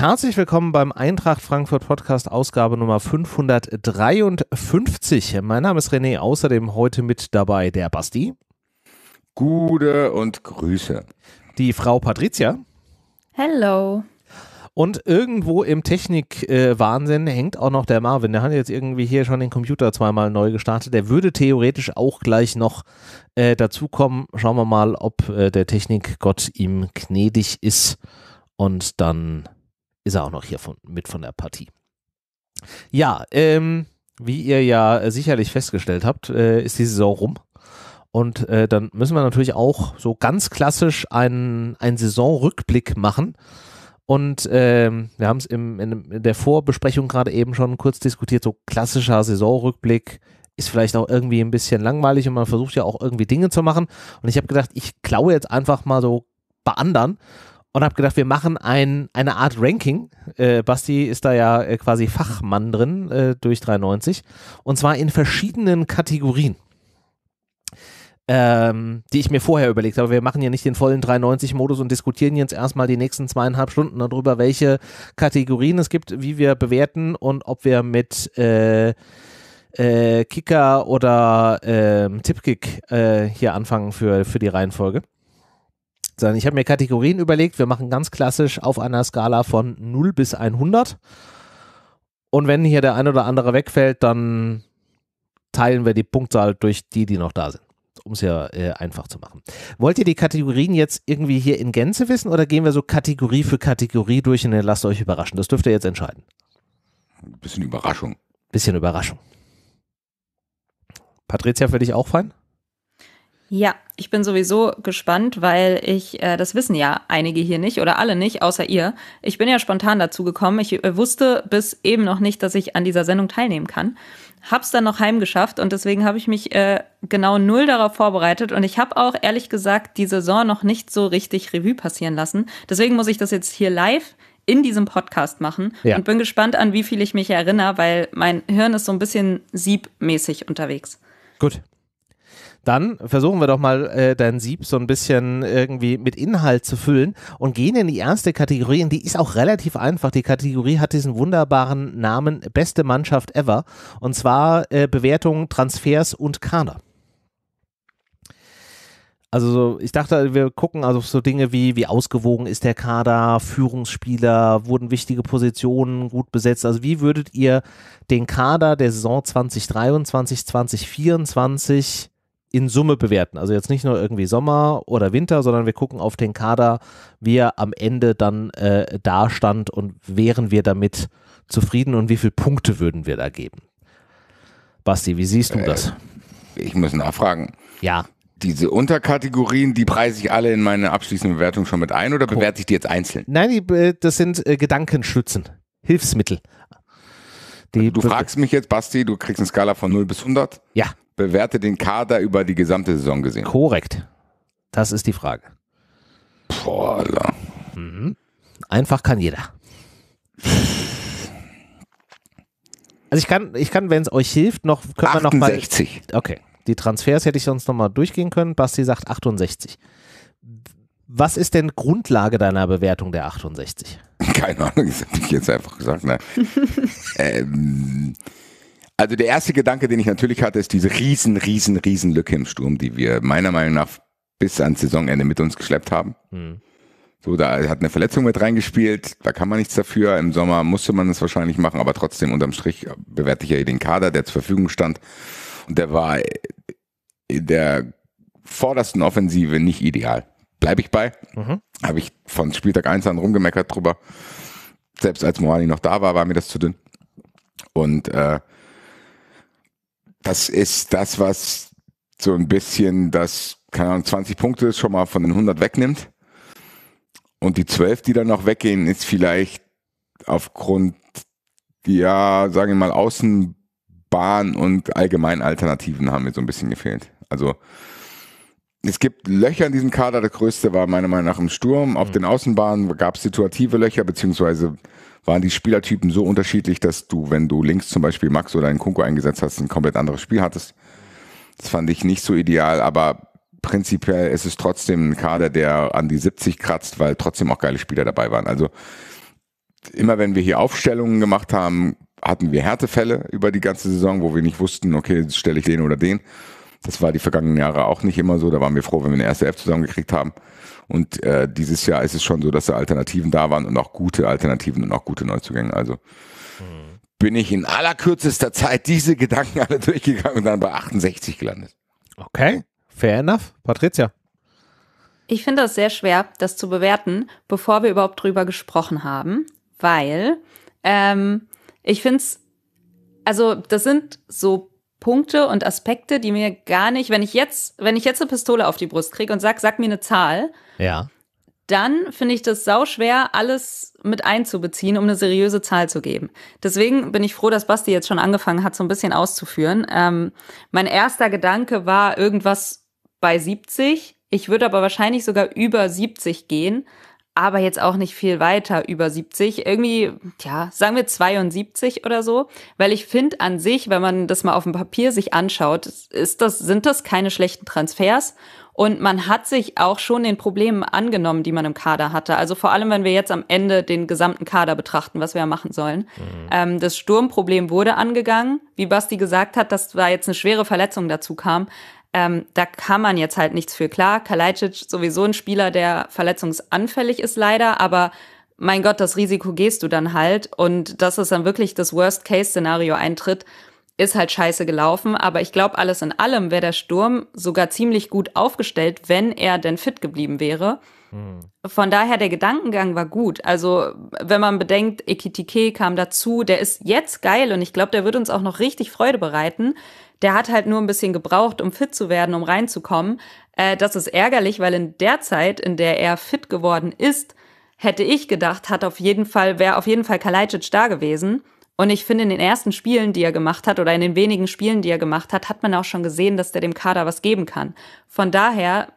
Herzlich willkommen beim Eintracht Frankfurt Podcast, Ausgabe Nummer 553. Mein Name ist René, außerdem heute mit dabei der Basti. Gute und Grüße. Die Frau Patricia. Hello. Und irgendwo im Technikwahnsinn wahnsinn hängt auch noch der Marvin. Der hat jetzt irgendwie hier schon den Computer zweimal neu gestartet. Der würde theoretisch auch gleich noch äh, dazukommen. Schauen wir mal, ob äh, der Technikgott ihm gnädig ist. Und dann ist er auch noch hier von, mit von der Partie. Ja, ähm, wie ihr ja äh, sicherlich festgestellt habt, äh, ist die Saison rum. Und äh, dann müssen wir natürlich auch so ganz klassisch einen, einen Saisonrückblick machen. Und ähm, wir haben es in, in der Vorbesprechung gerade eben schon kurz diskutiert, so klassischer Saisonrückblick ist vielleicht auch irgendwie ein bisschen langweilig und man versucht ja auch irgendwie Dinge zu machen. Und ich habe gedacht, ich klaue jetzt einfach mal so bei anderen und habe gedacht, wir machen ein, eine Art Ranking. Äh, Basti ist da ja äh, quasi Fachmann drin äh, durch 93 und zwar in verschiedenen Kategorien. Ähm, die ich mir vorher überlegt habe. Wir machen ja nicht den vollen 93-Modus und diskutieren jetzt erstmal die nächsten zweieinhalb Stunden darüber, welche Kategorien es gibt, wie wir bewerten und ob wir mit äh, äh, Kicker oder ähm, Tippkick äh, hier anfangen für, für die Reihenfolge sondern ich habe mir Kategorien überlegt. Wir machen ganz klassisch auf einer Skala von 0 bis 100. Und wenn hier der ein oder andere wegfällt, dann teilen wir die Punktzahl durch die, die noch da sind, um es ja äh, einfach zu machen. Wollt ihr die Kategorien jetzt irgendwie hier in Gänze wissen oder gehen wir so Kategorie für Kategorie durch und dann lasst euch überraschen? Das dürft ihr jetzt entscheiden. bisschen Überraschung. Bisschen Überraschung. Patricia, für dich auch fein? Ja, ich bin sowieso gespannt, weil ich, äh, das wissen ja einige hier nicht oder alle nicht, außer ihr. Ich bin ja spontan dazu gekommen. Ich äh, wusste bis eben noch nicht, dass ich an dieser Sendung teilnehmen kann. Hab's dann noch heimgeschafft und deswegen habe ich mich äh, genau null darauf vorbereitet und ich habe auch ehrlich gesagt die Saison noch nicht so richtig Revue passieren lassen. Deswegen muss ich das jetzt hier live in diesem Podcast machen ja. und bin gespannt an, wie viel ich mich erinnere, weil mein Hirn ist so ein bisschen siebmäßig unterwegs. Gut, dann versuchen wir doch mal äh, dein Sieb so ein bisschen irgendwie mit Inhalt zu füllen und gehen in die erste Kategorie, und die ist auch relativ einfach. Die Kategorie hat diesen wunderbaren Namen Beste Mannschaft ever und zwar äh, Bewertungen, Transfers und Kader. Also ich dachte, wir gucken also so Dinge wie, wie ausgewogen ist der Kader, Führungsspieler, wurden wichtige Positionen gut besetzt. Also wie würdet ihr den Kader der Saison 2023, 2024 in Summe bewerten. Also jetzt nicht nur irgendwie Sommer oder Winter, sondern wir gucken auf den Kader, wie er am Ende dann äh, stand und wären wir damit zufrieden und wie viele Punkte würden wir da geben. Basti, wie siehst du äh, das? Ich muss nachfragen. Ja. Diese Unterkategorien, die preise ich alle in meine abschließende Bewertung schon mit ein oder cool. bewerte ich die jetzt einzeln? Nein, die, das sind äh, Gedankenschützen, Hilfsmittel. Die also du fragst mich jetzt, Basti, du kriegst eine Skala von 0 bis 100. Ja bewerte den Kader über die gesamte Saison gesehen. Korrekt. Das ist die Frage. Boah, Mhm. Einfach kann jeder. Also ich kann, ich kann, wenn es euch hilft, noch können 68. wir noch mal. Okay. Die Transfers hätte ich sonst noch mal durchgehen können. Basti sagt 68. Was ist denn Grundlage deiner Bewertung der 68? Keine Ahnung, das habe ich jetzt einfach gesagt. Ne? ähm, also der erste Gedanke, den ich natürlich hatte, ist diese riesen, riesen, riesen Lücke im Sturm, die wir meiner Meinung nach bis ans Saisonende mit uns geschleppt haben. Mhm. So, da hat eine Verletzung mit reingespielt, da kann man nichts dafür. Im Sommer musste man es wahrscheinlich machen, aber trotzdem unterm Strich bewerte ich ja den Kader, der zur Verfügung stand. Und der war in der vordersten Offensive nicht ideal. Bleibe ich bei. Mhm. Habe ich von Spieltag 1 an rumgemeckert drüber. Selbst als Moani noch da war, war mir das zu dünn. Und äh, das ist das, was so ein bisschen das, keine Ahnung, 20 Punkte schon mal von den 100 wegnimmt. Und die 12, die dann noch weggehen, ist vielleicht aufgrund, ja, sagen wir mal, Außenbahn und allgemein Alternativen haben mir so ein bisschen gefehlt. Also es gibt Löcher in diesem Kader. Der größte war meiner Meinung nach im Sturm. Auf mhm. den Außenbahnen gab es situative Löcher, beziehungsweise waren die Spielertypen so unterschiedlich, dass du, wenn du links zum Beispiel Max oder einen Kunko eingesetzt hast, ein komplett anderes Spiel hattest. Das fand ich nicht so ideal, aber prinzipiell ist es trotzdem ein Kader, der an die 70 kratzt, weil trotzdem auch geile Spieler dabei waren. Also immer wenn wir hier Aufstellungen gemacht haben, hatten wir Härtefälle über die ganze Saison, wo wir nicht wussten, okay, stelle ich den oder den. Das war die vergangenen Jahre auch nicht immer so. Da waren wir froh, wenn wir eine erste F zusammengekriegt haben. Und äh, dieses Jahr ist es schon so, dass da Alternativen da waren und auch gute Alternativen und auch gute Neuzugänge. Also mhm. bin ich in allerkürzester Zeit diese Gedanken alle durchgegangen und dann bei 68 gelandet. Okay, fair enough. Patricia. Ich finde das sehr schwer, das zu bewerten, bevor wir überhaupt drüber gesprochen haben, weil ähm, ich finde es, also das sind so Punkte und Aspekte, die mir gar nicht, wenn ich jetzt, wenn ich jetzt eine Pistole auf die Brust kriege und sag, sag mir eine Zahl, ja. Dann finde ich das sau schwer, alles mit einzubeziehen, um eine seriöse Zahl zu geben. Deswegen bin ich froh, dass Basti jetzt schon angefangen hat, so ein bisschen auszuführen. Ähm, mein erster Gedanke war irgendwas bei 70. Ich würde aber wahrscheinlich sogar über 70 gehen, aber jetzt auch nicht viel weiter über 70. Irgendwie, ja, sagen wir 72 oder so, weil ich finde an sich, wenn man das mal auf dem Papier sich anschaut, ist das, sind das keine schlechten Transfers und man hat sich auch schon den Problemen angenommen, die man im Kader hatte. Also vor allem, wenn wir jetzt am Ende den gesamten Kader betrachten, was wir machen sollen. Mhm. Ähm, das Sturmproblem wurde angegangen. Wie Basti gesagt hat, dass da jetzt eine schwere Verletzung dazu kam. Ähm, da kann man jetzt halt nichts für. Klar, Kalajdzic sowieso ein Spieler, der verletzungsanfällig ist leider, aber mein Gott, das Risiko gehst du dann halt. Und dass es dann wirklich das Worst-Case-Szenario eintritt, ist halt scheiße gelaufen, aber ich glaube, alles in allem wäre der Sturm sogar ziemlich gut aufgestellt, wenn er denn fit geblieben wäre. Hm. Von daher, der Gedankengang war gut. Also, wenn man bedenkt, Ekitike kam dazu, der ist jetzt geil und ich glaube, der wird uns auch noch richtig Freude bereiten. Der hat halt nur ein bisschen gebraucht, um fit zu werden, um reinzukommen. Äh, das ist ärgerlich, weil in der Zeit, in der er fit geworden ist, hätte ich gedacht, hat auf jeden Fall, wäre auf jeden Fall Kalajdzic da gewesen. Und ich finde, in den ersten Spielen, die er gemacht hat, oder in den wenigen Spielen, die er gemacht hat, hat man auch schon gesehen, dass der dem Kader was geben kann. Von daher,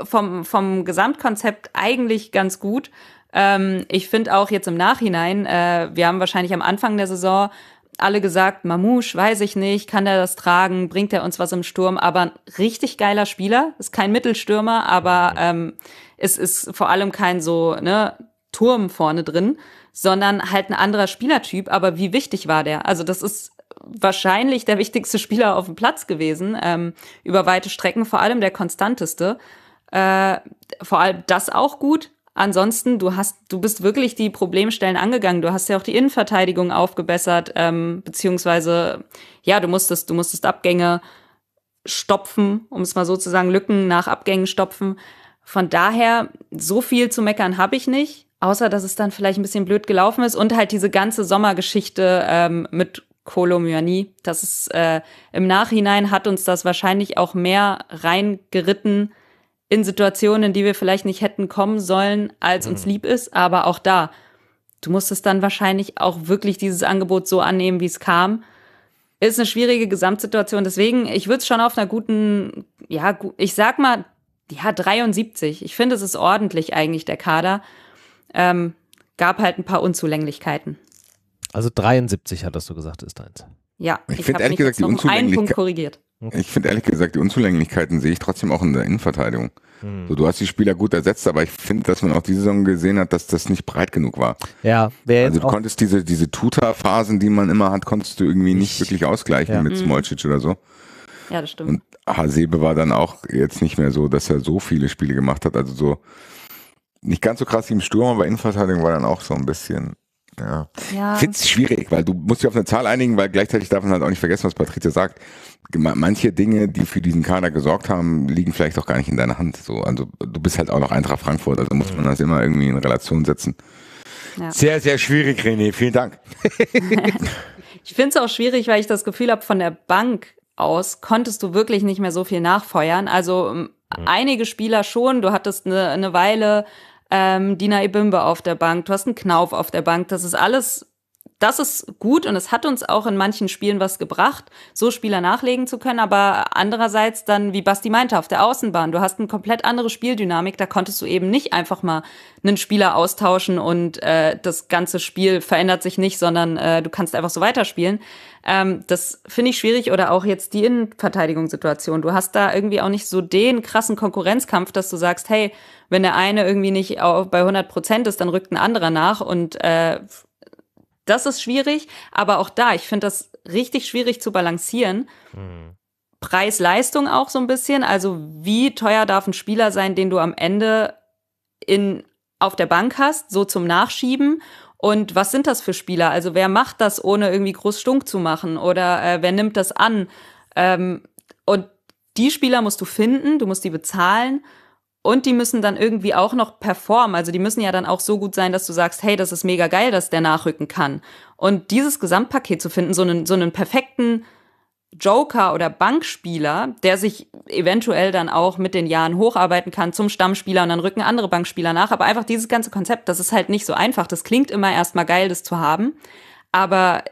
vom, vom Gesamtkonzept eigentlich ganz gut. Ähm, ich finde auch jetzt im Nachhinein, äh, wir haben wahrscheinlich am Anfang der Saison alle gesagt, Mamouche, weiß ich nicht, kann der das tragen, bringt er uns was im Sturm, aber ein richtig geiler Spieler, ist kein Mittelstürmer, aber ähm, es ist vor allem kein so ne, Turm vorne drin sondern halt ein anderer Spielertyp. Aber wie wichtig war der? Also das ist wahrscheinlich der wichtigste Spieler auf dem Platz gewesen, ähm, über weite Strecken, vor allem der konstanteste. Äh, vor allem das auch gut. Ansonsten, du hast, du bist wirklich die Problemstellen angegangen. Du hast ja auch die Innenverteidigung aufgebessert, ähm, beziehungsweise ja, du musstest, du musstest Abgänge stopfen, um es mal so zu sagen, Lücken nach Abgängen stopfen. Von daher, so viel zu meckern habe ich nicht. Außer, dass es dann vielleicht ein bisschen blöd gelaufen ist und halt diese ganze Sommergeschichte ähm, mit Kolomyanie. Das ist äh, im Nachhinein hat uns das wahrscheinlich auch mehr reingeritten in Situationen, in die wir vielleicht nicht hätten kommen sollen, als mhm. uns lieb ist. Aber auch da, du musstest dann wahrscheinlich auch wirklich dieses Angebot so annehmen, wie es kam. Ist eine schwierige Gesamtsituation. Deswegen, ich würde es schon auf einer guten, ja, ich sag mal, ja, 73. Ich finde, es ist ordentlich eigentlich der Kader ähm, gab halt ein paar Unzulänglichkeiten. Also 73 hat das so gesagt, ist deins. Ja, ich, ich finde ehrlich gesagt die Unzulänglichkeiten. korrigiert. Ich finde ehrlich gesagt die Unzulänglichkeiten sehe ich trotzdem auch in der Innenverteidigung. Hm. So, du hast die Spieler gut ersetzt, aber ich finde, dass man auch diese Saison gesehen hat, dass das nicht breit genug war. Ja, wer also du konntest diese diese Tuta-Phasen, die man immer hat, konntest du irgendwie nicht ich, wirklich ausgleichen ja. mit hm. Smolcic oder so. Ja, das stimmt. Und Hasebe war dann auch jetzt nicht mehr so, dass er so viele Spiele gemacht hat. Also so nicht ganz so krass wie im Sturm, aber Innenverteidigung war dann auch so ein bisschen. Ja. ja. Find's schwierig, weil du musst dich auf eine Zahl einigen, weil gleichzeitig darf man halt auch nicht vergessen, was Patricia sagt. Manche Dinge, die für diesen Kader gesorgt haben, liegen vielleicht auch gar nicht in deiner Hand. So, also du bist halt auch noch Eintracht Frankfurt, also muss man das immer irgendwie in Relation setzen. Ja. Sehr, sehr schwierig, René. Vielen Dank. ich finde es auch schwierig, weil ich das Gefühl habe, von der Bank aus konntest du wirklich nicht mehr so viel nachfeuern. Also ähm, mhm. einige Spieler schon. Du hattest eine, eine Weile ähm, Dina Ebimbe auf der Bank, du hast einen Knauf auf der Bank. Das ist alles das ist gut und es hat uns auch in manchen Spielen was gebracht, so Spieler nachlegen zu können, aber andererseits dann, wie Basti meinte, auf der Außenbahn, du hast eine komplett andere Spieldynamik, da konntest du eben nicht einfach mal einen Spieler austauschen und äh, das ganze Spiel verändert sich nicht, sondern äh, du kannst einfach so weiterspielen. Ähm, das finde ich schwierig oder auch jetzt die Innenverteidigungssituation. Du hast da irgendwie auch nicht so den krassen Konkurrenzkampf, dass du sagst, hey, wenn der eine irgendwie nicht bei 100 Prozent ist, dann rückt ein anderer nach und äh, das ist schwierig, aber auch da, ich finde das richtig schwierig zu balancieren. Mhm. Preis-Leistung auch so ein bisschen. Also wie teuer darf ein Spieler sein, den du am Ende in, auf der Bank hast, so zum Nachschieben? Und was sind das für Spieler? Also wer macht das, ohne irgendwie groß Stunk zu machen? Oder äh, wer nimmt das an? Ähm, und die Spieler musst du finden, du musst die bezahlen und die müssen dann irgendwie auch noch performen. Also die müssen ja dann auch so gut sein, dass du sagst, hey, das ist mega geil, dass der nachrücken kann. Und dieses Gesamtpaket zu finden, so einen, so einen perfekten Joker oder Bankspieler, der sich eventuell dann auch mit den Jahren hocharbeiten kann zum Stammspieler und dann rücken andere Bankspieler nach. Aber einfach dieses ganze Konzept, das ist halt nicht so einfach. Das klingt immer erstmal geil, das zu haben. Aber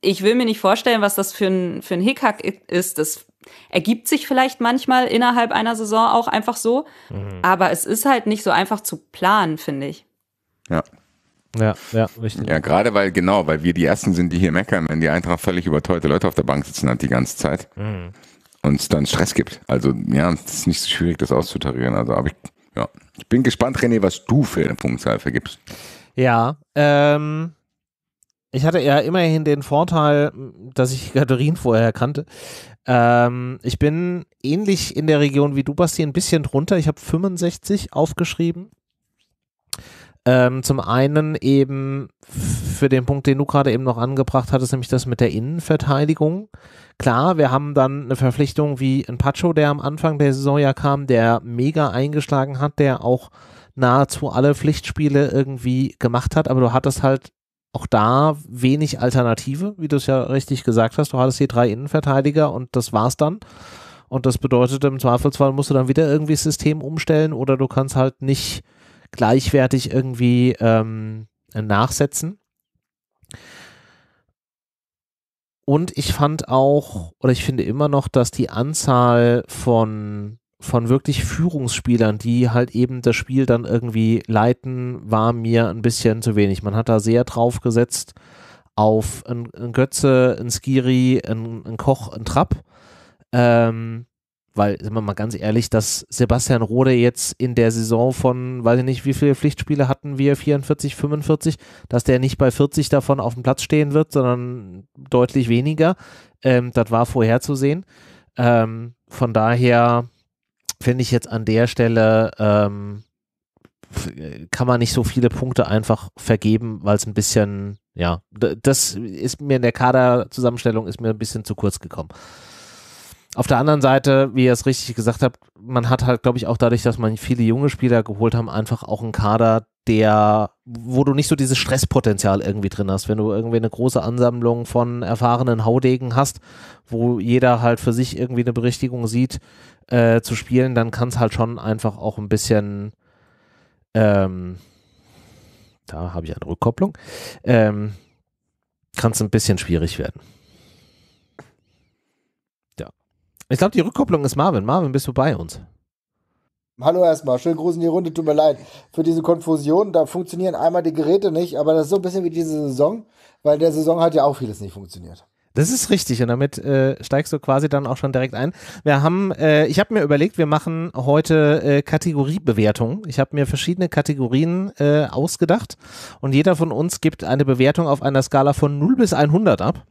ich will mir nicht vorstellen, was das für ein, für ein Hickhack ist. Das ergibt sich vielleicht manchmal innerhalb einer Saison auch einfach so. Mhm. Aber es ist halt nicht so einfach zu planen, finde ich. Ja. Ja, ja, richtig. Ja, gerade weil, genau, weil wir die Ersten sind, die hier meckern, wenn die Eintracht völlig überteuerte Leute auf der Bank sitzen hat die ganze Zeit mhm. und es dann Stress gibt. Also, ja, es ist nicht so schwierig, das auszutarieren. Also, aber ich, ja. ich bin gespannt, René, was du für eine Punktzahl vergibst. Ja, ähm, ich hatte ja immerhin den Vorteil, dass ich Katharin vorher kannte. Ähm, ich bin ähnlich in der Region wie du, Basti, ein bisschen drunter. Ich habe 65 aufgeschrieben. Ähm, zum einen eben für den Punkt, den du gerade eben noch angebracht hattest, nämlich das mit der Innenverteidigung. Klar, wir haben dann eine Verpflichtung wie ein Pacho, der am Anfang der Saison ja kam, der mega eingeschlagen hat, der auch nahezu alle Pflichtspiele irgendwie gemacht hat, aber du hattest halt auch da wenig Alternative, wie du es ja richtig gesagt hast. Du hattest hier drei Innenverteidiger und das war's dann. Und das bedeutet, im Zweifelsfall musst du dann wieder irgendwie das System umstellen oder du kannst halt nicht gleichwertig irgendwie ähm, nachsetzen. Und ich fand auch, oder ich finde immer noch, dass die Anzahl von von wirklich Führungsspielern, die halt eben das Spiel dann irgendwie leiten, war mir ein bisschen zu wenig. Man hat da sehr drauf gesetzt auf einen Götze, einen Skiri, einen Koch, einen Trapp. Ähm, weil, sind wir mal ganz ehrlich, dass Sebastian Rode jetzt in der Saison von, weiß ich nicht, wie viele Pflichtspiele hatten wir, 44, 45, dass der nicht bei 40 davon auf dem Platz stehen wird, sondern deutlich weniger. Ähm, das war vorherzusehen. Ähm, von daher, finde ich jetzt an der Stelle, ähm, kann man nicht so viele Punkte einfach vergeben, weil es ein bisschen, ja, das ist mir in der Kaderzusammenstellung ist mir ein bisschen zu kurz gekommen. Auf der anderen Seite, wie ihr es richtig gesagt habt, man hat halt, glaube ich, auch dadurch, dass man viele junge Spieler geholt haben, einfach auch einen Kader, der, wo du nicht so dieses Stresspotenzial irgendwie drin hast. Wenn du irgendwie eine große Ansammlung von erfahrenen Haudegen hast, wo jeder halt für sich irgendwie eine Berichtigung sieht, äh, zu spielen, dann kann es halt schon einfach auch ein bisschen, ähm, da habe ich eine Rückkopplung, ähm, kann es ein bisschen schwierig werden. Ich glaube, die Rückkopplung ist Marvin. Marvin, bist du bei uns? Hallo erstmal, schönen Gruß in die Runde, tut mir leid für diese Konfusion. Da funktionieren einmal die Geräte nicht, aber das ist so ein bisschen wie diese Saison, weil in der Saison hat ja auch vieles nicht funktioniert. Das ist richtig und damit äh, steigst du quasi dann auch schon direkt ein. Wir haben, äh, ich habe mir überlegt, wir machen heute äh, Kategoriebewertungen. Ich habe mir verschiedene Kategorien äh, ausgedacht und jeder von uns gibt eine Bewertung auf einer Skala von 0 bis 100 ab.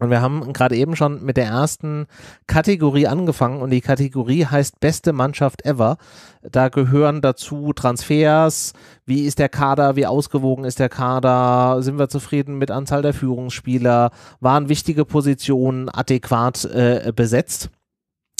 Und wir haben gerade eben schon mit der ersten Kategorie angefangen und die Kategorie heißt beste Mannschaft ever. Da gehören dazu Transfers, wie ist der Kader, wie ausgewogen ist der Kader, sind wir zufrieden mit Anzahl der Führungsspieler, waren wichtige Positionen adäquat äh, besetzt.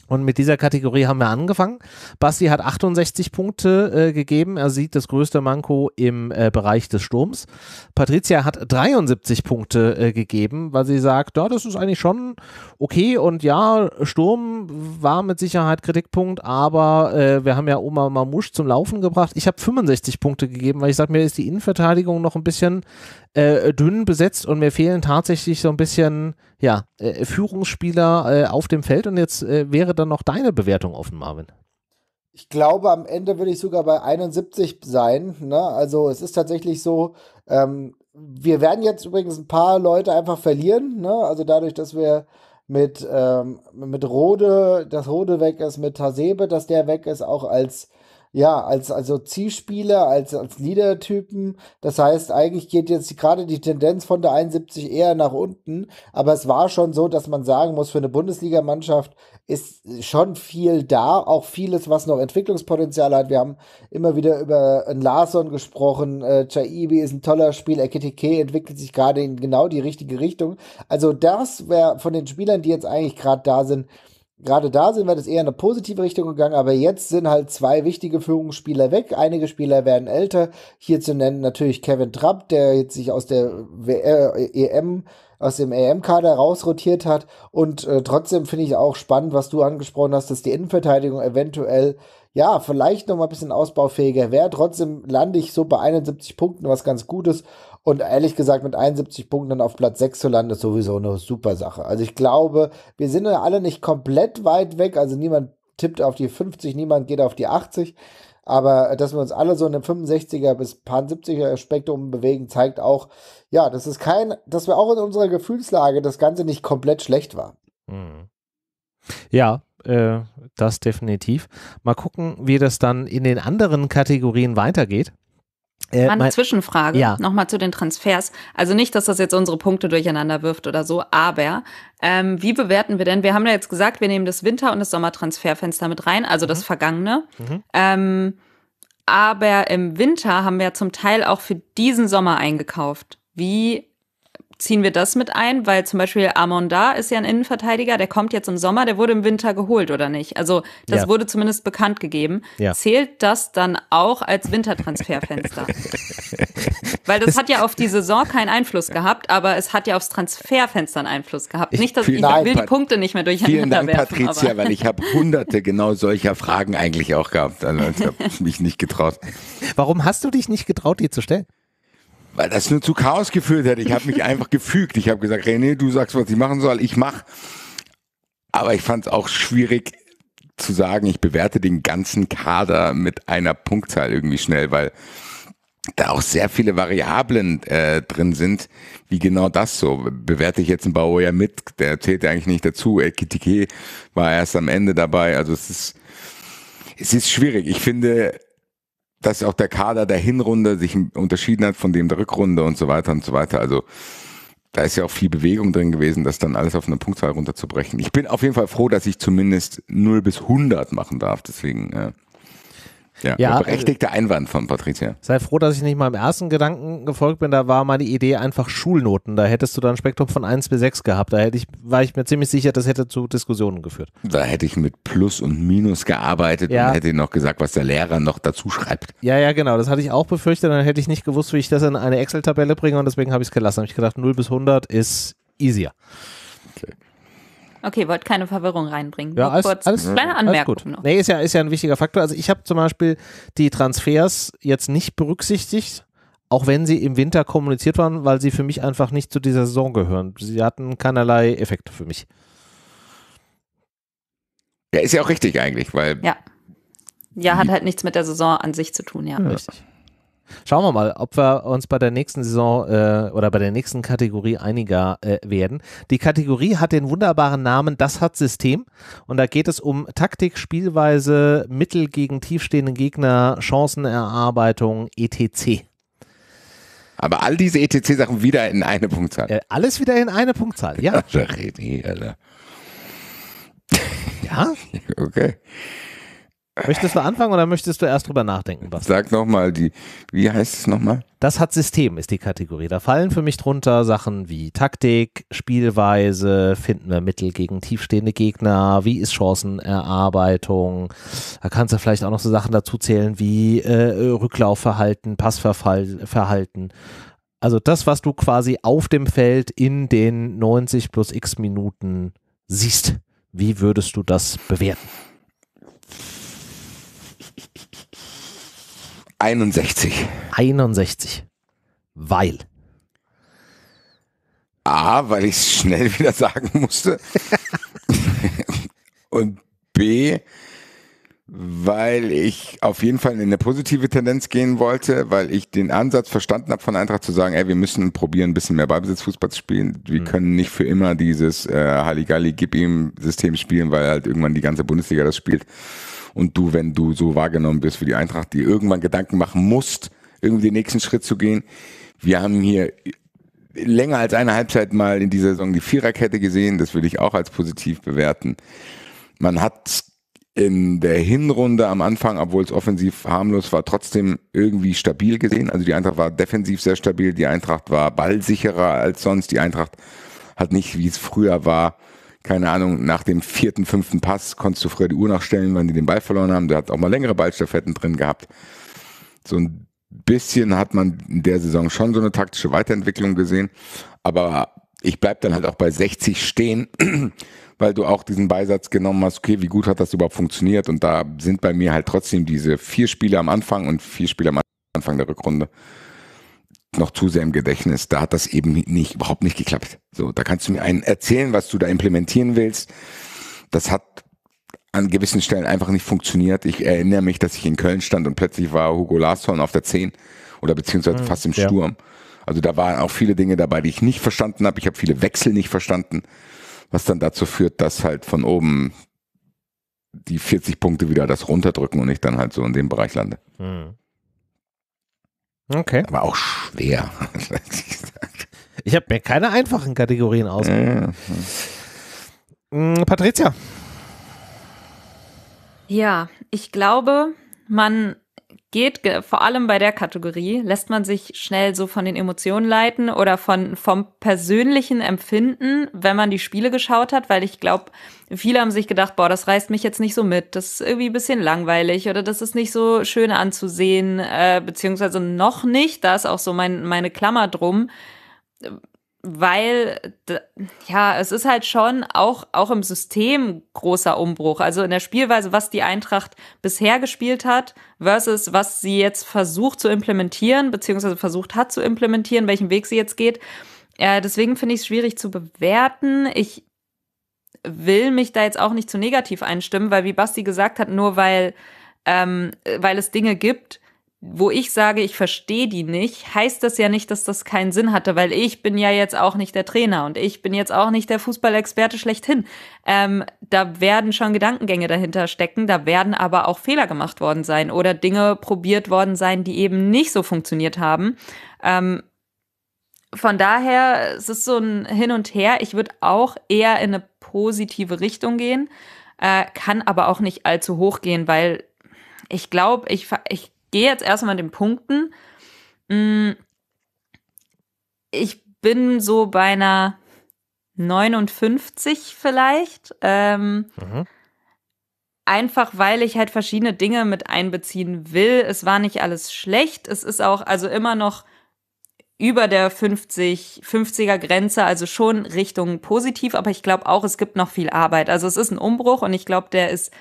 Und mit dieser Kategorie haben wir angefangen. Basti hat 68 Punkte äh, gegeben. Er sieht das größte Manko im äh, Bereich des Sturms. Patricia hat 73 Punkte äh, gegeben, weil sie sagt, ja, das ist eigentlich schon okay. Und ja, Sturm war mit Sicherheit Kritikpunkt, aber äh, wir haben ja Oma Mamusch zum Laufen gebracht. Ich habe 65 Punkte gegeben, weil ich sage, mir ist die Innenverteidigung noch ein bisschen äh, dünn besetzt und mir fehlen tatsächlich so ein bisschen ja, äh, Führungsspieler äh, auf dem Feld. Und jetzt äh, wäre dann noch deine Bewertung offen, Marvin. Ich glaube, am Ende würde ich sogar bei 71 sein. Ne? Also es ist tatsächlich so, ähm, wir werden jetzt übrigens ein paar Leute einfach verlieren. Ne? Also dadurch, dass wir mit, ähm, mit Rode, dass Rode weg ist, mit Hasebe, dass der weg ist, auch als ja, als, also Zielspieler, als, als Leader-Typen. Das heißt, eigentlich geht jetzt gerade die Tendenz von der 71 eher nach unten. Aber es war schon so, dass man sagen muss, für eine Bundesligamannschaft ist schon viel da. Auch vieles, was noch Entwicklungspotenzial hat. Wir haben immer wieder über äh, Larson gesprochen. Äh, Chaibi ist ein toller Spieler. Ekitike entwickelt sich gerade in genau die richtige Richtung. Also das wäre von den Spielern, die jetzt eigentlich gerade da sind, gerade da sind wir das eher in eine positive Richtung gegangen, aber jetzt sind halt zwei wichtige Führungsspieler weg. Einige Spieler werden älter. Hier zu nennen natürlich Kevin Trapp, der jetzt sich aus der äh, EM aus dem EM-Kader rausrotiert hat. Und äh, trotzdem finde ich auch spannend, was du angesprochen hast, dass die Innenverteidigung eventuell, ja, vielleicht noch mal ein bisschen ausbaufähiger wäre. Trotzdem lande ich so bei 71 Punkten, was ganz gut ist. Und ehrlich gesagt, mit 71 Punkten dann auf Platz 6 zu landen, ist sowieso eine super Sache. Also ich glaube, wir sind ja alle nicht komplett weit weg. Also niemand tippt auf die 50, niemand geht auf die 80. Aber äh, dass wir uns alle so in einem 65er bis paar 70er Spektrum bewegen, zeigt auch, ja, das ist kein, dass wir auch in unserer Gefühlslage das Ganze nicht komplett schlecht war. Mhm. Ja, äh, das definitiv. Mal gucken, wie das dann in den anderen Kategorien weitergeht. Äh, Meine Zwischenfrage ja. nochmal zu den Transfers. Also nicht, dass das jetzt unsere Punkte durcheinander wirft oder so, aber ähm, wie bewerten wir denn? Wir haben ja jetzt gesagt, wir nehmen das Winter- und das Sommertransferfenster mit rein, also mhm. das Vergangene. Mhm. Ähm, aber im Winter haben wir zum Teil auch für diesen Sommer eingekauft. Wie ziehen wir das mit ein, weil zum Beispiel Amonda ist ja ein Innenverteidiger, der kommt jetzt im Sommer, der wurde im Winter geholt oder nicht? Also das ja. wurde zumindest bekannt gegeben. Ja. Zählt das dann auch als Wintertransferfenster? weil das, hat ja auf die Saison keinen Einfluss gehabt, aber es hat ja aufs Transferfenster einen Einfluss gehabt. nicht, dass ich, nein, will die Punkte nicht mehr durcheinander Vielen Dank, werfen, Patricia, aber. weil ich habe hunderte genau solcher Fragen eigentlich auch gehabt. Also ich habe mich nicht getraut. Warum hast du dich nicht getraut, die zu stellen? weil das nur zu Chaos geführt hätte. Ich habe mich einfach gefügt. Ich habe gesagt, René, du sagst, was ich machen soll, ich mache. Aber ich fand es auch schwierig zu sagen, ich bewerte den ganzen Kader mit einer Punktzahl irgendwie schnell, weil da auch sehr viele Variablen äh, drin sind, wie genau das so. Bewerte ich jetzt einen Bauer ja mit, der zählt ja eigentlich nicht dazu. Ekitike war erst am Ende dabei. Also es ist, es ist schwierig. Ich finde, dass auch der Kader der Hinrunde sich unterschieden hat von dem der Rückrunde und so weiter und so weiter. Also da ist ja auch viel Bewegung drin gewesen, das dann alles auf eine Punktzahl runterzubrechen. Ich bin auf jeden Fall froh, dass ich zumindest 0 bis 100 machen darf. Deswegen äh, ja, ja berechtigter Einwand von Patricia. Sei froh, dass ich nicht mal im ersten Gedanken gefolgt bin. Da war mal die Idee einfach Schulnoten. Da hättest du dann ein Spektrum von 1 bis 6 gehabt. Da hätte ich, war ich mir ziemlich sicher, das hätte zu Diskussionen geführt. Da hätte ich mit Plus und Minus gearbeitet ja. und hätte noch gesagt, was der Lehrer noch dazu schreibt. Ja, ja, genau. Das hatte ich auch befürchtet. Dann hätte ich nicht gewusst, wie ich das in eine Excel-Tabelle bringe und deswegen habe ich es gelassen. Da Habe ich gedacht, 0 bis 100 ist easier. Okay, wollte keine Verwirrung reinbringen. Ja, alles, kurz, alles, kleine Anmerkung. Alles gut. Nee, ist ja, ist ja ein wichtiger Faktor. Also ich habe zum Beispiel die Transfers jetzt nicht berücksichtigt, auch wenn sie im Winter kommuniziert waren, weil sie für mich einfach nicht zu dieser Saison gehören. Sie hatten keinerlei Effekte für mich. Ja, ist ja auch richtig eigentlich, weil. Ja. Ja, hat halt nichts mit der Saison an sich zu tun, ja. ja. Richtig. Schauen wir mal, ob wir uns bei der nächsten Saison äh, oder bei der nächsten Kategorie einiger äh, werden. Die Kategorie hat den wunderbaren Namen Das hat System und da geht es um Taktik, Spielweise, Mittel gegen tiefstehende Gegner, Chancenerarbeitung, etc. Aber all diese ETC-Sachen wieder in eine Punktzahl. Äh, alles wieder in eine Punktzahl, ja. ja? Okay. Möchtest du anfangen oder möchtest du erst drüber nachdenken, Basti? Sag nochmal die, wie heißt es nochmal? Das hat System, ist die Kategorie. Da fallen für mich drunter Sachen wie Taktik, Spielweise, finden wir Mittel gegen tiefstehende Gegner, wie ist Chancenerarbeitung. Da kannst du vielleicht auch noch so Sachen dazu zählen wie äh, Rücklaufverhalten, Passverhalten. Also das, was du quasi auf dem Feld in den 90 plus x Minuten siehst. Wie würdest du das bewerten? 61. 61. Weil. A, weil ich es schnell wieder sagen musste. Und B, weil ich auf jeden Fall in eine positive Tendenz gehen wollte, weil ich den Ansatz verstanden habe von Eintracht zu sagen, ey, wir müssen probieren, ein bisschen mehr Ballbesitzfußball zu spielen. Wir mhm. können nicht für immer dieses äh, Halligalli-Gib-ihm-System spielen, weil halt irgendwann die ganze Bundesliga das spielt und du, wenn du so wahrgenommen bist für die Eintracht, die irgendwann Gedanken machen musst, irgendwie den nächsten Schritt zu gehen. Wir haben hier länger als eine Halbzeit mal in dieser Saison die Viererkette gesehen, das würde ich auch als positiv bewerten. Man hat in der Hinrunde am Anfang, obwohl es offensiv harmlos war, trotzdem irgendwie stabil gesehen. Also die Eintracht war defensiv sehr stabil, die Eintracht war ballsicherer als sonst, die Eintracht hat nicht, wie es früher war, keine Ahnung, nach dem vierten, fünften Pass konntest du früher die Uhr nachstellen, wann die den Ball verloren haben. Der hat auch mal längere Ballstaffetten drin gehabt. So ein bisschen hat man in der Saison schon so eine taktische Weiterentwicklung gesehen. Aber ich bleib dann halt auch bei 60 stehen, weil du auch diesen Beisatz genommen hast, okay, wie gut hat das überhaupt funktioniert? Und da sind bei mir halt trotzdem diese vier Spiele am Anfang und vier Spiele am Anfang der Rückrunde noch zu sehr im Gedächtnis. Da hat das eben nicht, überhaupt nicht geklappt. So, da kannst du mir einen erzählen, was du da implementieren willst. Das hat an gewissen Stellen einfach nicht funktioniert. Ich erinnere mich, dass ich in Köln stand und plötzlich war Hugo Larsson auf der 10 oder beziehungsweise mhm, fast im ja. Sturm. Also da waren auch viele Dinge dabei, die ich nicht verstanden habe. Ich habe viele Wechsel nicht verstanden, was dann dazu führt, dass halt von oben die 40 Punkte wieder das runterdrücken und ich dann halt so in dem Bereich lande. Mhm. Okay. Aber auch schwer. ich habe mir keine einfachen Kategorien ausgedacht. Mhm. Patricia. Ja, ich glaube, man geht, vor allem bei der Kategorie, lässt man sich schnell so von den Emotionen leiten oder von, vom persönlichen Empfinden, wenn man die Spiele geschaut hat, weil ich glaube, viele haben sich gedacht, boah, das reißt mich jetzt nicht so mit, das ist irgendwie ein bisschen langweilig oder das ist nicht so schön anzusehen, äh, beziehungsweise noch nicht, da ist auch so mein, meine Klammer drum weil ja, es ist halt schon auch, auch im System großer Umbruch. Also in der Spielweise, was die Eintracht bisher gespielt hat, versus was sie jetzt versucht zu implementieren, beziehungsweise versucht hat zu implementieren, welchen Weg sie jetzt geht. Äh, deswegen finde ich es schwierig zu bewerten. Ich will mich da jetzt auch nicht zu negativ einstimmen, weil wie Basti gesagt hat, nur weil, ähm, äh, weil es Dinge gibt, wo ich sage, ich verstehe die nicht, heißt das ja nicht, dass das keinen Sinn hatte, weil ich bin ja jetzt auch nicht der Trainer und ich bin jetzt auch nicht der Fußballexperte schlechthin. Ähm, da werden schon Gedankengänge dahinter stecken, da werden aber auch Fehler gemacht worden sein oder Dinge probiert worden sein, die eben nicht so funktioniert haben. Ähm, von daher es ist so ein Hin und Her. Ich würde auch eher in eine positive Richtung gehen, äh, kann aber auch nicht allzu hoch gehen, weil ich glaube, ich, ich gehe jetzt erstmal den Punkten. Mm, ich bin so bei einer 59 vielleicht. Ähm, mhm. Einfach weil ich halt verschiedene Dinge mit einbeziehen will. Es war nicht alles schlecht. Es ist auch also immer noch über der 50, 50er Grenze, also schon Richtung positiv, aber ich glaube auch, es gibt noch viel Arbeit. Also es ist ein Umbruch und ich glaube, der ist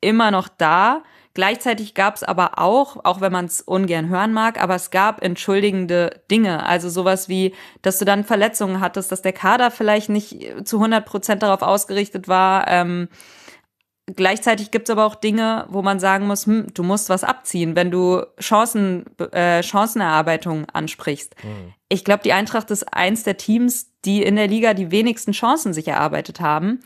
immer noch da. Gleichzeitig gab es aber auch, auch wenn man es ungern hören mag, aber es gab entschuldigende Dinge. Also sowas wie, dass du dann Verletzungen hattest, dass der Kader vielleicht nicht äh, zu 100 Prozent darauf ausgerichtet war. Ähm, Gleichzeitig gibt's aber auch Dinge, wo man sagen muss, hm, du musst was abziehen, wenn du Chancen, äh, Chancenerarbeitung ansprichst. Mhm. Ich glaube, die Eintracht ist eins der Teams, die in der Liga die wenigsten Chancen sich erarbeitet haben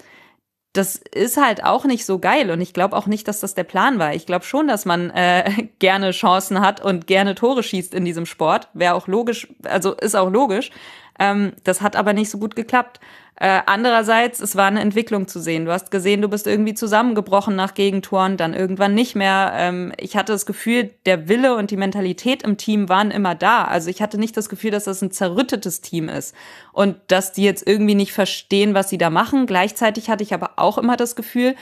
das ist halt auch nicht so geil und ich glaube auch nicht, dass das der Plan war. Ich glaube schon, dass man äh, gerne Chancen hat und gerne Tore schießt in diesem Sport. Wäre auch logisch, also ist auch logisch. Ähm, das hat aber nicht so gut geklappt. Äh, andererseits, es war eine Entwicklung zu sehen. Du hast gesehen, du bist irgendwie zusammengebrochen nach Gegentoren, dann irgendwann nicht mehr. Ähm, ich hatte das Gefühl, der Wille und die Mentalität im Team waren immer da. Also ich hatte nicht das Gefühl, dass das ein zerrüttetes Team ist und dass die jetzt irgendwie nicht verstehen, was sie da machen. Gleichzeitig hatte ich aber auch immer das Gefühl,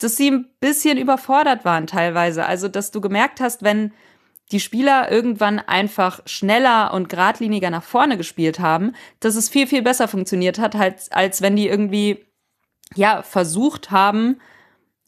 dass sie ein bisschen überfordert waren teilweise. Also dass du gemerkt hast, wenn die Spieler irgendwann einfach schneller und geradliniger nach vorne gespielt haben, dass es viel, viel besser funktioniert hat, als, halt, als wenn die irgendwie, ja, versucht haben,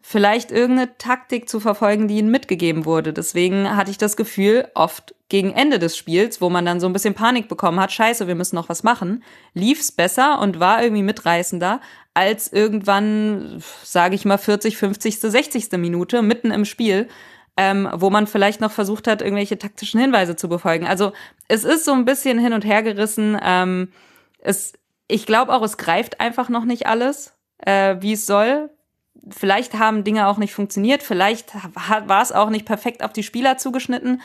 vielleicht irgendeine Taktik zu verfolgen, die ihnen mitgegeben wurde. Deswegen hatte ich das Gefühl, oft gegen Ende des Spiels, wo man dann so ein bisschen Panik bekommen hat, scheiße, wir müssen noch was machen, lief's besser und war irgendwie mitreißender als irgendwann, sage ich mal, 40, 50, 60. Minute mitten im Spiel, ähm, wo man vielleicht noch versucht hat, irgendwelche taktischen Hinweise zu befolgen. Also es ist so ein bisschen hin und her gerissen. Ähm, es, ich glaube auch, es greift einfach noch nicht alles, äh, wie es soll. Vielleicht haben Dinge auch nicht funktioniert, vielleicht war es auch nicht perfekt auf die Spieler zugeschnitten.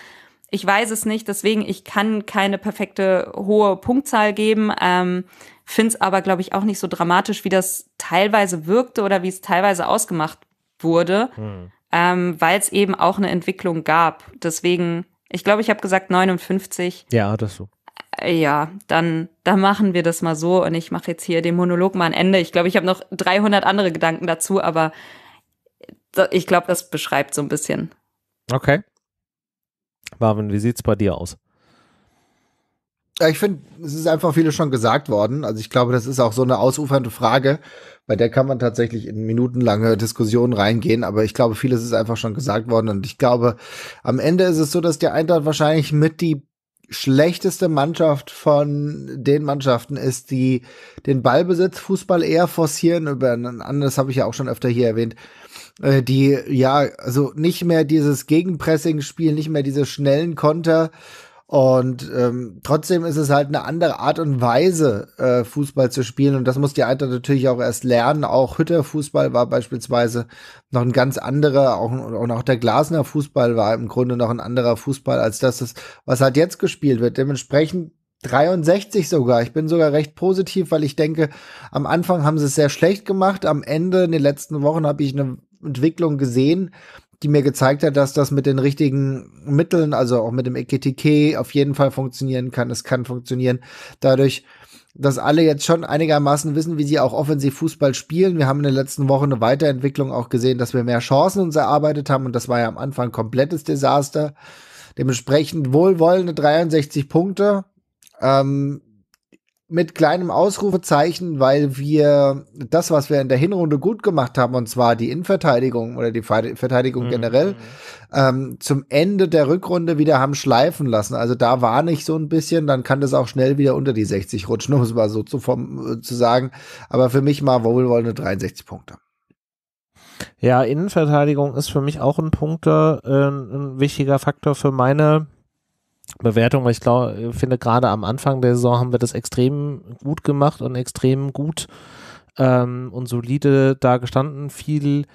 Ich weiß es nicht, deswegen ich kann keine perfekte hohe Punktzahl geben. Ähm, Finde es aber, glaube ich, auch nicht so dramatisch, wie das teilweise wirkte oder wie es teilweise ausgemacht wurde. Hm ähm, weil es eben auch eine Entwicklung gab. Deswegen, ich glaube, ich habe gesagt 59. Ja, das so. Äh, ja, dann, dann machen wir das mal so und ich mache jetzt hier den Monolog mal ein Ende. Ich glaube, ich habe noch 300 andere Gedanken dazu, aber äh, ich glaube, das beschreibt so ein bisschen. Okay. Marvin, wie sieht's bei dir aus? Ja, ich finde, es ist einfach vieles schon gesagt worden. Also ich glaube, das ist auch so eine ausufernde Frage, bei der kann man tatsächlich in minutenlange Diskussionen reingehen. Aber ich glaube, vieles ist einfach schon gesagt worden. Und ich glaube, am Ende ist es so, dass der Eintracht wahrscheinlich mit die schlechteste Mannschaft von den Mannschaften ist, die den Ballbesitz Fußball eher forcieren. Über ein anderes habe ich ja auch schon öfter hier erwähnt äh, die ja also nicht mehr dieses Gegenpressing spielen, nicht mehr diese schnellen Konter, und ähm, trotzdem ist es halt eine andere Art und Weise, äh, Fußball zu spielen. Und das muss die Eintracht natürlich auch erst lernen. Auch Hütterfußball war beispielsweise noch ein ganz anderer, auch, und auch der Glasner Fußball war im Grunde noch ein anderer Fußball als das, was halt jetzt gespielt wird. Dementsprechend 63 sogar. Ich bin sogar recht positiv, weil ich denke, am Anfang haben sie es sehr schlecht gemacht. Am Ende, in den letzten Wochen, habe ich eine Entwicklung gesehen, die mir gezeigt hat, dass das mit den richtigen Mitteln, also auch mit dem EKTK, auf jeden Fall funktionieren kann. Es kann funktionieren. Dadurch, dass alle jetzt schon einigermaßen wissen, wie sie auch offensiv Fußball spielen. Wir haben in den letzten Wochen eine Weiterentwicklung auch gesehen, dass wir mehr Chancen uns erarbeitet haben und das war ja am Anfang komplettes Desaster. Dementsprechend wohlwollende 63 Punkte. Ähm, mit kleinem Ausrufezeichen, weil wir das, was wir in der Hinrunde gut gemacht haben, und zwar die Innenverteidigung oder die Verteidigung mhm. generell, ähm, zum Ende der Rückrunde wieder haben schleifen lassen. Also da war nicht so ein bisschen, dann kann das auch schnell wieder unter die 60 rutschen, um es mal so zu, vom, äh, zu sagen. Aber für mich mal wohlwollende 63 Punkte. Ja, Innenverteidigung ist für mich auch ein Punkt, äh, ein wichtiger Faktor für meine Bewertung, weil ich glaube, äh, finde gerade am Anfang der Saison haben wir das extrem gut gemacht und extrem gut ähm, und solide da gestanden, viel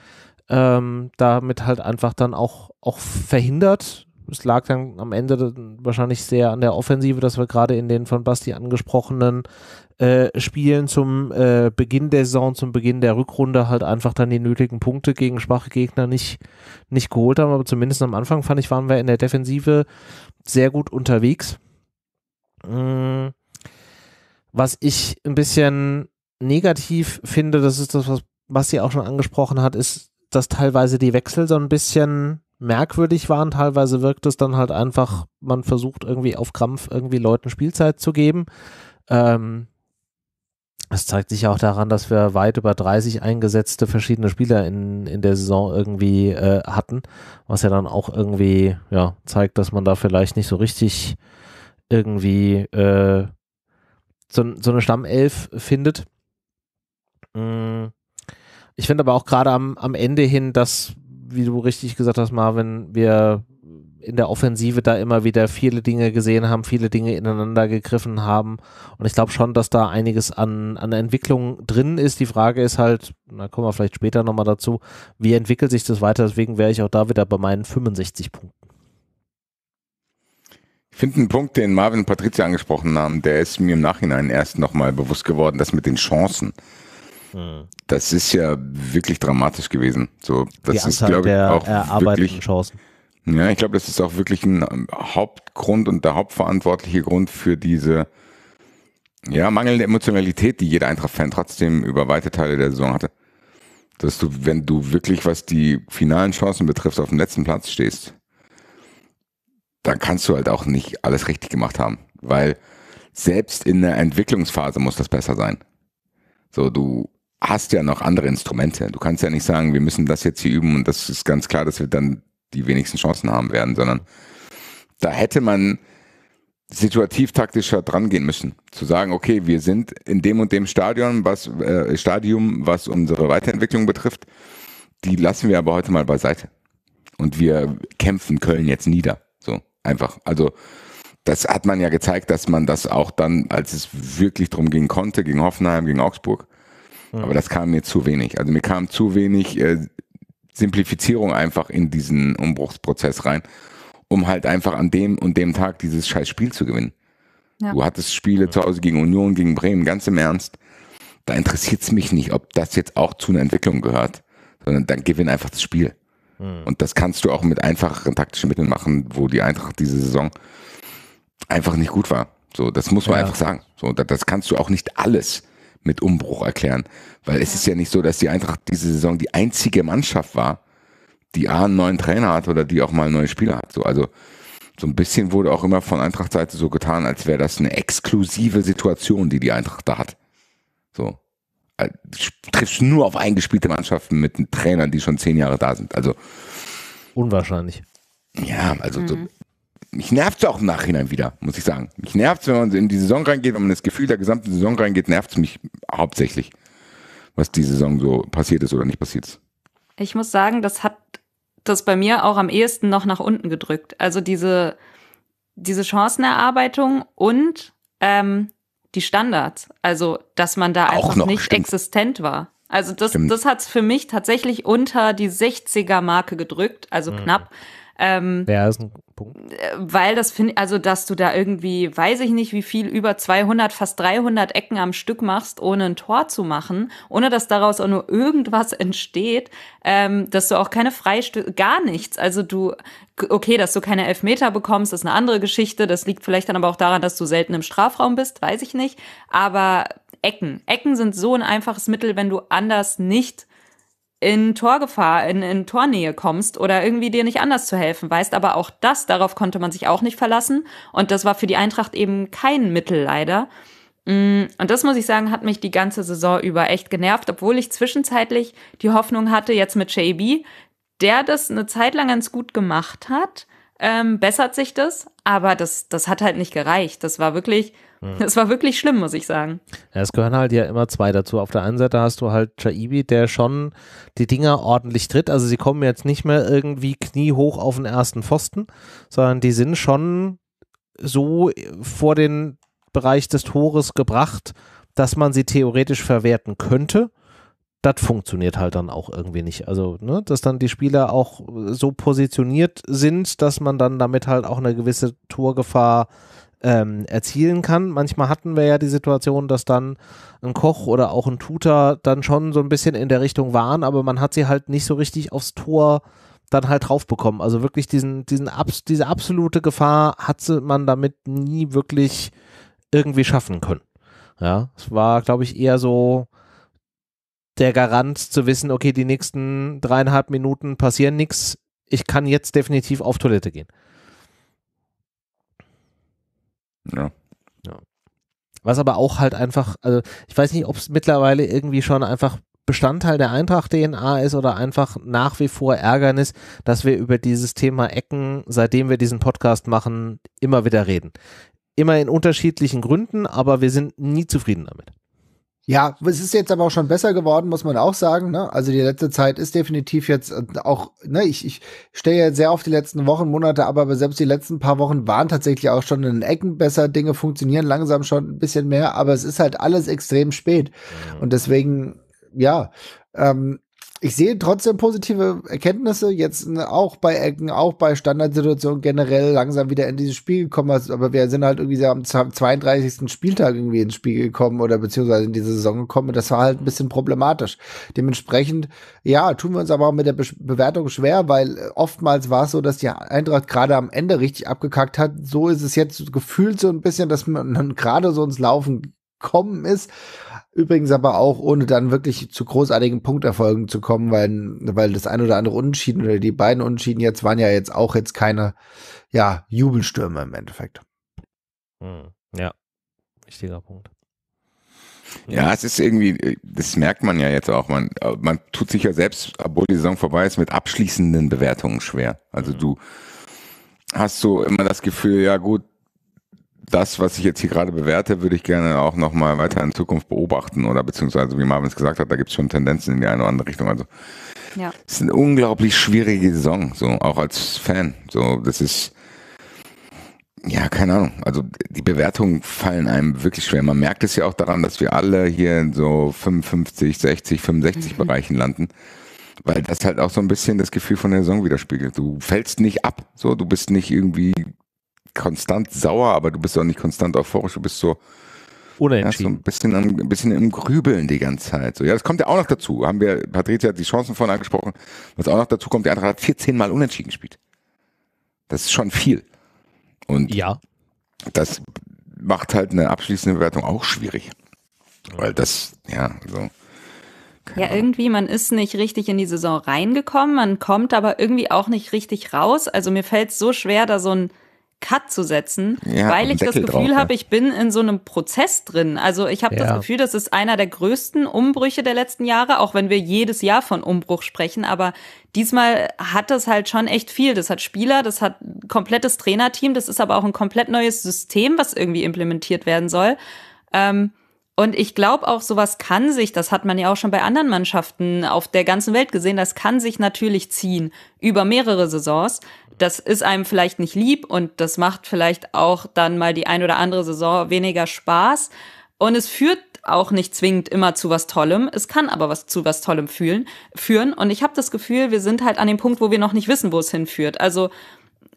ähm, damit halt einfach dann auch, auch verhindert. Es lag dann am Ende wahrscheinlich sehr an der Offensive, dass wir gerade in den von Basti angesprochenen äh, spielen zum äh, Beginn der Saison, zum Beginn der Rückrunde halt einfach dann die nötigen Punkte gegen schwache Gegner nicht, nicht geholt haben. Aber zumindest am Anfang fand ich, waren wir in der Defensive sehr gut unterwegs. Mm. Was ich ein bisschen negativ finde, das ist das, was sie auch schon angesprochen hat, ist, dass teilweise die Wechsel so ein bisschen merkwürdig waren. Teilweise wirkt es dann halt einfach, man versucht irgendwie auf Krampf irgendwie Leuten Spielzeit zu geben. Ähm, das zeigt sich ja auch daran, dass wir weit über 30 eingesetzte verschiedene Spieler in, in der Saison irgendwie äh, hatten, was ja dann auch irgendwie ja, zeigt, dass man da vielleicht nicht so richtig irgendwie äh, so, so eine Stammelf findet. Mm. Ich finde aber auch gerade am, am Ende hin, dass, wie du richtig gesagt hast, Marvin, wir in der Offensive da immer wieder viele Dinge gesehen haben, viele Dinge ineinander gegriffen haben. Und ich glaube schon, dass da einiges an, an Entwicklung drin ist. Die Frage ist halt, da kommen wir vielleicht später nochmal dazu, wie entwickelt sich das weiter? Deswegen wäre ich auch da wieder bei meinen 65 Punkten. Ich finde einen Punkt, den Marvin und Patricia angesprochen haben, der ist mir im Nachhinein erst nochmal bewusst geworden, das mit den Chancen. Hm. Das ist ja wirklich dramatisch gewesen. So, das die ist, glaube ich, auch der erarbeiteten wirklich, Chancen. Ja, ich glaube, das ist auch wirklich ein ähm, Hauptgrund und der hauptverantwortliche Grund für diese ja, mangelnde Emotionalität, die jeder Eintracht-Fan trotzdem über weite Teile der Saison hatte. Dass du, wenn du wirklich, was die finalen Chancen betrifft, auf dem letzten Platz stehst, dann kannst du halt auch nicht alles richtig gemacht haben. Weil selbst in der Entwicklungsphase muss das besser sein. So, du hast ja noch andere Instrumente. Du kannst ja nicht sagen, wir müssen das jetzt hier üben und das ist ganz klar, dass wir dann die wenigsten Chancen haben werden, sondern da hätte man situativ taktischer dran gehen müssen. Zu sagen, okay, wir sind in dem und dem Stadion, was, äh, Stadium, was unsere Weiterentwicklung betrifft, die lassen wir aber heute mal beiseite. Und wir kämpfen Köln jetzt nieder. So, einfach. Also, das hat man ja gezeigt, dass man das auch dann, als es wirklich drum ging, konnte, gegen Hoffenheim, gegen Augsburg, hm. aber das kam mir zu wenig. Also mir kam zu wenig äh, Simplifizierung einfach in diesen Umbruchsprozess rein, um halt einfach an dem und dem Tag dieses scheiß Spiel zu gewinnen. Ja. Du hattest Spiele zu Hause gegen Union, gegen Bremen, ganz im Ernst. Da interessiert es mich nicht, ob das jetzt auch zu einer Entwicklung gehört, sondern dann gewinn einfach das Spiel. Mhm. Und das kannst du auch mit einfacheren taktischen Mitteln machen, wo die Eintracht diese Saison einfach nicht gut war. So, das muss man ja. einfach sagen. So, das, das kannst du auch nicht alles mit Umbruch erklären. Weil es ist ja nicht so, dass die Eintracht diese Saison die einzige Mannschaft war, die A einen neuen Trainer hat oder die auch mal neue Spieler hat. So, also so ein bisschen wurde auch immer von Eintracht-Seite so getan, als wäre das eine exklusive Situation, die die Eintracht da hat. So. Also, triffst nur auf eingespielte Mannschaften mit Trainern, die schon zehn Jahre da sind. Also. Unwahrscheinlich. Ja, also mhm. so, mich nervt es auch im Nachhinein wieder, muss ich sagen. Mich nervt es, wenn man in die Saison reingeht, wenn man das Gefühl der gesamten Saison reingeht, nervt es mich hauptsächlich, was die Saison so passiert ist oder nicht passiert ist. Ich muss sagen, das hat das bei mir auch am ehesten noch nach unten gedrückt. Also diese, diese Chancenerarbeitung und ähm, die Standards. Also, dass man da auch einfach noch, nicht stimmt. existent war. Also das, stimmt. das hat's für mich tatsächlich unter die 60er-Marke gedrückt, also mhm. knapp. Ähm, ja, ist ein Punkt. Äh, weil das finde, also dass du da irgendwie, weiß ich nicht, wie viel über 200, fast 300 Ecken am Stück machst, ohne ein Tor zu machen, ohne dass daraus auch nur irgendwas entsteht, ähm, dass du auch keine Freistöße, gar nichts. Also du, okay, dass du keine Elfmeter bekommst, ist eine andere Geschichte. Das liegt vielleicht dann aber auch daran, dass du selten im Strafraum bist, weiß ich nicht. Aber Ecken, Ecken sind so ein einfaches Mittel, wenn du anders nicht in Torgefahr, in, in Tornähe kommst oder irgendwie dir nicht anders zu helfen weißt. Aber auch das, darauf konnte man sich auch nicht verlassen. Und das war für die Eintracht eben kein Mittel leider. Mm, und das muss ich sagen, hat mich die ganze Saison über echt genervt, obwohl ich zwischenzeitlich die Hoffnung hatte, jetzt mit JB, der das eine Zeit lang ganz gut gemacht hat, ähm, bessert sich das, aber das, das hat halt nicht gereicht. Das war wirklich es war wirklich schlimm, muss ich sagen. Ja, es gehören halt ja immer zwei dazu. Auf der einen Seite hast du halt Chaibi, der schon die Dinger ordentlich tritt. Also sie kommen jetzt nicht mehr irgendwie kniehoch auf den ersten Pfosten, sondern die sind schon so vor den Bereich des Tores gebracht, dass man sie theoretisch verwerten könnte das funktioniert halt dann auch irgendwie nicht. Also, ne, dass dann die Spieler auch so positioniert sind, dass man dann damit halt auch eine gewisse Torgefahr ähm, erzielen kann. Manchmal hatten wir ja die Situation, dass dann ein Koch oder auch ein Tutor dann schon so ein bisschen in der Richtung waren, aber man hat sie halt nicht so richtig aufs Tor dann halt drauf bekommen. Also wirklich diesen, diesen abs diese absolute Gefahr hatte man damit nie wirklich irgendwie schaffen können. Ja, es war, glaube ich, eher so der Garant zu wissen, okay, die nächsten dreieinhalb Minuten passieren nichts. Ich kann jetzt definitiv auf Toilette gehen. Ja. ja. Was aber auch halt einfach, also ich weiß nicht, ob es mittlerweile irgendwie schon einfach Bestandteil der Eintracht-DNA ist oder einfach nach wie vor Ärgernis, dass wir über dieses Thema Ecken, seitdem wir diesen Podcast machen, immer wieder reden. Immer in unterschiedlichen Gründen, aber wir sind nie zufrieden damit. Ja, es ist jetzt aber auch schon besser geworden, muss man auch sagen. Ne? Also die letzte Zeit ist definitiv jetzt äh, auch, ne, ich, ich stehe ja sehr auf die letzten Wochen, Monate, aber selbst die letzten paar Wochen waren tatsächlich auch schon in den Ecken besser, Dinge funktionieren langsam schon ein bisschen mehr, aber es ist halt alles extrem spät. Mhm. Und deswegen, ja, ähm, ich sehe trotzdem positive Erkenntnisse, jetzt ne, auch bei Ecken, auch bei Standardsituationen generell langsam wieder in dieses Spiel gekommen also, Aber wir sind halt irgendwie am 32. Spieltag irgendwie ins Spiel gekommen oder beziehungsweise in diese Saison gekommen. das war halt ein bisschen problematisch. Dementsprechend, ja, tun wir uns aber auch mit der Be Bewertung schwer, weil äh, oftmals war es so, dass die Eintracht gerade am Ende richtig abgekackt hat. So ist es jetzt gefühlt so ein bisschen, dass man gerade so ins Laufen gekommen ist. Übrigens aber auch, ohne dann wirklich zu großartigen Punkterfolgen zu kommen, weil, weil das ein oder andere Unentschieden oder die beiden Unentschieden jetzt waren ja jetzt auch jetzt keine, ja, Jubelstürme im Endeffekt. Hm, ja, wichtiger Punkt. Ja, es ist irgendwie, das merkt man ja jetzt auch. Man, man tut sich ja selbst, obwohl die Saison vorbei ist, mit abschließenden Bewertungen schwer. Also hm. du hast so immer das Gefühl, ja gut, das, was ich jetzt hier gerade bewerte, würde ich gerne auch nochmal weiter in Zukunft beobachten oder beziehungsweise, wie Marvin es gesagt hat, da gibt es schon Tendenzen in die eine oder andere Richtung. Also ja. es ist eine unglaublich schwierige Saison, so auch als Fan. So, das ist ja, keine Ahnung. Also die Bewertungen fallen einem wirklich schwer. Man merkt es ja auch daran, dass wir alle hier in so 55, 60, 65 mhm. Bereichen landen weil das halt auch so ein bisschen das Gefühl von der Saison widerspiegelt. Du fällst nicht ab, so du bist nicht irgendwie konstant sauer, aber du bist auch nicht konstant euphorisch, du bist so, ja, so ein bisschen, am, ein bisschen im Grübeln die ganze Zeit. So, ja, das kommt ja auch noch dazu. Haben wir, Patricia hat die Chancen vorhin angesprochen. Was auch noch dazu kommt, der andere hat 14 Mal unentschieden gespielt. Das ist schon viel. Und ja. das macht halt eine abschließende Bewertung auch schwierig. Weil das, ja, so. Ja, irgendwie, man ist nicht richtig in die Saison reingekommen, man kommt aber irgendwie auch nicht richtig raus. Also mir fällt es so schwer, da so ein Cut zu setzen, ja, weil ich Deckel das Gefühl drauf, habe, ich bin in so einem Prozess drin. Also ich habe ja. das Gefühl, das ist einer der größten Umbrüche der letzten Jahre, auch wenn wir jedes Jahr von Umbruch sprechen. Aber diesmal hat das halt schon echt viel. Das hat Spieler, das hat komplettes Trainerteam, das ist aber auch ein komplett neues System, was irgendwie implementiert werden soll. Ähm, und ich glaube auch, sowas kann sich, das hat man ja auch schon bei anderen Mannschaften auf der ganzen Welt gesehen, das kann sich natürlich ziehen über mehrere Saisons das ist einem vielleicht nicht lieb und das macht vielleicht auch dann mal die ein oder andere Saison weniger Spaß. Und es führt auch nicht zwingend immer zu was Tollem. Es kann aber was zu was Tollem fühlen, führen. Und ich habe das Gefühl, wir sind halt an dem Punkt, wo wir noch nicht wissen, wo es hinführt. Also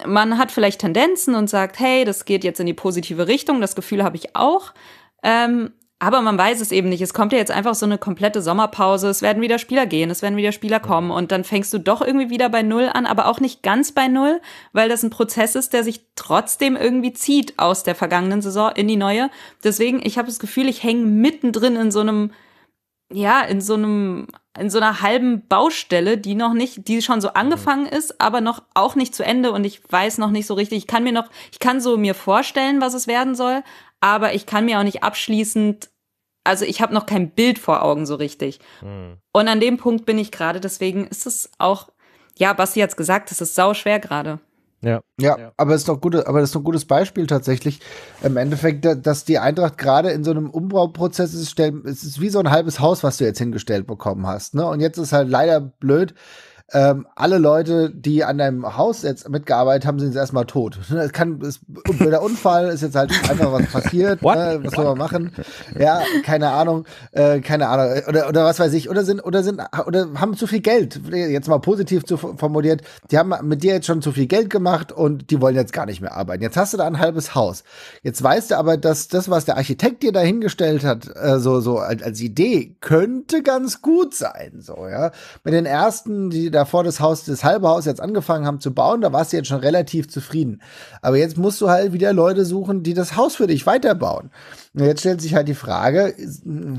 man hat vielleicht Tendenzen und sagt, hey, das geht jetzt in die positive Richtung. Das Gefühl habe ich auch. Ähm, aber man weiß es eben nicht. Es kommt ja jetzt einfach so eine komplette Sommerpause. Es werden wieder Spieler gehen, es werden wieder Spieler kommen. Und dann fängst du doch irgendwie wieder bei Null an, aber auch nicht ganz bei Null, weil das ein Prozess ist, der sich trotzdem irgendwie zieht aus der vergangenen Saison in die neue. Deswegen, ich habe das Gefühl, ich hänge mittendrin in so einem, ja, in so einem, in so einer halben Baustelle, die noch nicht, die schon so mhm. angefangen ist, aber noch auch nicht zu Ende. Und ich weiß noch nicht so richtig. Ich kann mir noch, ich kann so mir vorstellen, was es werden soll, aber ich kann mir auch nicht abschließend, also ich habe noch kein Bild vor Augen so richtig. Mhm. Und an dem Punkt bin ich gerade, deswegen ist es auch, ja, was sie jetzt gesagt, es ist sau schwer gerade. Ja. ja. Ja, aber es ist doch gute, aber das ist ein gutes Beispiel tatsächlich. Im Endeffekt, dass die Eintracht gerade in so einem Umbauprozess ist, es ist wie so ein halbes Haus, was du jetzt hingestellt bekommen hast. Ne? Und jetzt ist halt leider blöd, ähm, alle Leute, die an deinem Haus jetzt mitgearbeitet haben, sind jetzt erstmal tot. Ne, es kann, ist ein blöder Unfall, ist jetzt halt einfach was passiert, ne? was soll man machen? Ja, keine Ahnung, äh, keine Ahnung, oder, oder was weiß ich, oder sind, oder sind, oder haben zu viel Geld, jetzt mal positiv zu formuliert, die haben mit dir jetzt schon zu viel Geld gemacht und die wollen jetzt gar nicht mehr arbeiten. Jetzt hast du da ein halbes Haus. Jetzt weißt du aber, dass das, was der Architekt dir dahingestellt hat, äh, so, so als, als Idee, könnte ganz gut sein, so, ja. Mit den ersten, die davor das Haus, das halbe Haus jetzt angefangen haben zu bauen, da warst du jetzt schon relativ zufrieden. Aber jetzt musst du halt wieder Leute suchen, die das Haus für dich weiterbauen. Und jetzt stellt sich halt die Frage,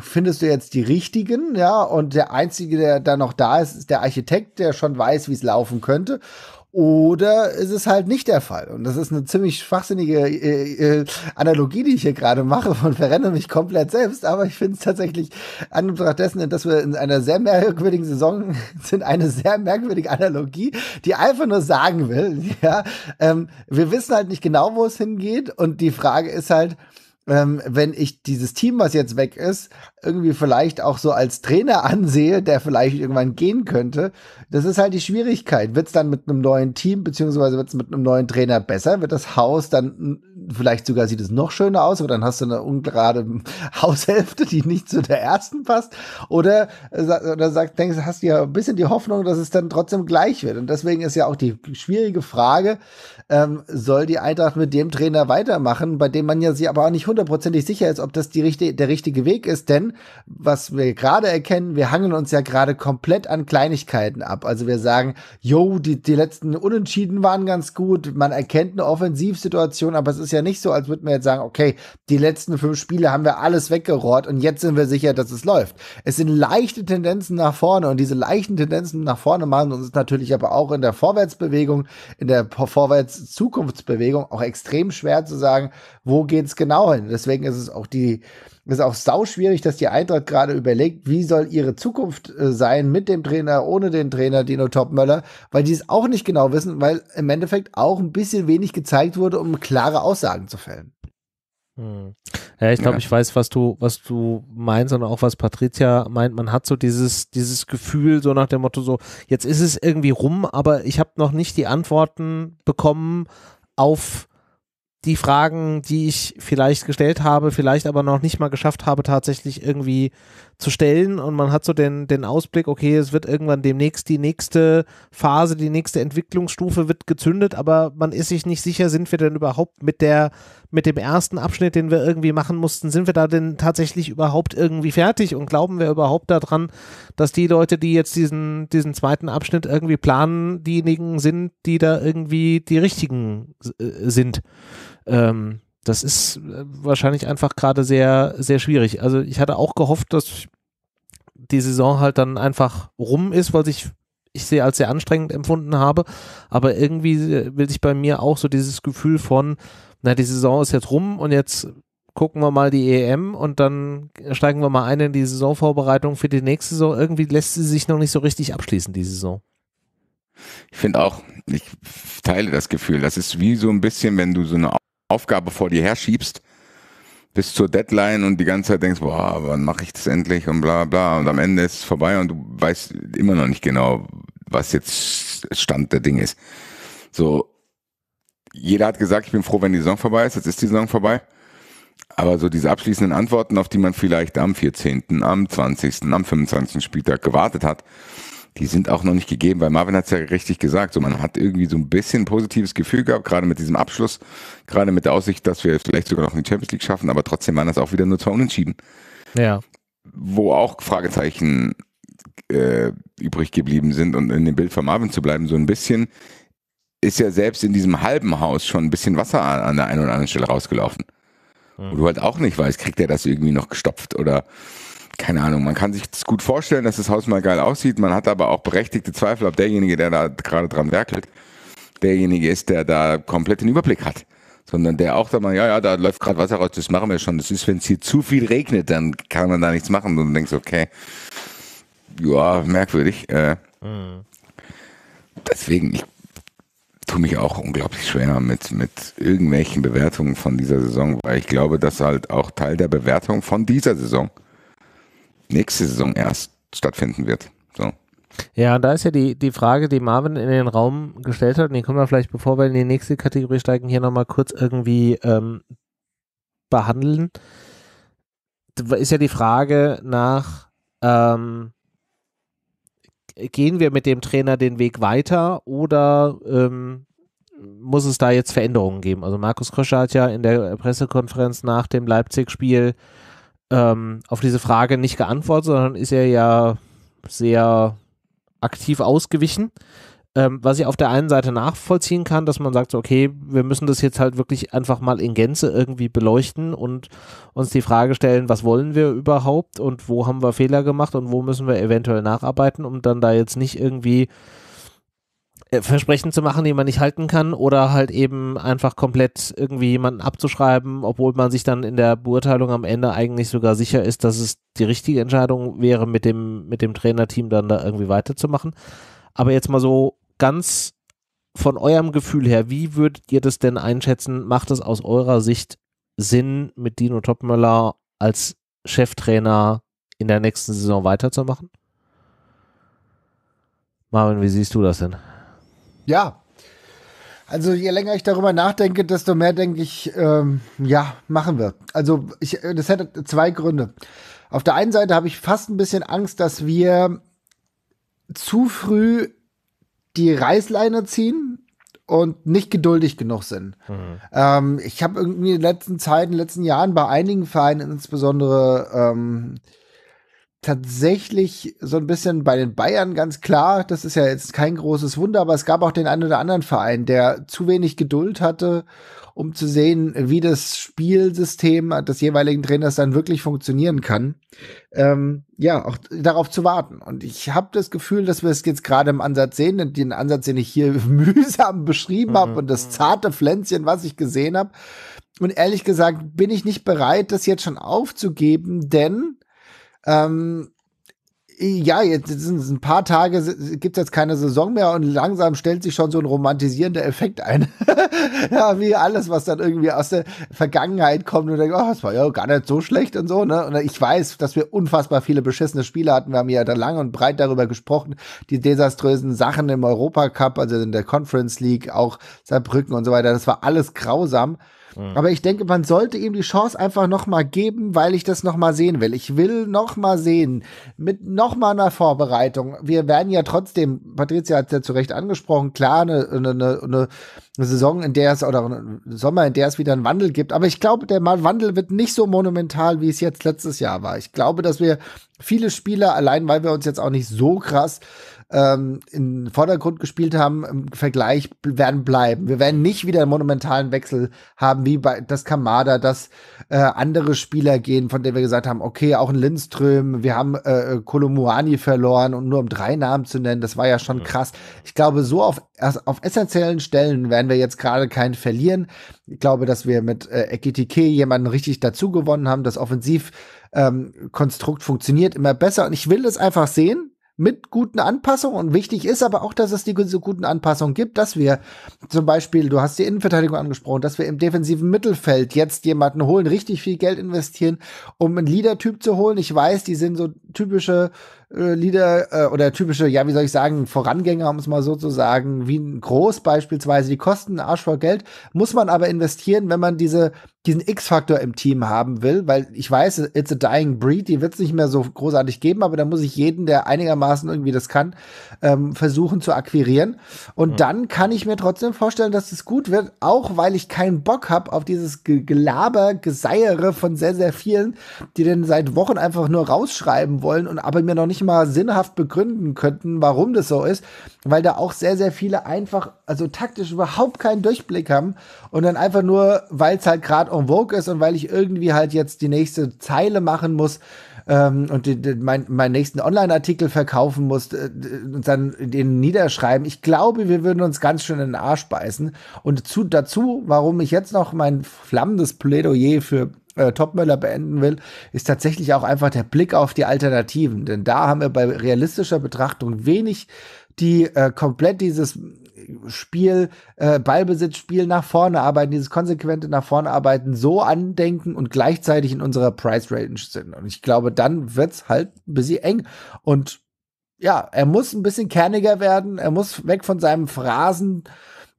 findest du jetzt die richtigen, ja? Und der einzige, der da noch da ist, ist der Architekt, der schon weiß, wie es laufen könnte. Oder ist es halt nicht der Fall? Und das ist eine ziemlich schwachsinnige äh, äh, Analogie, die ich hier gerade mache und verrenne mich komplett selbst. Aber ich finde es tatsächlich an dessen, dass wir in einer sehr merkwürdigen Saison sind, eine sehr merkwürdige Analogie, die einfach nur sagen will, ja, ähm, wir wissen halt nicht genau, wo es hingeht. Und die Frage ist halt, ähm, wenn ich dieses Team, was jetzt weg ist, irgendwie vielleicht auch so als Trainer ansehe, der vielleicht irgendwann gehen könnte. Das ist halt die Schwierigkeit. Wird es dann mit einem neuen Team, beziehungsweise wird es mit einem neuen Trainer besser? Wird das Haus dann, vielleicht sogar sieht es noch schöner aus, aber dann hast du eine ungerade Haushälfte, die nicht zu der ersten passt? Oder, äh, oder sagt, denkst, hast du ja ein bisschen die Hoffnung, dass es dann trotzdem gleich wird. Und deswegen ist ja auch die schwierige Frage, ähm, soll die Eintracht mit dem Trainer weitermachen, bei dem man ja sie aber auch nicht hundertprozentig sicher ist, ob das die richtige, der richtige Weg ist. Denn was wir gerade erkennen, wir hangeln uns ja gerade komplett an Kleinigkeiten ab. Also wir sagen, yo, die, die letzten Unentschieden waren ganz gut. Man erkennt eine Offensivsituation, aber es ist ja nicht so, als würde man jetzt sagen, okay, die letzten fünf Spiele haben wir alles weggerohrt und jetzt sind wir sicher, dass es läuft. Es sind leichte Tendenzen nach vorne und diese leichten Tendenzen nach vorne machen uns natürlich aber auch in der Vorwärtsbewegung, in der Vorwärts Zukunftsbewegung auch extrem schwer zu sagen, wo geht es genau hin. Deswegen ist es auch die, ist auch sau schwierig, dass die Eintracht gerade überlegt, wie soll ihre Zukunft äh, sein mit dem Trainer, ohne den Trainer Dino Topmöller, weil die es auch nicht genau wissen, weil im Endeffekt auch ein bisschen wenig gezeigt wurde, um klare Aussagen zu fällen. Hm. Ja, ich glaube, ja. ich weiß, was du, was du meinst und auch was Patricia meint. Man hat so dieses, dieses Gefühl, so nach dem Motto, so, jetzt ist es irgendwie rum, aber ich habe noch nicht die Antworten bekommen auf die Fragen, die ich vielleicht gestellt habe, vielleicht aber noch nicht mal geschafft habe, tatsächlich irgendwie zu stellen und man hat so den, den Ausblick, okay, es wird irgendwann demnächst die nächste Phase, die nächste Entwicklungsstufe wird gezündet, aber man ist sich nicht sicher, sind wir denn überhaupt mit der, mit dem ersten Abschnitt, den wir irgendwie machen mussten, sind wir da denn tatsächlich überhaupt irgendwie fertig und glauben wir überhaupt daran, dass die Leute, die jetzt diesen, diesen zweiten Abschnitt irgendwie planen, diejenigen sind, die da irgendwie die richtigen äh, sind. Ähm, das ist äh, wahrscheinlich einfach gerade sehr, sehr schwierig. Also ich hatte auch gehofft, dass die Saison halt dann einfach rum ist, weil ich, ich sie als sehr anstrengend empfunden habe. Aber irgendwie äh, will sich bei mir auch so dieses Gefühl von, na, die Saison ist jetzt rum und jetzt gucken wir mal die EM und dann steigen wir mal ein in die Saisonvorbereitung für die nächste Saison. Irgendwie lässt sie sich noch nicht so richtig abschließen, die Saison. Ich finde auch, ich teile das Gefühl. Das ist wie so ein bisschen, wenn du so eine Aufgabe vor dir herschiebst, bis zur Deadline und die ganze Zeit denkst, boah, wann mache ich das endlich und bla bla. Und am Ende ist es vorbei und du weißt immer noch nicht genau, was jetzt Stand der Dinge ist. So, jeder hat gesagt, ich bin froh, wenn die Saison vorbei ist. Jetzt ist die Saison vorbei. Aber so diese abschließenden Antworten, auf die man vielleicht am 14., am 20., am 25. Spieltag gewartet hat, die sind auch noch nicht gegeben, weil Marvin hat es ja richtig gesagt, so man hat irgendwie so ein bisschen positives Gefühl gehabt, gerade mit diesem Abschluss, gerade mit der Aussicht, dass wir vielleicht sogar noch in die Champions League schaffen, aber trotzdem waren das auch wieder nur zwei Unentschieden. Ja. Wo auch Fragezeichen äh, übrig geblieben sind und in dem Bild von Marvin zu bleiben, so ein bisschen ist ja selbst in diesem halben Haus schon ein bisschen Wasser an, an der einen oder anderen Stelle rausgelaufen. Hm. Wo du halt auch nicht weißt, kriegt er das irgendwie noch gestopft oder keine Ahnung, man kann sich das gut vorstellen, dass das Haus mal geil aussieht. Man hat aber auch berechtigte Zweifel, ob derjenige, der da gerade dran werkelt, derjenige ist, der da komplett den Überblick hat. Sondern der auch da mal, ja, ja, da läuft gerade Wasser raus, das machen wir schon. Das ist, wenn es hier zu viel regnet, dann kann man da nichts machen. Und du denkst, okay, ja, merkwürdig. Äh, mhm. Deswegen, ich tue mich auch unglaublich schwer mit, mit irgendwelchen Bewertungen von dieser Saison, weil ich glaube, dass halt auch Teil der Bewertung von dieser Saison nächste Saison erst stattfinden wird. So. Ja, da ist ja die, die Frage, die Marvin in den Raum gestellt hat, und die können wir vielleicht, bevor wir in die nächste Kategorie steigen, hier nochmal kurz irgendwie ähm, behandeln. Da ist ja die Frage nach, ähm, gehen wir mit dem Trainer den Weg weiter oder ähm, muss es da jetzt Veränderungen geben? Also Markus Kröscher hat ja in der Pressekonferenz nach dem Leipzig-Spiel ähm, auf diese Frage nicht geantwortet, sondern ist er ja sehr aktiv ausgewichen. Ähm, was ich auf der einen Seite nachvollziehen kann, dass man sagt, okay, wir müssen das jetzt halt wirklich einfach mal in Gänze irgendwie beleuchten und uns die Frage stellen, was wollen wir überhaupt und wo haben wir Fehler gemacht und wo müssen wir eventuell nacharbeiten, um dann da jetzt nicht irgendwie äh, Versprechen zu machen, die man nicht halten kann, oder halt eben einfach komplett irgendwie jemanden abzuschreiben, obwohl man sich dann in der Beurteilung am Ende eigentlich sogar sicher ist, dass es die richtige Entscheidung wäre, mit dem, mit dem Trainerteam dann da irgendwie weiterzumachen. Aber jetzt mal so ganz von eurem Gefühl her, wie würdet ihr das denn einschätzen? Macht es aus eurer Sicht Sinn, mit Dino Topmöller als Cheftrainer in der nächsten Saison weiterzumachen? Marvin, wie siehst du das denn? Ja. Also je länger ich darüber nachdenke, desto mehr denke ich, ähm, ja, machen wir. Also ich, äh, das hätte zwei Gründe. Auf der einen Seite habe ich fast ein bisschen Angst, dass wir zu früh die Reißleine ziehen und nicht geduldig genug sind. Mhm. Ähm, ich habe irgendwie in den letzten Zeiten, in den letzten Jahren bei einigen Vereinen, insbesondere ähm, tatsächlich so ein bisschen bei den Bayern ganz klar. Das ist ja jetzt kein großes Wunder, aber es gab auch den einen oder anderen Verein, der zu wenig Geduld hatte, um zu sehen, wie das Spielsystem des jeweiligen Trainers dann wirklich funktionieren kann. Ähm, ja, auch darauf zu warten. Und ich habe das Gefühl, dass wir es jetzt gerade im Ansatz sehen, den Ansatz, den ich hier mühsam beschrieben mhm. habe und das mhm. zarte Pflänzchen, was ich gesehen habe. Und ehrlich gesagt bin ich nicht bereit, das jetzt schon aufzugeben, denn ähm, ja, jetzt sind es ein paar Tage, gibt es jetzt keine Saison mehr und langsam stellt sich schon so ein romantisierender Effekt ein. ja, wie alles, was dann irgendwie aus der Vergangenheit kommt und denkt, oh, das war ja gar nicht so schlecht und so, ne? Und ich weiß, dass wir unfassbar viele beschissene Spiele hatten. Wir haben ja da lang und breit darüber gesprochen, die desaströsen Sachen im Europacup, also in der Conference League, auch Saarbrücken und so weiter. Das war alles grausam. Mhm. Aber ich denke, man sollte ihm die Chance einfach nochmal geben, weil ich das nochmal sehen will. Ich will nochmal sehen, mit nochmal einer Vorbereitung. Wir werden ja trotzdem, Patricia hat es ja zu Recht angesprochen, klar, eine, eine, eine, eine Saison, in der es, oder ein Sommer, in der es wieder einen Wandel gibt. Aber ich glaube, der Wandel wird nicht so monumental, wie es jetzt letztes Jahr war. Ich glaube, dass wir viele Spieler, allein weil wir uns jetzt auch nicht so krass ähm, in den Vordergrund gespielt haben, im Vergleich werden bleiben. Wir werden nicht wieder einen monumentalen Wechsel haben, wie bei das Kamada, dass äh, andere Spieler gehen, von denen wir gesagt haben, okay, auch ein Lindström, wir haben äh, äh Kolomuani verloren und nur um drei Namen zu nennen, das war ja schon ja. krass. Ich glaube, so auf, auf essentiellen Stellen werden wir jetzt gerade keinen verlieren. Ich glaube, dass wir mit äh, Ekitike jemanden richtig dazu gewonnen haben, das Offensiv ähm, Konstrukt funktioniert immer besser. Und ich will es einfach sehen mit guten Anpassungen. Und wichtig ist aber auch, dass es die so guten Anpassungen gibt, dass wir zum Beispiel, du hast die Innenverteidigung angesprochen, dass wir im defensiven Mittelfeld jetzt jemanden holen, richtig viel Geld investieren, um einen Leader-Typ zu holen. Ich weiß, die sind so typische äh, Lieder äh, oder typische, ja, wie soll ich sagen, Vorangänger, um es mal so zu sagen, wie ein Groß beispielsweise, die kosten Arsch vor Geld, muss man aber investieren, wenn man diese, diesen X-Faktor im Team haben will, weil ich weiß, it's a dying breed, die wird es nicht mehr so großartig geben, aber da muss ich jeden, der einigermaßen irgendwie das kann, ähm, versuchen zu akquirieren. Und mhm. dann kann ich mir trotzdem vorstellen, dass es gut wird, auch weil ich keinen Bock habe auf dieses Ge Gelaber, Geseiere von sehr, sehr vielen, die denn seit Wochen einfach nur rausschreiben wollen und aber mir noch nicht nicht mal sinnhaft begründen könnten, warum das so ist, weil da auch sehr, sehr viele einfach, also taktisch überhaupt keinen Durchblick haben und dann einfach nur, weil es halt gerade en vogue ist und weil ich irgendwie halt jetzt die nächste Zeile machen muss, ähm, und die, die, mein, meinen nächsten Online-Artikel verkaufen muss äh, und dann den niederschreiben. Ich glaube, wir würden uns ganz schön in den Arsch beißen. Und zu, dazu, warum ich jetzt noch mein flammendes Plädoyer für äh, Topmöller beenden will, ist tatsächlich auch einfach der Blick auf die Alternativen. Denn da haben wir bei realistischer Betrachtung wenig, die äh, komplett dieses Spiel, äh, Ballbesitzspiel nach vorne arbeiten, dieses konsequente nach vorne arbeiten, so andenken und gleichzeitig in unserer Price Range sind. Und ich glaube, dann wird's halt ein bisschen eng. Und ja, er muss ein bisschen kerniger werden, er muss weg von seinem Phrasen.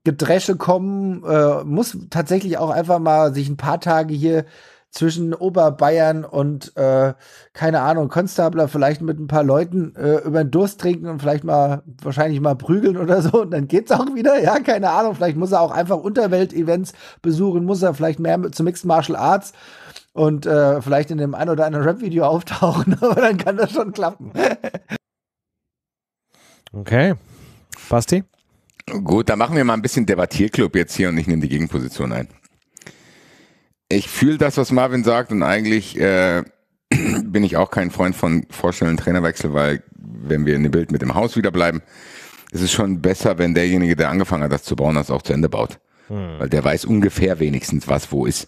Gedresche kommen, äh, muss tatsächlich auch einfach mal sich ein paar Tage hier zwischen Oberbayern und, äh, keine Ahnung, Konstabler vielleicht mit ein paar Leuten äh, über den Durst trinken und vielleicht mal, wahrscheinlich mal prügeln oder so und dann geht's auch wieder. Ja, keine Ahnung, vielleicht muss er auch einfach Unterwelt-Events besuchen, muss er vielleicht mehr zum Mixed Martial Arts und äh, vielleicht in dem ein oder anderen Rap-Video auftauchen, aber dann kann das schon klappen. okay. Basti? Gut, dann machen wir mal ein bisschen Debattierclub jetzt hier und ich nehme die Gegenposition ein ich fühle das, was Marvin sagt, und eigentlich äh, bin ich auch kein Freund von vorschnellen Trainerwechsel, weil wenn wir in dem Bild mit dem Haus wieder bleiben, ist es schon besser, wenn derjenige, der angefangen hat, das zu bauen, das auch zu Ende baut. Hm. Weil der weiß ungefähr wenigstens, was wo ist.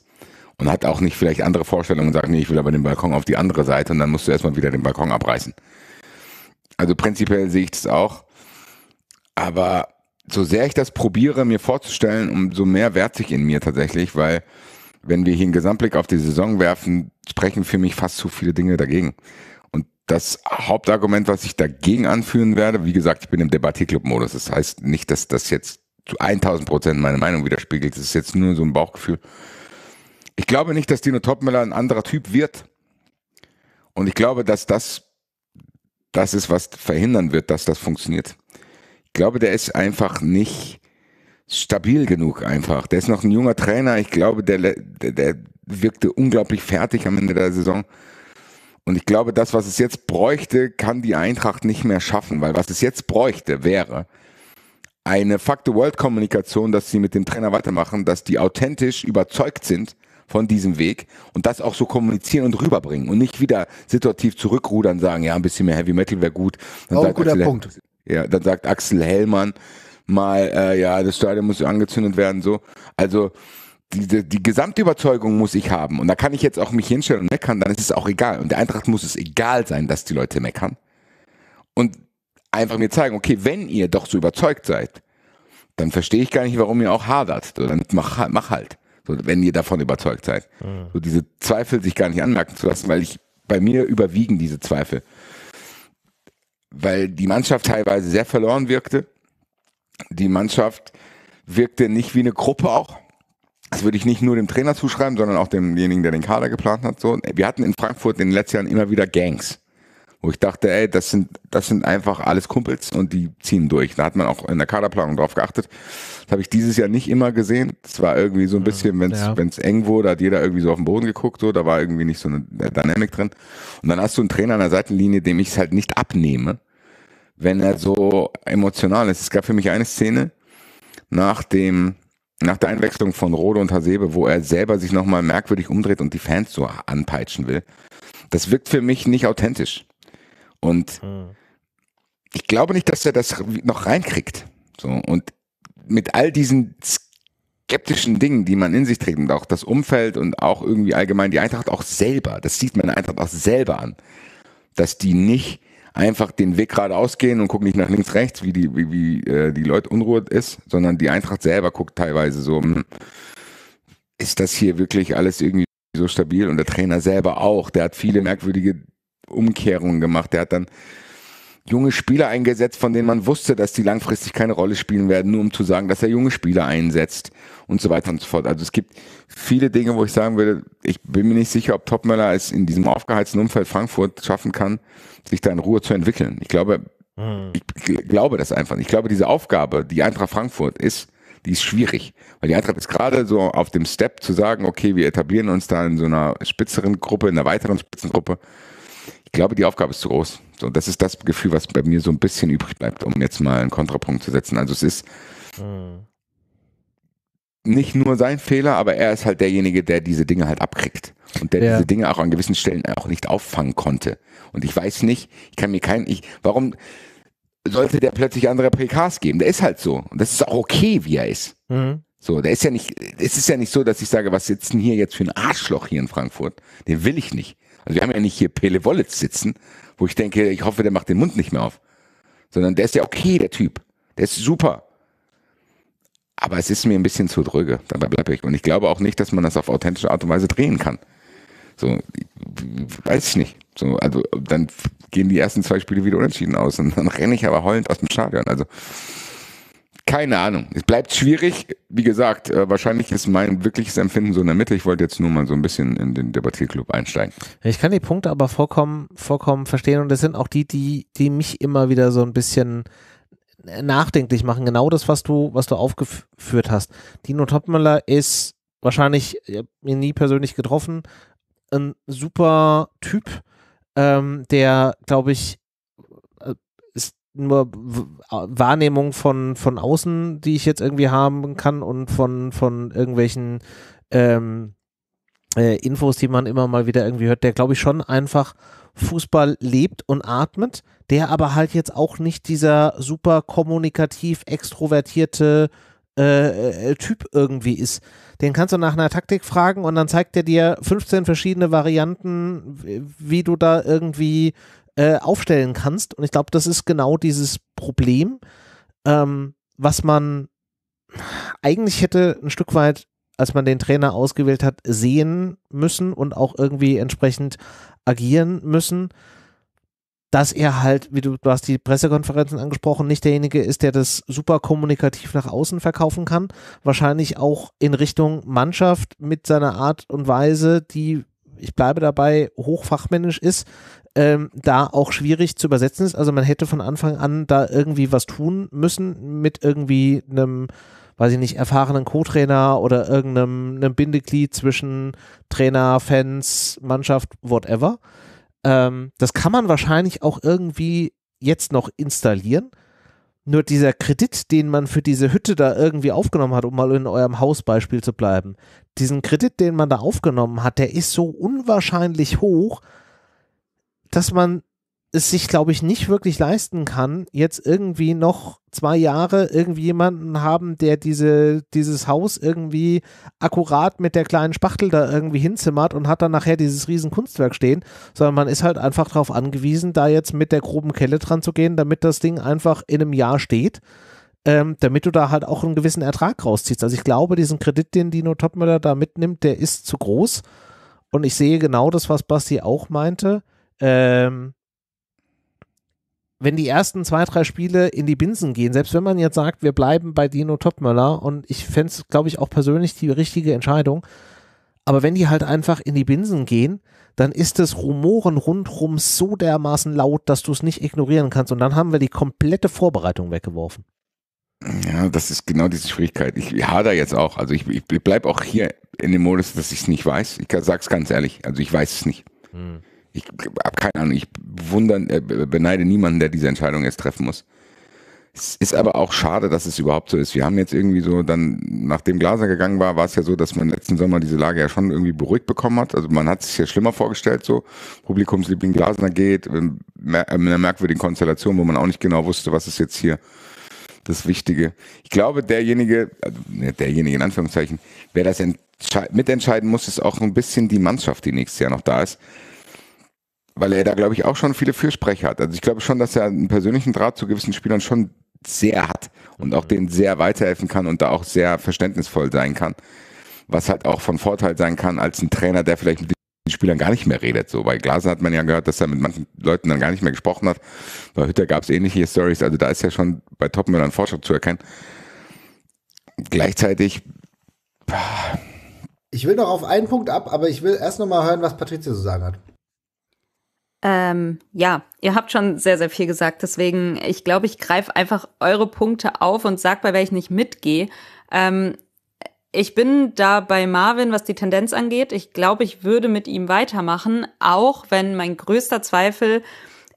Und hat auch nicht vielleicht andere Vorstellungen und sagt, nee, ich will aber den Balkon auf die andere Seite und dann musst du erstmal wieder den Balkon abreißen. Also prinzipiell sehe ich das auch. Aber so sehr ich das probiere, mir vorzustellen, umso mehr wehrt sich in mir tatsächlich, weil wenn wir hier einen Gesamtblick auf die Saison werfen, sprechen für mich fast zu viele Dinge dagegen. Und das Hauptargument, was ich dagegen anführen werde, wie gesagt, ich bin im Debattierclub-Modus. Das heißt nicht, dass das jetzt zu 1000 Prozent meine Meinung widerspiegelt. Das ist jetzt nur so ein Bauchgefühl. Ich glaube nicht, dass Dino Topmüller ein anderer Typ wird. Und ich glaube, dass das das ist, was verhindern wird, dass das funktioniert. Ich glaube, der ist einfach nicht stabil genug einfach. Der ist noch ein junger Trainer. Ich glaube, der, der, der wirkte unglaublich fertig am Ende der Saison. Und ich glaube, das, was es jetzt bräuchte, kann die Eintracht nicht mehr schaffen, weil was es jetzt bräuchte, wäre eine Fakte world kommunikation dass sie mit dem Trainer weitermachen, dass die authentisch überzeugt sind von diesem Weg und das auch so kommunizieren und rüberbringen und nicht wieder situativ zurückrudern, sagen, ja, ein bisschen mehr Heavy Metal wäre gut. Dann auch ein guter Axel, Punkt. Ja, dann sagt Axel Hellmann, mal, äh, ja, das Stadion muss angezündet werden, so. Also diese, die, Gesamtüberzeugung muss ich haben. Und da kann ich jetzt auch mich hinstellen und meckern, dann ist es auch egal. Und der Eintracht muss es egal sein, dass die Leute meckern. Und einfach mir zeigen, okay, wenn ihr doch so überzeugt seid, dann verstehe ich gar nicht, warum ihr auch hadert. So, dann mach, mach halt. So, wenn ihr davon überzeugt seid. Mhm. So diese Zweifel sich gar nicht anmerken zu lassen, weil ich bei mir überwiegen diese Zweifel. Weil die Mannschaft teilweise sehr verloren wirkte die Mannschaft wirkte nicht wie eine Gruppe auch. Das würde ich nicht nur dem Trainer zuschreiben, sondern auch demjenigen, der den Kader geplant hat. So, wir hatten in Frankfurt in den letzten Jahren immer wieder Gangs, wo ich dachte, ey, das sind, das sind einfach alles Kumpels und die ziehen durch. Da hat man auch in der Kaderplanung drauf geachtet. Das habe ich dieses Jahr nicht immer gesehen. Das war irgendwie so ein bisschen, wenn es ja. Wenn's eng wurde, hat jeder irgendwie so auf den Boden geguckt, so, da war irgendwie nicht so eine äh, Dynamik drin. Und dann hast du einen Trainer an der Seitenlinie, dem ich es halt nicht abnehme wenn er so emotional ist. Es gab für mich eine Szene nach dem nach der Einwechslung von Rode und Hasebe, wo er selber sich nochmal merkwürdig umdreht und die Fans so anpeitschen will. Das wirkt für mich nicht authentisch. Und hm. ich glaube nicht, dass er das noch reinkriegt. So, und mit all diesen skeptischen Dingen, die man in sich trägt und auch das Umfeld und auch irgendwie allgemein die Eintracht auch selber, das sieht man Eintracht auch selber an, dass die nicht einfach den Weg geradeaus gehen und gucken nicht nach links, rechts, wie die, wie, wie äh, die Leute unruhig ist, sondern die Eintracht selber guckt teilweise so, hm, ist das hier wirklich alles irgendwie so stabil? Und der Trainer selber auch, der hat viele merkwürdige Umkehrungen gemacht. Der hat dann junge Spieler eingesetzt, von denen man wusste, dass die langfristig keine Rolle spielen werden, nur um zu sagen, dass er junge Spieler einsetzt und so weiter und so fort. Also es gibt viele Dinge, wo ich sagen würde, ich bin mir nicht sicher, ob Topmöller es in diesem aufgeheizten Umfeld Frankfurt schaffen kann, sich da in Ruhe zu entwickeln. Ich glaube, mhm. ich glaube das einfach. nicht. Ich glaube, diese Aufgabe, die Eintracht Frankfurt ist, die ist schwierig, weil die Eintracht ist gerade so auf dem Step zu sagen, okay, wir etablieren uns da in so einer spitzeren Gruppe, in einer weiteren Spitzengruppe. Ich glaube, die Aufgabe ist zu groß. Und das ist das Gefühl, was bei mir so ein bisschen übrig bleibt, um jetzt mal einen Kontrapunkt zu setzen. Also es ist mhm. nicht nur sein Fehler, aber er ist halt derjenige, der diese Dinge halt abkriegt und der ja. diese Dinge auch an gewissen Stellen auch nicht auffangen konnte. Und ich weiß nicht, ich kann mir keinen, ich, warum sollte der plötzlich andere PKs geben? Der ist halt so. Und das ist auch okay, wie er ist. Mhm. So, der ist ja nicht, es ist ja nicht so, dass ich sage, was sitzen hier jetzt für ein Arschloch hier in Frankfurt? Den will ich nicht. Also wir haben ja nicht hier Pele Wollitz sitzen, wo ich denke, ich hoffe, der macht den Mund nicht mehr auf. Sondern der ist ja okay, der Typ. Der ist super. Aber es ist mir ein bisschen zu dröge. Dabei bleibe ich. Und ich glaube auch nicht, dass man das auf authentische Art und Weise drehen kann. So, weiß ich nicht. So, also dann gehen die ersten zwei Spiele wieder unentschieden aus und dann renne ich aber heulend aus dem Stadion. Also keine Ahnung. Es bleibt schwierig. Wie gesagt, äh, wahrscheinlich ist mein wirkliches Empfinden so in der Mitte. Ich wollte jetzt nur mal so ein bisschen in den Debattierclub einsteigen. Ich kann die Punkte aber vollkommen, vollkommen verstehen und das sind auch die, die, die mich immer wieder so ein bisschen äh, nachdenklich machen. Genau das, was du, was du aufgeführt hast. Dino Topmüller ist wahrscheinlich, mir nie persönlich getroffen, ein super Typ, ähm, der, glaube ich, nur Wahrnehmung von, von außen, die ich jetzt irgendwie haben kann und von, von irgendwelchen ähm, äh, Infos, die man immer mal wieder irgendwie hört, der glaube ich schon einfach Fußball lebt und atmet, der aber halt jetzt auch nicht dieser super kommunikativ extrovertierte äh, äh Typ irgendwie ist. Den kannst du nach einer Taktik fragen und dann zeigt er dir 15 verschiedene Varianten, wie du da irgendwie äh, aufstellen kannst. Und ich glaube, das ist genau dieses Problem, ähm, was man eigentlich hätte ein Stück weit, als man den Trainer ausgewählt hat, sehen müssen und auch irgendwie entsprechend agieren müssen, dass er halt, wie du, du hast die Pressekonferenzen angesprochen, nicht derjenige ist, der das super kommunikativ nach außen verkaufen kann. Wahrscheinlich auch in Richtung Mannschaft mit seiner Art und Weise, die ich bleibe dabei, hochfachmännisch ist, ähm, da auch schwierig zu übersetzen ist. Also man hätte von Anfang an da irgendwie was tun müssen mit irgendwie einem, weiß ich nicht, erfahrenen Co-Trainer oder irgendeinem Bindeglied zwischen Trainer, Fans, Mannschaft, whatever. Ähm, das kann man wahrscheinlich auch irgendwie jetzt noch installieren. Nur dieser Kredit, den man für diese Hütte da irgendwie aufgenommen hat, um mal in eurem Hausbeispiel zu bleiben, diesen Kredit, den man da aufgenommen hat, der ist so unwahrscheinlich hoch, dass man es sich, glaube ich, nicht wirklich leisten kann, jetzt irgendwie noch zwei Jahre irgendwie jemanden haben, der diese, dieses Haus irgendwie akkurat mit der kleinen Spachtel da irgendwie hinzimmert und hat dann nachher dieses riesen Kunstwerk stehen, sondern man ist halt einfach darauf angewiesen, da jetzt mit der groben Kelle dran zu gehen, damit das Ding einfach in einem Jahr steht, ähm, damit du da halt auch einen gewissen Ertrag rausziehst. Also ich glaube, diesen Kredit, den Dino Topmüller da mitnimmt, der ist zu groß und ich sehe genau das, was Basti auch meinte, ähm, wenn die ersten zwei, drei Spiele in die Binsen gehen, selbst wenn man jetzt sagt, wir bleiben bei Dino Topmöller und ich fände es, glaube ich, auch persönlich die richtige Entscheidung, aber wenn die halt einfach in die Binsen gehen, dann ist das Rumoren rundherum so dermaßen laut, dass du es nicht ignorieren kannst und dann haben wir die komplette Vorbereitung weggeworfen. Ja, das ist genau diese Schwierigkeit. Ich hader jetzt auch. Also ich, ich bleibe auch hier in dem Modus, dass ich es nicht weiß. Ich sage es ganz ehrlich. Also ich weiß es nicht. Hm. Ich habe keine Ahnung, ich wundern, äh, beneide niemanden, der diese Entscheidung jetzt treffen muss. Es ist aber auch schade, dass es überhaupt so ist. Wir haben jetzt irgendwie so dann, nachdem Glaser gegangen war, war es ja so, dass man letzten Sommer diese Lage ja schon irgendwie beruhigt bekommen hat. Also man hat sich ja schlimmer vorgestellt, so Publikumsliebling Glasner geht, in äh, äh, einer merkwürdigen Konstellation, wo man auch nicht genau wusste, was ist jetzt hier das Wichtige. Ich glaube, derjenige, also ne, derjenige in Anführungszeichen, wer das mitentscheiden muss, ist auch ein bisschen die Mannschaft, die nächstes Jahr noch da ist weil er da, glaube ich, auch schon viele Fürsprecher hat. Also ich glaube schon, dass er einen persönlichen Draht zu gewissen Spielern schon sehr hat und auch mhm. denen sehr weiterhelfen kann und da auch sehr verständnisvoll sein kann. Was halt auch von Vorteil sein kann als ein Trainer, der vielleicht mit den Spielern gar nicht mehr redet. So bei Glaser hat man ja gehört, dass er mit manchen Leuten dann gar nicht mehr gesprochen hat. Bei Hütter gab es ähnliche Stories. Also da ist ja schon bei Topmüller ein Fortschritt zu erkennen. Gleichzeitig. Ich will noch auf einen Punkt ab, aber ich will erst noch mal hören, was Patricia zu sagen hat. Ähm, ja, ihr habt schon sehr, sehr viel gesagt. Deswegen, ich glaube, ich greife einfach eure Punkte auf und sag, bei welchen ich mitgehe. Ähm, ich bin da bei Marvin, was die Tendenz angeht. Ich glaube, ich würde mit ihm weitermachen, auch wenn mein größter Zweifel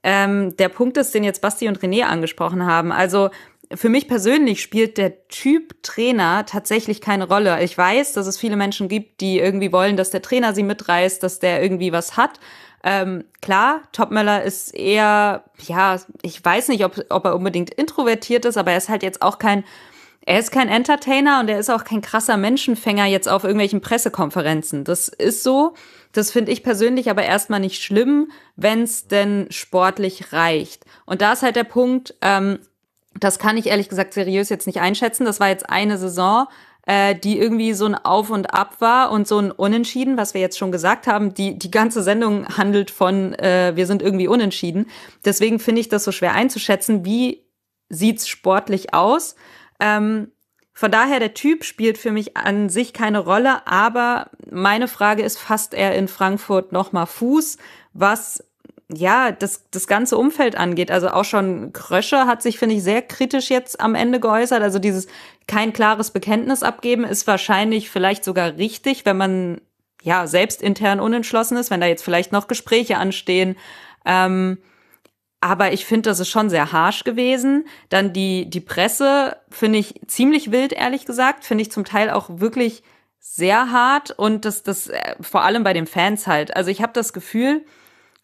ähm, der Punkt ist, den jetzt Basti und René angesprochen haben. Also für mich persönlich spielt der Typ Trainer tatsächlich keine Rolle. Ich weiß, dass es viele Menschen gibt, die irgendwie wollen, dass der Trainer sie mitreißt, dass der irgendwie was hat. Ähm, klar, Topmöller ist eher, ja, ich weiß nicht, ob, ob er unbedingt introvertiert ist, aber er ist halt jetzt auch kein, er ist kein Entertainer und er ist auch kein krasser Menschenfänger jetzt auf irgendwelchen Pressekonferenzen. Das ist so. Das finde ich persönlich aber erstmal nicht schlimm, wenn es denn sportlich reicht. Und da ist halt der Punkt, ähm, das kann ich ehrlich gesagt seriös jetzt nicht einschätzen. Das war jetzt eine Saison, äh, die irgendwie so ein Auf und Ab war und so ein Unentschieden, was wir jetzt schon gesagt haben. Die, die ganze Sendung handelt von, äh, wir sind irgendwie unentschieden. Deswegen finde ich das so schwer einzuschätzen, wie sieht's sportlich aus. Ähm, von daher, der Typ spielt für mich an sich keine Rolle, aber meine Frage ist, fasst er in Frankfurt nochmal Fuß, was ja, das, das ganze Umfeld angeht. Also auch schon Krösche hat sich, finde ich, sehr kritisch jetzt am Ende geäußert. Also dieses kein klares Bekenntnis abgeben ist wahrscheinlich vielleicht sogar richtig, wenn man ja selbst intern unentschlossen ist, wenn da jetzt vielleicht noch Gespräche anstehen. Ähm, aber ich finde, das ist schon sehr harsh gewesen. Dann die, die Presse finde ich ziemlich wild, ehrlich gesagt. Finde ich zum Teil auch wirklich sehr hart und das, das äh, vor allem bei den Fans halt. Also ich habe das Gefühl,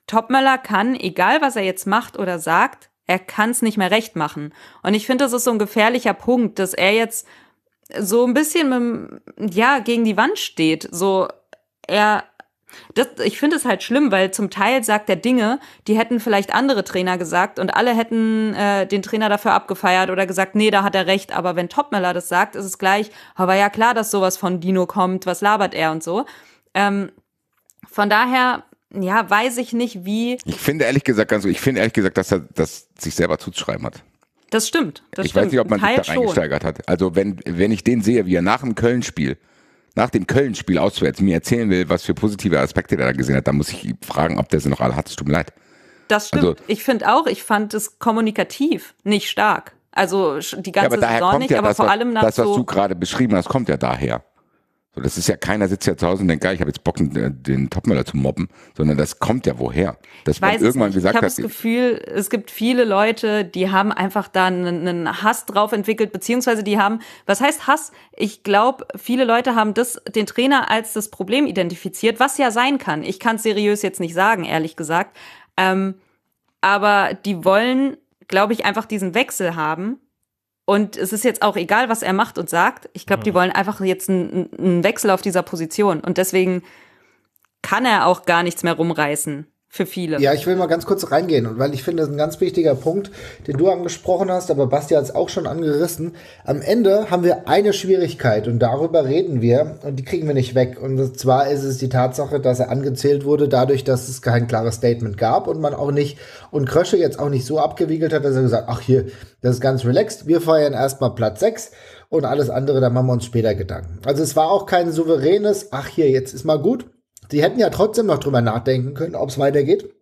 Topmöller kann, egal was er jetzt macht oder sagt, er kann es nicht mehr recht machen. Und ich finde, das ist so ein gefährlicher Punkt, dass er jetzt so ein bisschen mit, ja, gegen die Wand steht. So, er, das, ich finde es halt schlimm, weil zum Teil sagt er Dinge, die hätten vielleicht andere Trainer gesagt und alle hätten äh, den Trainer dafür abgefeiert oder gesagt, nee, da hat er recht. Aber wenn Topmiller das sagt, ist es gleich, aber ja klar, dass sowas von Dino kommt, was labert er und so. Ähm, von daher ja, weiß ich nicht, wie. Ich finde ehrlich gesagt ganz so, ich finde ehrlich gesagt, dass er das sich selber zuzuschreiben hat. Das stimmt. Das ich stimmt. weiß nicht, ob man sich da schon. reingesteigert hat. Also wenn, wenn ich den sehe, wie er nach dem Köln-Spiel, nach dem Köln-Spiel auswärts mir erzählen will, was für positive Aspekte er da gesehen hat, dann muss ich fragen, ob der sie noch alle hat. Es tut mir leid. Das stimmt. Also, ich finde auch, ich fand es kommunikativ nicht stark. Also die ganze ja, aber Saison nicht, ja aber das, vor allem nach Das, was so du gerade beschrieben hast, kommt ja daher. So, das ist ja keiner sitzt ja zu Hause und denkt, ich habe jetzt Bock, den, äh, den Topmöller zu mobben, sondern das kommt ja woher. Dass ich weiß irgendwann gesagt ich habe das Gefühl, es gibt viele Leute, die haben einfach da einen, einen Hass drauf entwickelt, beziehungsweise die haben, was heißt Hass? Ich glaube, viele Leute haben das, den Trainer als das Problem identifiziert, was ja sein kann. Ich kann es seriös jetzt nicht sagen, ehrlich gesagt. Ähm, aber die wollen, glaube ich, einfach diesen Wechsel haben und es ist jetzt auch egal, was er macht und sagt. Ich glaube, die mhm. wollen einfach jetzt einen, einen Wechsel auf dieser Position. Und deswegen kann er auch gar nichts mehr rumreißen für viele. Ja, ich will mal ganz kurz reingehen, weil ich finde, das ist ein ganz wichtiger Punkt, den du angesprochen hast, aber Basti hat es auch schon angerissen. Am Ende haben wir eine Schwierigkeit und darüber reden wir und die kriegen wir nicht weg. Und zwar ist es die Tatsache, dass er angezählt wurde, dadurch, dass es kein klares Statement gab und man auch nicht und Krösche jetzt auch nicht so abgewiegelt hat, dass er gesagt, ach hier, das ist ganz relaxed, wir feiern erstmal Platz 6 und alles andere, da machen wir uns später Gedanken. Also es war auch kein souveränes, ach hier, jetzt ist mal gut, die hätten ja trotzdem noch drüber nachdenken können, ob es weitergeht.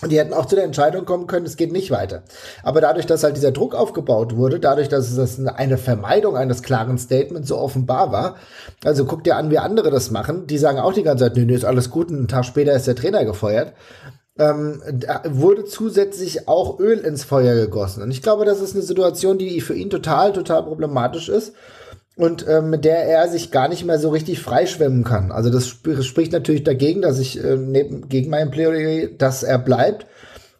Und die hätten auch zu der Entscheidung kommen können, es geht nicht weiter. Aber dadurch, dass halt dieser Druck aufgebaut wurde, dadurch, dass es eine Vermeidung eines klaren Statements so offenbar war, also guck dir an, wie andere das machen, die sagen auch die ganze Zeit, nö, nö, ist alles gut, und einen Tag später ist der Trainer gefeuert. Ähm, wurde zusätzlich auch Öl ins Feuer gegossen. Und ich glaube, das ist eine Situation, die für ihn total, total problematisch ist und ähm, mit der er sich gar nicht mehr so richtig freischwimmen kann. Also das, sp spricht natürlich dagegen, dass ich äh, neben, gegen meinen Plädoyer, dass er bleibt.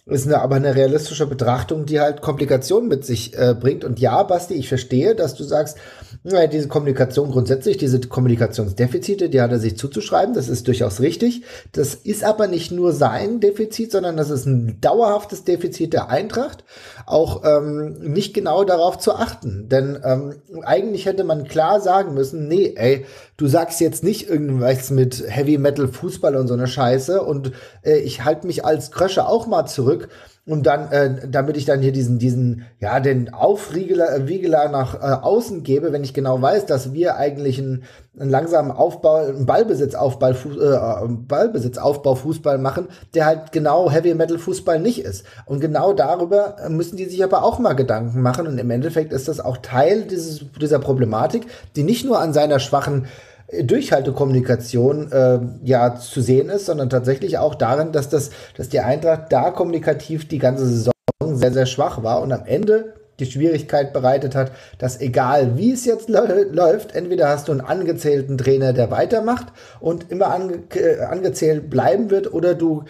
Ist eine, aber eine realistische Betrachtung, die halt Komplikationen mit sich äh, bringt. Und ja, Basti, ich verstehe, dass du sagst, naja, diese Kommunikation grundsätzlich, diese Kommunikationsdefizite, die hat er sich zuzuschreiben, das ist durchaus richtig. Das ist aber nicht nur sein Defizit, sondern das ist ein dauerhaftes Defizit der Eintracht, auch ähm, nicht genau darauf zu achten. Denn ähm, eigentlich hätte man klar sagen müssen, nee, ey, du sagst jetzt nicht irgendwas mit Heavy Metal Fußball und so eine Scheiße und äh, ich halte mich als Krösche auch mal zurück zurück und dann, äh, damit ich dann hier diesen, diesen, ja, den Aufriegeler äh, Wiegeler nach äh, außen gebe, wenn ich genau weiß, dass wir eigentlich einen, einen langsamen Aufbau, einen Ballbesitzaufball, äh, äh Ballbesitzaufbau Fußball machen, der halt genau Heavy Metal Fußball nicht ist. Und genau darüber äh, müssen die sich aber auch mal Gedanken machen. Und im Endeffekt ist das auch Teil dieses, dieser Problematik, die nicht nur an seiner schwachen Durchhaltekommunikation äh, ja zu sehen ist, sondern tatsächlich auch darin, dass, das, dass die Eintracht da kommunikativ die ganze Saison sehr, sehr schwach war und am Ende die Schwierigkeit bereitet hat, dass egal wie es jetzt läuft, entweder hast du einen angezählten Trainer, der weitermacht und immer ange äh, angezählt bleiben wird, oder du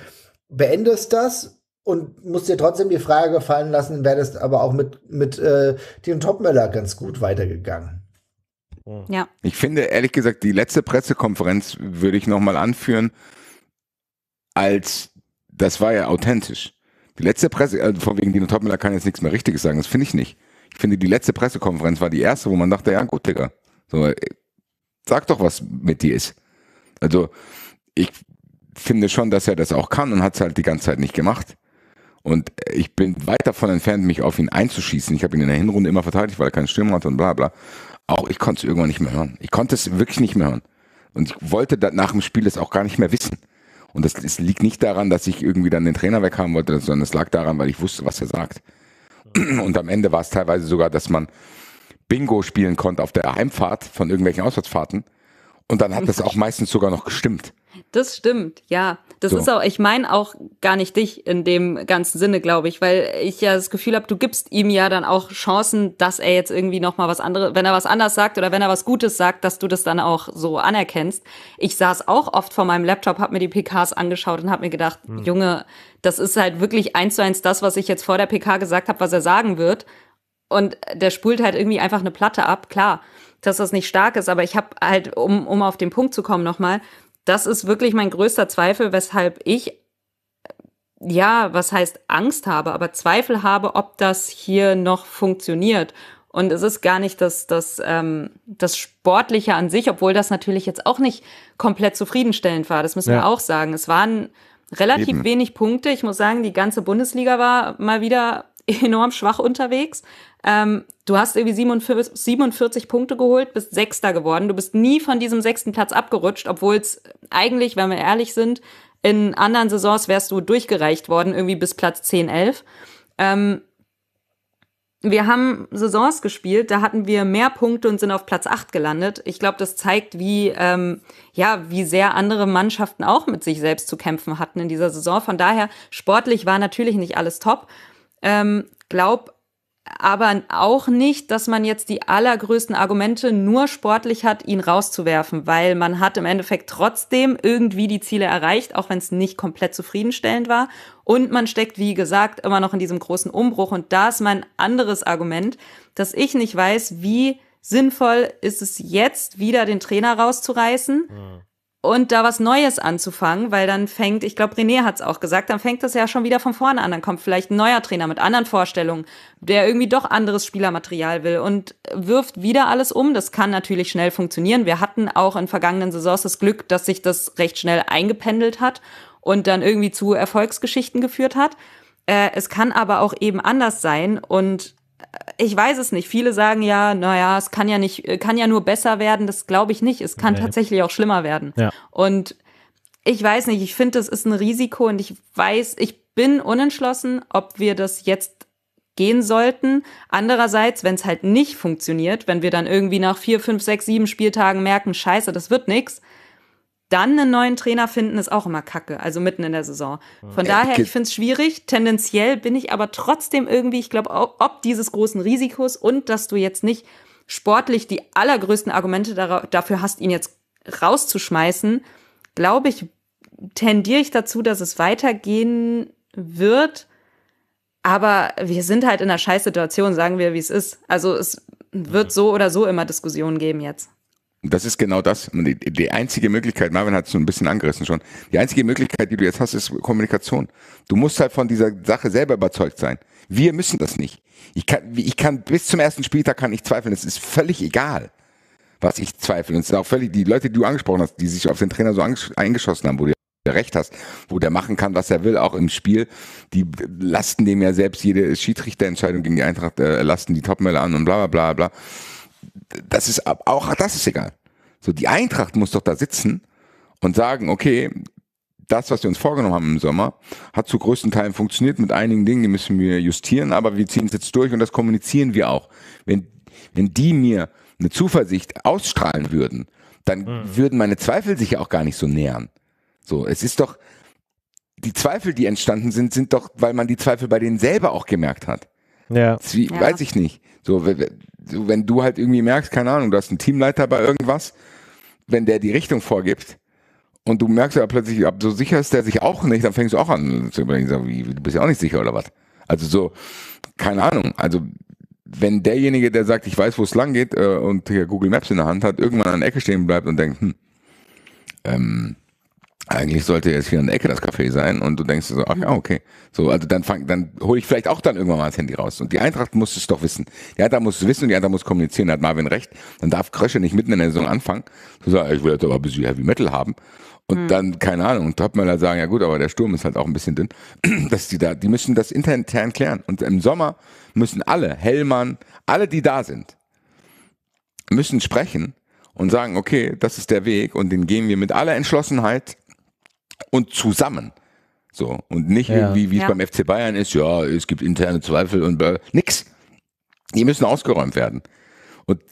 beendest das und musst dir trotzdem die Frage gefallen lassen, wäre das aber auch mit, mit äh, dem Topmöller ganz gut weitergegangen. Ja. Ich finde, ehrlich gesagt, die letzte Pressekonferenz würde ich nochmal anführen, als das war ja authentisch. Die letzte Presse, also äh, von wegen Dino Topmiller kann jetzt nichts mehr Richtiges sagen, das finde ich nicht. Ich finde, die letzte Pressekonferenz war die erste, wo man dachte, ja gut, Digga, so, äh, sag doch, was mit dir ist. Also ich finde schon, dass er das auch kann und hat es halt die ganze Zeit nicht gemacht. Und ich bin weit davon entfernt, mich auf ihn einzuschießen. Ich habe ihn in der Hinrunde immer verteidigt, weil er keinen Stürmer hat und bla bla auch ich konnte es irgendwann nicht mehr hören. Ich konnte es wirklich nicht mehr hören. Und ich wollte nach dem Spiel das auch gar nicht mehr wissen. Und das, das liegt nicht daran, dass ich irgendwie dann den Trainer weghaben wollte, sondern es lag daran, weil ich wusste, was er sagt. Und am Ende war es teilweise sogar, dass man Bingo spielen konnte auf der Heimfahrt von irgendwelchen Auswärtsfahrten. Und dann hat das auch meistens sogar noch gestimmt. Das stimmt, ja. Das so. ist auch, ich meine auch gar nicht dich in dem ganzen Sinne, glaube ich, weil ich ja das Gefühl habe, du gibst ihm ja dann auch Chancen, dass er jetzt irgendwie nochmal was anderes, wenn er was anders sagt oder wenn er was Gutes sagt, dass du das dann auch so anerkennst. Ich saß auch oft vor meinem Laptop, habe mir die PKs angeschaut und habe mir gedacht, hm. Junge, das ist halt wirklich eins zu eins das, was ich jetzt vor der PK gesagt habe, was er sagen wird. Und der spult halt irgendwie einfach eine Platte ab, klar dass das nicht stark ist, aber ich habe halt, um, um auf den Punkt zu kommen nochmal, das ist wirklich mein größter Zweifel, weshalb ich, ja, was heißt Angst habe, aber Zweifel habe, ob das hier noch funktioniert. Und es ist gar nicht das, das, ähm, das Sportliche an sich, obwohl das natürlich jetzt auch nicht komplett zufriedenstellend war. Das müssen ja. wir auch sagen. Es waren relativ Eben. wenig Punkte. Ich muss sagen, die ganze Bundesliga war mal wieder enorm schwach unterwegs. Ähm, du hast irgendwie 47, 47 Punkte geholt, bist Sechster geworden. Du bist nie von diesem sechsten Platz abgerutscht, obwohl es eigentlich, wenn wir ehrlich sind, in anderen Saisons wärst du durchgereicht worden, irgendwie bis Platz 10, 11. Ähm, wir haben Saisons gespielt, da hatten wir mehr Punkte und sind auf Platz 8 gelandet. Ich glaube, das zeigt, wie, ähm, ja, wie sehr andere Mannschaften auch mit sich selbst zu kämpfen hatten in dieser Saison. Von daher, sportlich war natürlich nicht alles top. Ähm, glaub aber auch nicht, dass man jetzt die allergrößten Argumente nur sportlich hat, ihn rauszuwerfen, weil man hat im Endeffekt trotzdem irgendwie die Ziele erreicht, auch wenn es nicht komplett zufriedenstellend war. Und man steckt, wie gesagt, immer noch in diesem großen Umbruch. Und da ist mein anderes Argument, dass ich nicht weiß, wie sinnvoll ist es jetzt, wieder den Trainer rauszureißen, mhm und da was Neues anzufangen, weil dann fängt, ich glaube, René hat es auch gesagt, dann fängt das ja schon wieder von vorne an. Dann kommt vielleicht ein neuer Trainer mit anderen Vorstellungen, der irgendwie doch anderes Spielermaterial will und wirft wieder alles um. Das kann natürlich schnell funktionieren. Wir hatten auch in vergangenen Saisons das Glück, dass sich das recht schnell eingependelt hat und dann irgendwie zu Erfolgsgeschichten geführt hat. Äh, es kann aber auch eben anders sein und ich weiß es nicht. Viele sagen ja, naja, es kann ja nicht, kann ja nur besser werden. Das glaube ich nicht. Es kann nee. tatsächlich auch schlimmer werden. Ja. Und ich weiß nicht, ich finde, das ist ein Risiko und ich weiß, ich bin unentschlossen, ob wir das jetzt gehen sollten. Andererseits, wenn es halt nicht funktioniert, wenn wir dann irgendwie nach vier, fünf, sechs, sieben Spieltagen merken, scheiße, das wird nichts, dann einen neuen Trainer finden, ist auch immer kacke, also mitten in der Saison. Von ja, daher, ich finde es schwierig. Tendenziell bin ich aber trotzdem irgendwie, ich glaube, ob dieses großen Risikos und dass du jetzt nicht sportlich die allergrößten Argumente dafür hast, ihn jetzt rauszuschmeißen, glaube ich, tendiere ich dazu, dass es weitergehen wird. Aber wir sind halt in einer scheiß Situation, sagen wir, wie es ist. Also es wird so oder so immer Diskussionen geben jetzt. Das ist genau das. Die einzige Möglichkeit, Marvin hat es so ein bisschen angerissen schon, die einzige Möglichkeit, die du jetzt hast, ist Kommunikation. Du musst halt von dieser Sache selber überzeugt sein. Wir müssen das nicht. Ich kann, ich kann bis zum ersten Spieltag kann ich zweifeln. Es ist völlig egal, was ich zweifle. Und es ist auch völlig die Leute, die du angesprochen hast, die sich auf den Trainer so eingeschossen haben, wo du recht hast, wo der machen kann, was er will, auch im Spiel. Die lasten dem ja selbst jede Schiedsrichterentscheidung gegen die Eintracht, äh, lasten die Topmöller an und bla bla bla bla das ist auch, das ist egal. So, die Eintracht muss doch da sitzen und sagen, okay, das, was wir uns vorgenommen haben im Sommer, hat zu größten Teilen funktioniert. Mit einigen Dingen, die müssen wir justieren, aber wir ziehen es jetzt durch und das kommunizieren wir auch. Wenn, wenn die mir eine Zuversicht ausstrahlen würden, dann mhm. würden meine Zweifel sich ja auch gar nicht so nähern. So, es ist doch, die Zweifel, die entstanden sind, sind doch, weil man die Zweifel bei denen selber auch gemerkt hat. Ja. Wie, ja. Weiß ich nicht. So, wenn du halt irgendwie merkst, keine Ahnung, du hast einen Teamleiter bei irgendwas, wenn der die Richtung vorgibt und du merkst ja plötzlich, ab so sicher ist der sich auch nicht, dann fängst du auch an zu überlegen, du bist ja auch nicht sicher oder was. Also so, keine Ahnung. Also wenn derjenige, der sagt, ich weiß, wo es lang geht äh, und hier Google Maps in der Hand hat, irgendwann an der Ecke stehen bleibt und denkt, hm, ähm, eigentlich sollte jetzt hier in der Ecke das Café sein und du denkst so, ach ja, okay. So, also dann fang, dann hole ich vielleicht auch dann irgendwann mal das Handy raus. Und die Eintracht muss es doch wissen. Die Eintracht muss es wissen und die Eintracht muss kommunizieren, da hat Marvin recht. Dann darf Krösche nicht mitten in der Saison anfangen. Zu sagen, ich will jetzt aber ein bisschen Heavy Metal haben. Und mhm. dann, keine Ahnung, und Topmöller sagen, ja gut, aber der Sturm ist halt auch ein bisschen dünn. Dass die da, die müssen das intern klären. Und im Sommer müssen alle, Hellmann, alle, die da sind, müssen sprechen und sagen, okay, das ist der Weg und den gehen wir mit aller Entschlossenheit und zusammen. So. Und nicht ja. irgendwie, wie es ja. beim FC Bayern ist, ja, es gibt interne Zweifel und bla, nix. Die müssen ausgeräumt werden. Und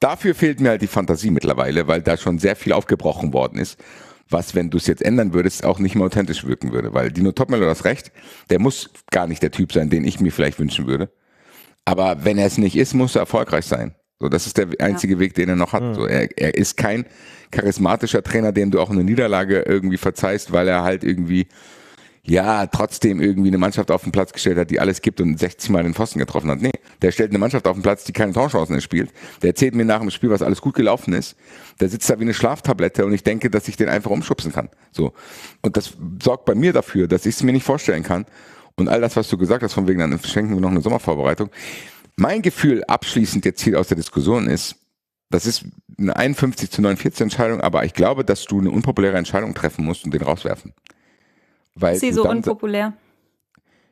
dafür fehlt mir halt die Fantasie mittlerweile, weil da schon sehr viel aufgebrochen worden ist, was, wenn du es jetzt ändern würdest, auch nicht mehr authentisch wirken würde. Weil Dino Topmüller das recht, der muss gar nicht der Typ sein, den ich mir vielleicht wünschen würde. Aber wenn er es nicht ist, muss er erfolgreich sein. So, das ist der einzige ja. Weg, den er noch hat. Mhm. So, er, er ist kein charismatischer Trainer, dem du auch eine Niederlage irgendwie verzeihst, weil er halt irgendwie ja, trotzdem irgendwie eine Mannschaft auf den Platz gestellt hat, die alles gibt und 60 Mal den Pfosten getroffen hat. Nee, der stellt eine Mannschaft auf den Platz, die keine Torchancen spielt. Der erzählt mir nach dem Spiel, was alles gut gelaufen ist. Der sitzt da wie eine Schlaftablette und ich denke, dass ich den einfach umschubsen kann. So. Und das sorgt bei mir dafür, dass ich es mir nicht vorstellen kann. Und all das, was du gesagt hast, von wegen, dann schenken wir noch eine Sommervorbereitung. Mein Gefühl abschließend jetzt hier aus der Diskussion ist, das ist eine 51 zu 49 Entscheidung, aber ich glaube, dass du eine unpopuläre Entscheidung treffen musst und den rauswerfen. Weil ist sie so unpopulär?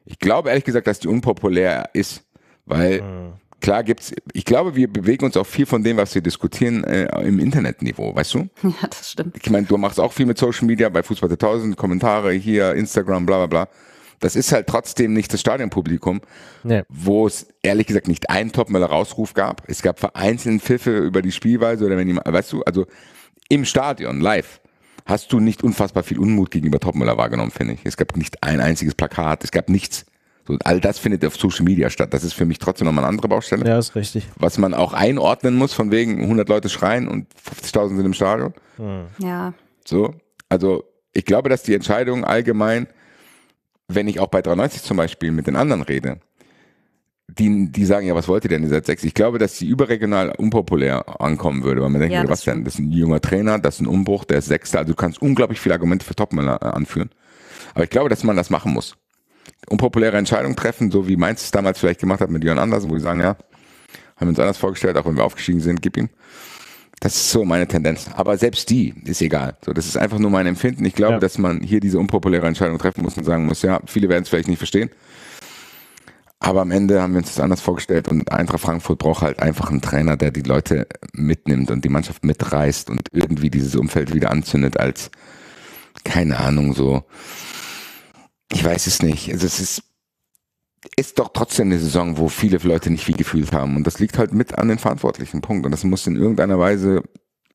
Ich glaube ehrlich gesagt, dass die unpopulär ist, weil mhm. klar gibt's, ich glaube, wir bewegen uns auch viel von dem, was wir diskutieren, äh, im Internetniveau, weißt du? Ja, das stimmt. Ich meine, du machst auch viel mit Social Media, bei Fußball 1000, Kommentare hier, Instagram, bla bla bla das ist halt trotzdem nicht das Stadionpublikum, nee. wo es ehrlich gesagt nicht einen Topmöller-Rausruf gab. Es gab vereinzelten Pfiffe über die Spielweise oder wenn jemand, weißt du, also im Stadion, live, hast du nicht unfassbar viel Unmut gegenüber Topmüller wahrgenommen, finde ich. Es gab nicht ein einziges Plakat, es gab nichts. So, all das findet auf Social Media statt. Das ist für mich trotzdem nochmal eine andere Baustelle. Ja, ist richtig. Was man auch einordnen muss, von wegen 100 Leute schreien und 50.000 sind im Stadion. Hm. Ja. So, also ich glaube, dass die Entscheidung allgemein wenn ich auch bei 93 zum Beispiel mit den anderen rede, die, die sagen ja, was wollt ihr denn, ihr seid sechs? Ich glaube, dass sie überregional unpopulär ankommen würde, weil man denkt, ja, was denn? Das ist ein junger Trainer, das ist ein Umbruch, der ist Sechster, also du kannst unglaublich viele Argumente für Topmänner äh, anführen. Aber ich glaube, dass man das machen muss. Unpopuläre Entscheidungen treffen, so wie Mainz es damals vielleicht gemacht hat mit Jörn Andersen, wo die sagen, ja, haben wir uns anders vorgestellt, auch wenn wir aufgestiegen sind, gib ihm. Das ist so meine Tendenz. Aber selbst die ist egal. So, das ist einfach nur mein Empfinden. Ich glaube, ja. dass man hier diese unpopuläre Entscheidung treffen muss und sagen muss, ja, viele werden es vielleicht nicht verstehen. Aber am Ende haben wir uns das anders vorgestellt und Eintracht Frankfurt braucht halt einfach einen Trainer, der die Leute mitnimmt und die Mannschaft mitreißt und irgendwie dieses Umfeld wieder anzündet als, keine Ahnung, so. Ich weiß es nicht. Also es ist ist doch trotzdem eine Saison, wo viele Leute nicht viel gefühlt haben. Und das liegt halt mit an den verantwortlichen Punkt. Und das muss in irgendeiner Weise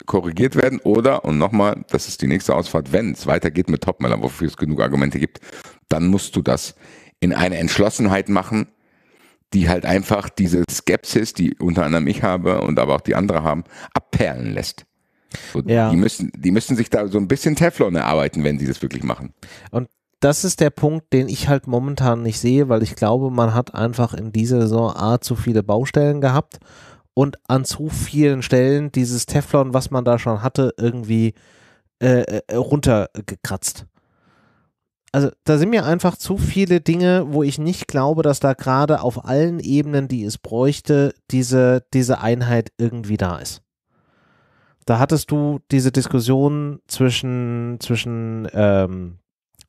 korrigiert werden. Oder, und nochmal, das ist die nächste Ausfahrt, wenn es weitergeht mit Topmeller, wofür es genug Argumente gibt, dann musst du das in eine Entschlossenheit machen, die halt einfach diese Skepsis, die unter anderem ich habe und aber auch die andere haben, abperlen lässt. So, ja. die, müssen, die müssen sich da so ein bisschen Teflon erarbeiten, wenn sie das wirklich machen. Und das ist der Punkt, den ich halt momentan nicht sehe, weil ich glaube, man hat einfach in dieser Saison A zu viele Baustellen gehabt und an zu vielen Stellen dieses Teflon, was man da schon hatte, irgendwie äh, äh runtergekratzt. Also da sind mir einfach zu viele Dinge, wo ich nicht glaube, dass da gerade auf allen Ebenen, die es bräuchte, diese, diese Einheit irgendwie da ist da hattest du diese Diskussion zwischen, zwischen ähm,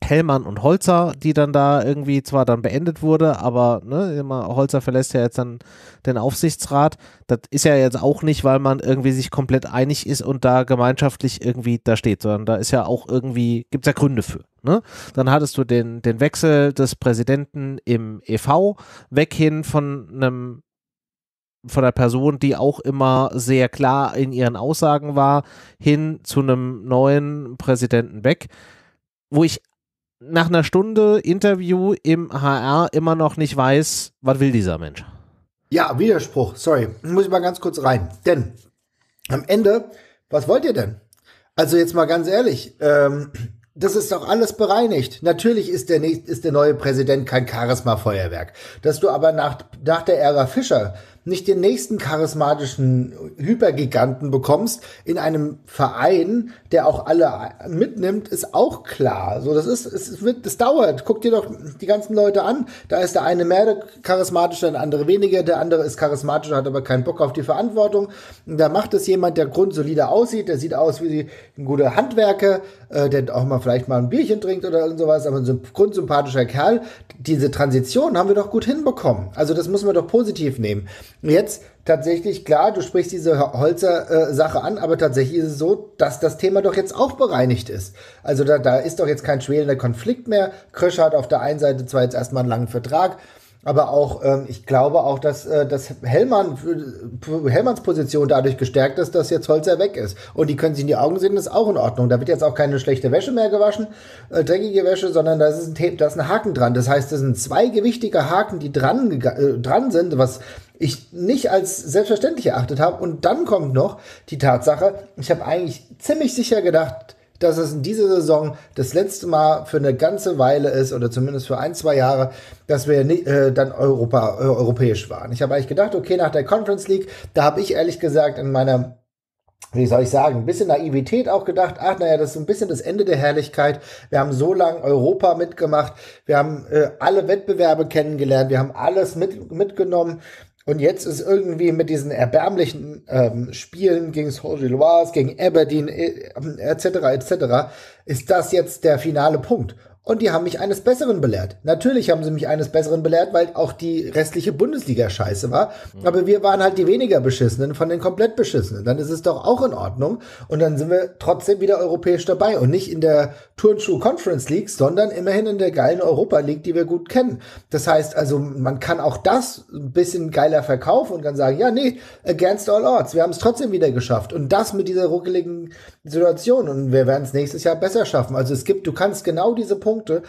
Hellmann und Holzer, die dann da irgendwie zwar dann beendet wurde, aber ne, immer Holzer verlässt ja jetzt dann den Aufsichtsrat. Das ist ja jetzt auch nicht, weil man irgendwie sich komplett einig ist und da gemeinschaftlich irgendwie da steht, sondern da ist ja auch irgendwie, gibt es ja Gründe für. Ne? Dann hattest du den, den Wechsel des Präsidenten im EV weg hin von einem von der Person, die auch immer sehr klar in ihren Aussagen war, hin zu einem neuen Präsidenten weg wo ich nach einer Stunde Interview im HR immer noch nicht weiß, was will dieser Mensch. Ja, Widerspruch, sorry. Muss ich mal ganz kurz rein. Denn am Ende, was wollt ihr denn? Also jetzt mal ganz ehrlich, ähm, das ist doch alles bereinigt. Natürlich ist der, ist der neue Präsident kein Charisma-Feuerwerk. Dass du aber nach, nach der Ära Fischer nicht den nächsten charismatischen Hypergiganten bekommst in einem Verein, der auch alle mitnimmt, ist auch klar. So, das ist, es wird, es dauert. Guck dir doch die ganzen Leute an. Da ist der eine mehr charismatisch, der andere weniger, der andere ist charismatisch, hat aber keinen Bock auf die Verantwortung. Und da macht es jemand, der grundsolider aussieht, der sieht aus wie ein guter Handwerker, äh, der auch mal vielleicht mal ein Bierchen trinkt oder irgend sowas, aber ein grundsympathischer Kerl. Diese Transition haben wir doch gut hinbekommen. Also das müssen wir doch positiv nehmen. Jetzt tatsächlich, klar, du sprichst diese Holzer-Sache äh, an, aber tatsächlich ist es so, dass das Thema doch jetzt auch bereinigt ist. Also da, da ist doch jetzt kein schwelender Konflikt mehr. Kröscher hat auf der einen Seite zwar jetzt erstmal einen langen Vertrag, aber auch, ähm, ich glaube auch, dass, äh, dass Hellmann, äh, Hellmanns Position dadurch gestärkt ist, dass jetzt Holzer weg ist. Und die können sich in die Augen sehen, das ist auch in Ordnung. Da wird jetzt auch keine schlechte Wäsche mehr gewaschen, äh, dreckige Wäsche, sondern da ist, ein, da ist ein Haken dran. Das heißt, das sind zwei gewichtige Haken, die dran, äh, dran sind, was ich nicht als selbstverständlich erachtet habe. Und dann kommt noch die Tatsache, ich habe eigentlich ziemlich sicher gedacht, dass es in dieser Saison das letzte Mal für eine ganze Weile ist oder zumindest für ein, zwei Jahre, dass wir äh, dann Europa, äh, europäisch waren. Ich habe eigentlich gedacht, okay, nach der Conference League, da habe ich ehrlich gesagt in meiner wie soll ich sagen, ein bisschen Naivität auch gedacht, ach naja, das ist ein bisschen das Ende der Herrlichkeit. Wir haben so lange Europa mitgemacht, wir haben äh, alle Wettbewerbe kennengelernt, wir haben alles mit, mitgenommen. Und jetzt ist irgendwie mit diesen erbärmlichen ähm, Spielen gegen saint Loire, gegen Aberdeen etc. Äh, ähm, etc. ist das jetzt der finale Punkt. Und die haben mich eines Besseren belehrt. Natürlich haben sie mich eines Besseren belehrt, weil auch die restliche Bundesliga scheiße war. Mhm. Aber wir waren halt die weniger Beschissenen von den komplett Beschissenen. Dann ist es doch auch in Ordnung. Und dann sind wir trotzdem wieder europäisch dabei. Und nicht in der Turnschuh Conference League, sondern immerhin in der geilen Europa League, die wir gut kennen. Das heißt also, man kann auch das ein bisschen geiler verkaufen und kann sagen, ja, nee, against all odds. Wir haben es trotzdem wieder geschafft. Und das mit dieser ruckeligen Situation. Und wir werden es nächstes Jahr besser schaffen. Also es gibt, du kannst genau diese Punkte Punkte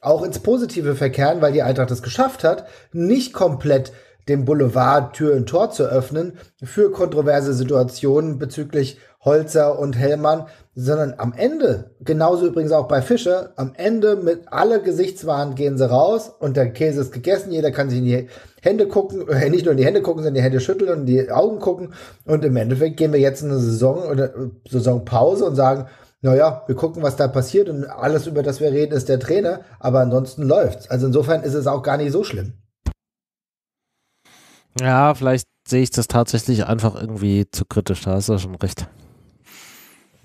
auch ins Positive verkehren, weil die Eintracht es geschafft hat, nicht komplett dem Boulevard Tür und Tor zu öffnen für kontroverse Situationen bezüglich Holzer und Hellmann, sondern am Ende, genauso übrigens auch bei Fischer, am Ende mit alle Gesichtswahn gehen sie raus und der Käse ist gegessen, jeder kann sich in die Hände gucken, äh, nicht nur in die Hände gucken, sondern die Hände schütteln und in die Augen gucken und im Endeffekt gehen wir jetzt in eine Saison oder äh, Saisonpause und sagen, naja, wir gucken, was da passiert und alles, über das wir reden, ist der Trainer, aber ansonsten läuft's. Also insofern ist es auch gar nicht so schlimm. Ja, vielleicht sehe ich das tatsächlich einfach irgendwie zu kritisch, da hast du schon recht.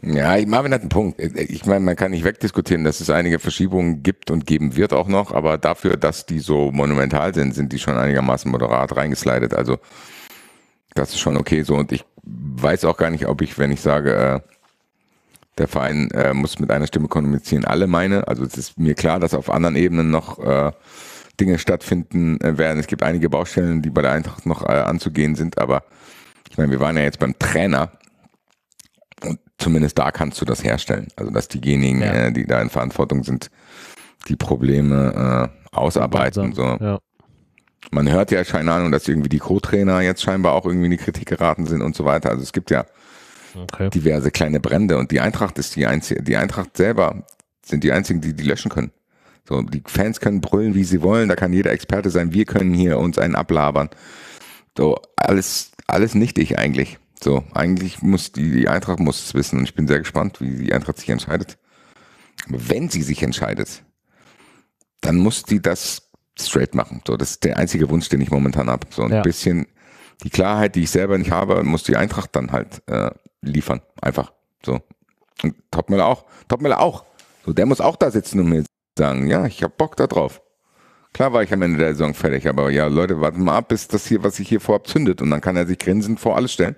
Ja, Marvin hat einen Punkt. Ich meine, man kann nicht wegdiskutieren, dass es einige Verschiebungen gibt und geben wird auch noch, aber dafür, dass die so monumental sind, sind die schon einigermaßen moderat reingeslidet. Also das ist schon okay so und ich weiß auch gar nicht, ob ich, wenn ich sage, äh, der Verein äh, muss mit einer Stimme kommunizieren, alle meine. Also es ist mir klar, dass auf anderen Ebenen noch äh, Dinge stattfinden äh, werden. Es gibt einige Baustellen, die bei der Eintracht noch äh, anzugehen sind, aber ich meine, wir waren ja jetzt beim Trainer und zumindest da kannst du das herstellen. Also dass diejenigen, ja. äh, die da in Verantwortung sind, die Probleme äh, ausarbeiten. So. Ja. Man hört ja, keine Ahnung, dass irgendwie die Co-Trainer jetzt scheinbar auch irgendwie in die Kritik geraten sind und so weiter. Also es gibt ja okay. diverse kleine Brände und die Eintracht ist die einzige, die Eintracht selber sind die einzigen, die die löschen können. So, die Fans können brüllen, wie sie wollen, da kann jeder Experte sein, wir können hier uns einen ablabern. So, alles, alles nicht ich eigentlich. So, eigentlich muss die, die Eintracht muss es wissen und ich bin sehr gespannt, wie die Eintracht sich entscheidet. Aber wenn sie sich entscheidet, dann muss die das straight machen. So, das ist der einzige Wunsch, den ich momentan habe. So ein ja. bisschen die Klarheit, die ich selber nicht habe, muss die Eintracht dann halt äh, liefern. Einfach so. Und Topmüller auch. Topmüller auch. So, der muss auch da sitzen und mir sagen, ja, ich hab Bock da drauf. Klar war ich am Ende der Saison fertig, aber ja, Leute, warten mal ab, bis das hier, was ich hier vorab zündet. Und dann kann er sich grinsend vor alles stellen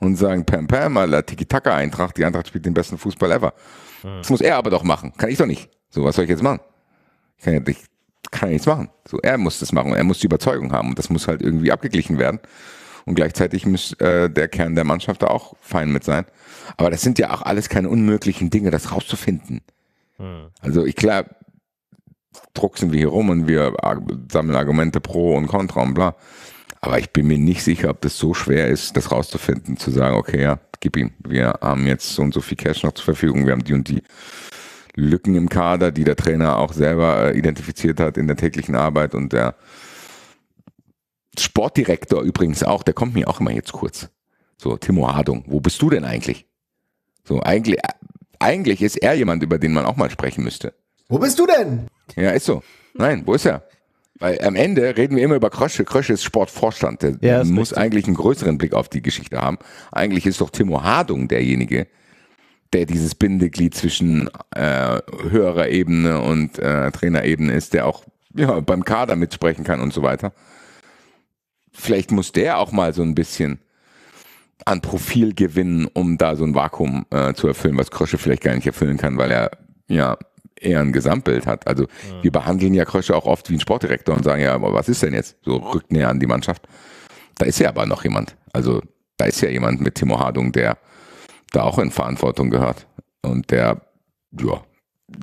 und sagen, Pam Pam, Alter, Tiki-Taka-Eintracht, die Eintracht spielt den besten Fußball ever. Mhm. Das muss er aber doch machen. Kann ich doch nicht. So, was soll ich jetzt machen? Ich kann ja, ich kann ja nichts machen. So, er muss das machen. Er muss die Überzeugung haben und das muss halt irgendwie abgeglichen werden. Und gleichzeitig muss äh, der Kern der Mannschaft da auch fein mit sein. Aber das sind ja auch alles keine unmöglichen Dinge, das rauszufinden. Hm. Also ich klar, drucksen wir hier rum und wir sammeln Argumente pro und contra und bla. Aber ich bin mir nicht sicher, ob das so schwer ist, das rauszufinden, zu sagen, okay, ja, gib ihm. Wir haben jetzt so und so viel Cash noch zur Verfügung, wir haben die und die Lücken im Kader, die der Trainer auch selber äh, identifiziert hat in der täglichen Arbeit und der Sportdirektor übrigens auch, der kommt mir auch immer jetzt kurz. So, Timo Hardung, wo bist du denn eigentlich? So, eigentlich, eigentlich ist er jemand, über den man auch mal sprechen müsste. Wo bist du denn? Ja, ist so. Nein, wo ist er? Weil am Ende reden wir immer über Krösche. Krösche ist Sportvorstand. Der ja, muss richtig. eigentlich einen größeren Blick auf die Geschichte haben. Eigentlich ist doch Timo Hardung derjenige, der dieses Bindeglied zwischen äh, höherer Ebene und äh, Trainerebene ist, der auch ja, beim Kader mitsprechen kann und so weiter. Vielleicht muss der auch mal so ein bisschen an Profil gewinnen, um da so ein Vakuum äh, zu erfüllen, was Krösche vielleicht gar nicht erfüllen kann, weil er ja eher ein Gesamtbild hat. Also ja. wir behandeln ja Krösche auch oft wie einen Sportdirektor und sagen ja, aber was ist denn jetzt? So rückt näher an die Mannschaft. Da ist ja aber noch jemand. Also da ist ja jemand mit Timo Hardung, der da auch in Verantwortung gehört und der ja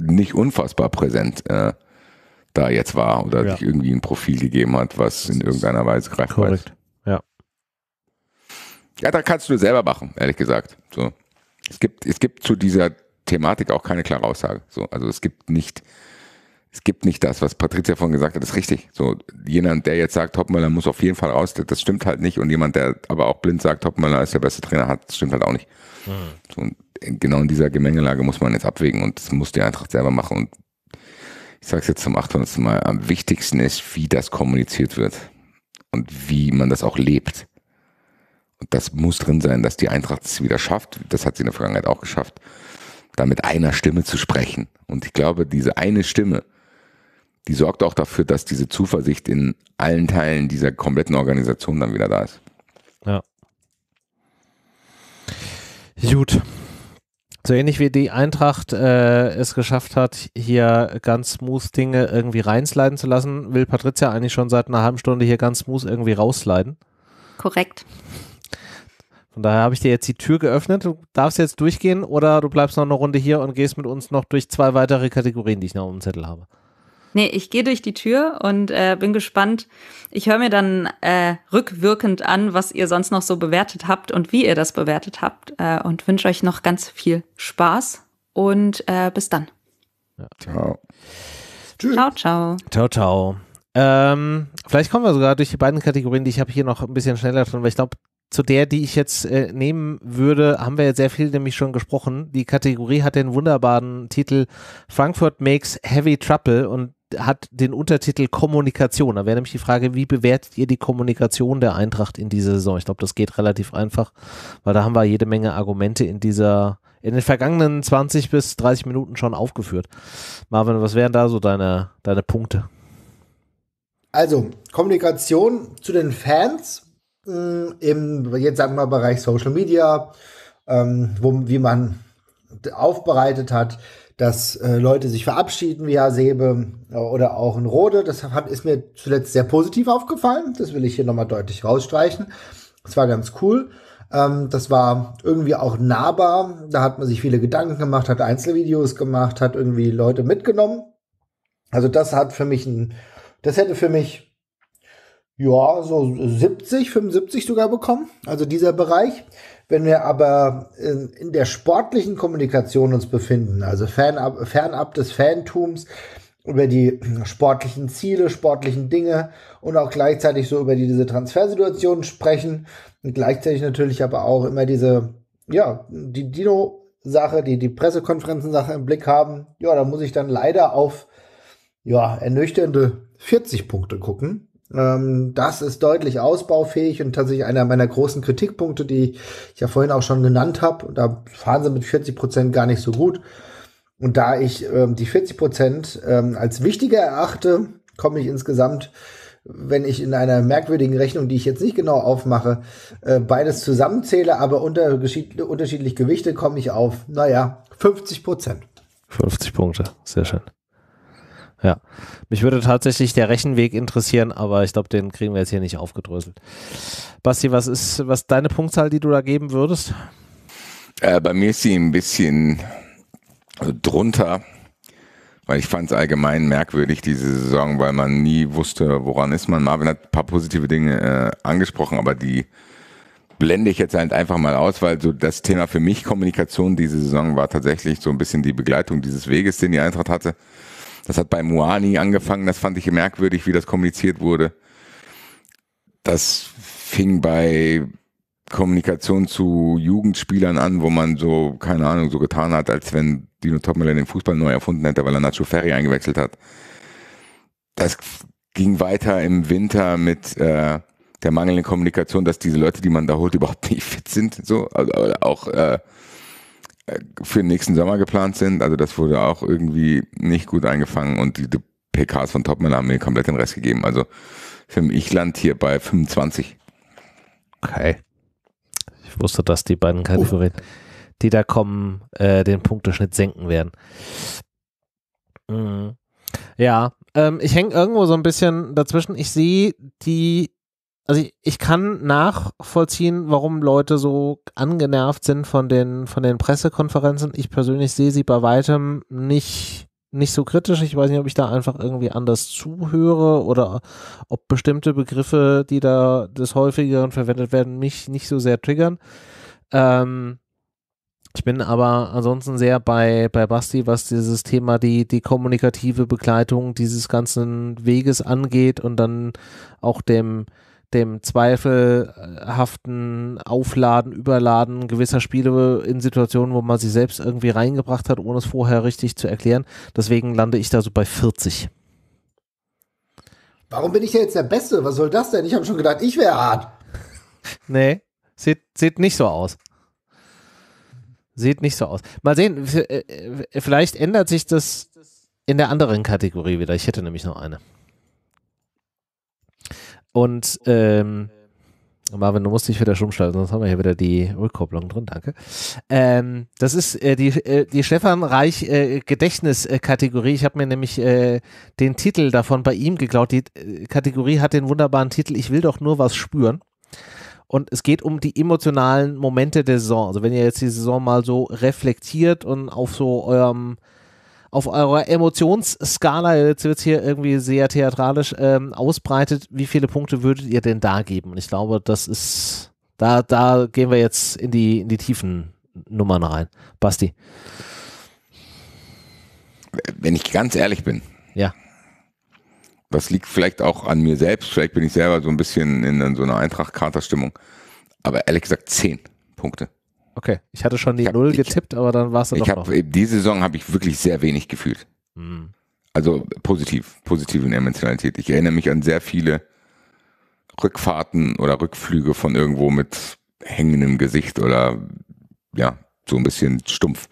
nicht unfassbar präsent äh, da jetzt war oder ja. sich irgendwie ein Profil gegeben hat, was das in irgendeiner Weise greifbar korrekt. ist. Ja. Ja, da kannst du selber machen, ehrlich gesagt. So. Es gibt, es gibt zu dieser Thematik auch keine klare Aussage. So, also es gibt nicht, es gibt nicht das, was Patricia vorhin gesagt hat, ist richtig. So, jemand, der jetzt sagt, Hoppmöller muss auf jeden Fall raus, das stimmt halt nicht. Und jemand, der aber auch blind sagt, Hoppmöller ist der beste Trainer, hat, das stimmt halt auch nicht. Mhm. So, äh, genau in dieser Gemengelage muss man jetzt abwägen und das muss die Eintracht selber machen. Und ich sage es jetzt zum 800. Mal, am wichtigsten ist, wie das kommuniziert wird und wie man das auch lebt. Und das muss drin sein, dass die Eintracht es wieder schafft. Das hat sie in der Vergangenheit auch geschafft, da mit einer Stimme zu sprechen. Und ich glaube, diese eine Stimme, die sorgt auch dafür, dass diese Zuversicht in allen Teilen dieser kompletten Organisation dann wieder da ist. Ja. Gut. So ähnlich wie die Eintracht äh, es geschafft hat, hier ganz smooth Dinge irgendwie reinsliden zu lassen, will Patricia eigentlich schon seit einer halben Stunde hier ganz smooth irgendwie raussliden. Korrekt. Von daher habe ich dir jetzt die Tür geöffnet. Du darfst jetzt durchgehen oder du bleibst noch eine Runde hier und gehst mit uns noch durch zwei weitere Kategorien, die ich noch auf dem Zettel habe. Nee, ich gehe durch die Tür und äh, bin gespannt. Ich höre mir dann äh, rückwirkend an, was ihr sonst noch so bewertet habt und wie ihr das bewertet habt äh, und wünsche euch noch ganz viel Spaß und äh, bis dann. Ciao. Tschüss. Ciao, ciao. Ciao, ciao. Ähm, vielleicht kommen wir sogar durch die beiden Kategorien, die ich habe hier noch ein bisschen schneller drin, weil ich glaube, zu der, die ich jetzt äh, nehmen würde, haben wir ja sehr viel nämlich schon gesprochen. Die Kategorie hat den wunderbaren Titel Frankfurt Makes Heavy Trouble und hat den Untertitel Kommunikation. Da wäre nämlich die Frage, wie bewertet ihr die Kommunikation der Eintracht in dieser Saison? Ich glaube, das geht relativ einfach, weil da haben wir jede Menge Argumente in dieser, in den vergangenen 20 bis 30 Minuten schon aufgeführt. Marvin, was wären da so deine, deine Punkte? Also, Kommunikation zu den Fans mm, im, jetzt sagen wir mal, Bereich Social Media, ähm, wo, wie man aufbereitet hat, dass äh, Leute sich verabschieden, wie Herr Sebe äh, oder auch in Rode. Das hat, ist mir zuletzt sehr positiv aufgefallen. Das will ich hier nochmal deutlich rausstreichen. Das war ganz cool. Ähm, das war irgendwie auch nahbar. Da hat man sich viele Gedanken gemacht, hat Einzelvideos gemacht, hat irgendwie Leute mitgenommen. Also das hat für mich ein, das hätte für mich ja, so 70, 75 sogar bekommen. Also dieser Bereich. Wenn wir aber in, in der sportlichen Kommunikation uns befinden, also fernab, fernab des Fantums, über die sportlichen Ziele, sportlichen Dinge und auch gleichzeitig so über die, diese Transfersituation sprechen und gleichzeitig natürlich aber auch immer diese, ja, die Dino-Sache, die, die Pressekonferenzen-Sache im Blick haben. Ja, da muss ich dann leider auf, ja, ernüchternde 40 Punkte gucken. Ähm, das ist deutlich ausbaufähig und tatsächlich einer meiner großen Kritikpunkte, die ich ja vorhin auch schon genannt habe. Da fahren sie mit 40 Prozent gar nicht so gut. Und da ich ähm, die 40 Prozent ähm, als wichtiger erachte, komme ich insgesamt, wenn ich in einer merkwürdigen Rechnung, die ich jetzt nicht genau aufmache, äh, beides zusammenzähle, aber unter unterschiedlich Gewichte komme ich auf, naja, 50 Prozent. 50 Punkte, sehr schön. Ja. Mich würde tatsächlich der Rechenweg interessieren, aber ich glaube, den kriegen wir jetzt hier nicht aufgedröselt. Basti, was ist, was deine Punktzahl, die du da geben würdest? Äh, bei mir ist sie ein bisschen drunter, weil ich fand es allgemein merkwürdig diese Saison, weil man nie wusste, woran ist man. Marvin hat ein paar positive Dinge äh, angesprochen, aber die blende ich jetzt halt einfach mal aus, weil so das Thema für mich Kommunikation diese Saison war tatsächlich so ein bisschen die Begleitung dieses Weges, den die Eintracht hatte. Das hat bei Moani angefangen, das fand ich merkwürdig, wie das kommuniziert wurde. Das fing bei Kommunikation zu Jugendspielern an, wo man so, keine Ahnung, so getan hat, als wenn Dino Topmiller den Fußball neu erfunden hätte, weil er Nacho Ferri eingewechselt hat. Das ging weiter im Winter mit äh, der mangelnden Kommunikation, dass diese Leute, die man da holt, überhaupt nicht fit sind. So, also auch äh, für den nächsten Sommer geplant sind. Also das wurde auch irgendwie nicht gut eingefangen und die, die PKs von Topman haben mir komplett den Rest gegeben. Also für mich land hier bei 25. Okay. Ich wusste, dass die beiden Kategorien, oh. die da kommen, äh, den Punkteschnitt senken werden. Mhm. Ja, ähm, ich hänge irgendwo so ein bisschen dazwischen. Ich sehe die also ich, ich, kann nachvollziehen, warum Leute so angenervt sind von den, von den Pressekonferenzen. Ich persönlich sehe sie bei weitem nicht, nicht so kritisch. Ich weiß nicht, ob ich da einfach irgendwie anders zuhöre oder ob bestimmte Begriffe, die da des häufigeren verwendet werden, mich nicht so sehr triggern. Ähm, ich bin aber ansonsten sehr bei, bei Basti, was dieses Thema, die, die kommunikative Begleitung dieses ganzen Weges angeht und dann auch dem, dem zweifelhaften Aufladen, Überladen gewisser Spiele in Situationen, wo man sie selbst irgendwie reingebracht hat, ohne es vorher richtig zu erklären. Deswegen lande ich da so bei 40. Warum bin ich denn jetzt der Beste? Was soll das denn? Ich habe schon gedacht, ich wäre hart. nee, sieht, sieht nicht so aus. Sieht nicht so aus. Mal sehen, äh, äh, vielleicht ändert sich das in der anderen Kategorie wieder. Ich hätte nämlich noch eine. Und ähm, Marvin, du musst dich wieder schummschalten, sonst haben wir hier wieder die Rückkopplung drin, danke. Ähm, das ist äh, die, äh, die Stefan Reich äh, Gedächtniskategorie. Ich habe mir nämlich äh, den Titel davon bei ihm geklaut. Die äh, Kategorie hat den wunderbaren Titel Ich will doch nur was spüren. Und es geht um die emotionalen Momente der Saison. Also wenn ihr jetzt die Saison mal so reflektiert und auf so eurem auf eurer Emotionsskala, jetzt wird es hier irgendwie sehr theatralisch ähm, ausbreitet, wie viele Punkte würdet ihr denn da geben? Und ich glaube, das ist, da, da gehen wir jetzt in die, in die tiefen Nummern rein. Basti. Wenn ich ganz ehrlich bin. Ja. Das liegt vielleicht auch an mir selbst. Vielleicht bin ich selber so ein bisschen in, in so einer Eintracht-Kater-Stimmung. Aber ehrlich gesagt, zehn Punkte. Okay, ich hatte schon die hab, Null getippt, ich, aber dann war es dann doch hab, noch. Die Saison habe ich wirklich sehr wenig gefühlt. Mhm. Also positiv, positiv in Emotionalität. Ich erinnere mich an sehr viele Rückfahrten oder Rückflüge von irgendwo mit hängendem Gesicht oder ja, so ein bisschen stumpf.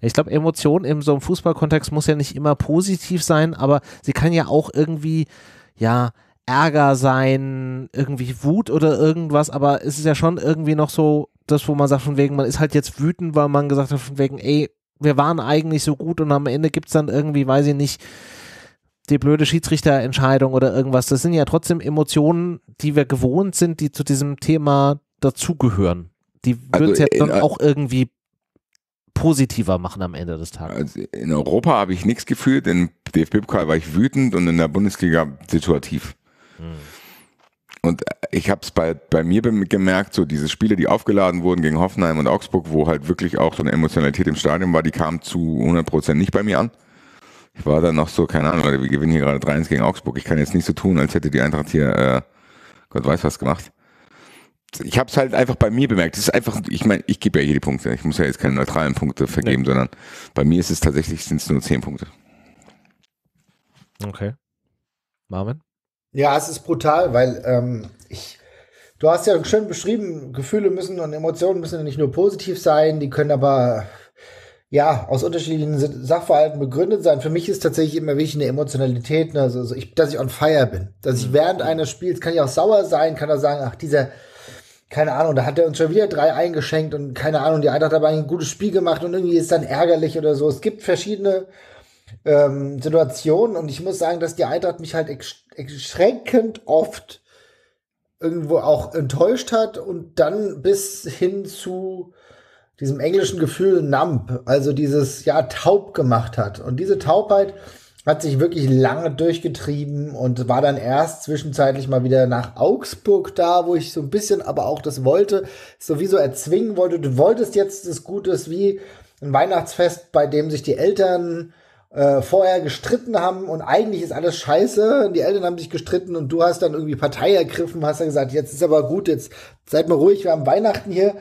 Ich glaube, Emotion in so einem Fußballkontext muss ja nicht immer positiv sein, aber sie kann ja auch irgendwie, ja, Ärger sein, irgendwie Wut oder irgendwas, aber es ist ja schon irgendwie noch so das, wo man sagt, von wegen, man ist halt jetzt wütend, weil man gesagt hat, von wegen, ey, wir waren eigentlich so gut und am Ende gibt es dann irgendwie, weiß ich nicht, die blöde Schiedsrichterentscheidung oder irgendwas. Das sind ja trotzdem Emotionen, die wir gewohnt sind, die zu diesem Thema dazugehören. Die würden es also ja dann auch irgendwie positiver machen am Ende des Tages. Also in Europa habe ich nichts gefühlt, im DFB-Pokal war ich wütend und in der Bundesliga situativ. Mhm. Und ich habe es bei, bei mir gemerkt, so diese Spiele, die aufgeladen wurden gegen Hoffenheim und Augsburg, wo halt wirklich auch so eine Emotionalität im Stadion war, die kam zu 100% nicht bei mir an. Ich war dann noch so, keine Ahnung, Leute, wir gewinnen hier gerade 3-1 gegen Augsburg. Ich kann jetzt nicht so tun, als hätte die Eintracht hier äh, Gott weiß was gemacht. Ich habe es halt einfach bei mir bemerkt. Es ist einfach, ich meine, ich gebe ja hier die Punkte. Ich muss ja jetzt keine neutralen Punkte vergeben, nee. sondern bei mir ist es tatsächlich, sind es nur 10 Punkte. Okay. Marvin? Ja, es ist brutal, weil ähm, ich, du hast ja schön beschrieben, Gefühle müssen und Emotionen müssen nicht nur positiv sein, die können aber ja aus unterschiedlichen Sachverhalten begründet sein. Für mich ist tatsächlich immer wichtig eine Emotionalität, ne? also, also ich, dass ich on fire bin, dass ich mhm. während eines Spiels kann ich auch sauer sein, kann auch sagen, ach dieser keine Ahnung, da hat er uns schon wieder drei eingeschenkt und keine Ahnung, die Eintracht hat aber ein gutes Spiel gemacht und irgendwie ist dann ärgerlich oder so. Es gibt verschiedene ähm, Situationen und ich muss sagen, dass die Eintracht mich halt erschreckend oft irgendwo auch enttäuscht hat und dann bis hin zu diesem englischen Gefühl numb, also dieses ja taub gemacht hat. Und diese Taubheit hat sich wirklich lange durchgetrieben und war dann erst zwischenzeitlich mal wieder nach Augsburg da, wo ich so ein bisschen aber auch das wollte, sowieso erzwingen wollte. Du wolltest jetzt das Gutes wie ein Weihnachtsfest, bei dem sich die Eltern äh, vorher gestritten haben und eigentlich ist alles scheiße. Die Eltern haben sich gestritten und du hast dann irgendwie Partei ergriffen, hast dann gesagt, jetzt ist aber gut, jetzt seid mal ruhig, wir haben Weihnachten hier.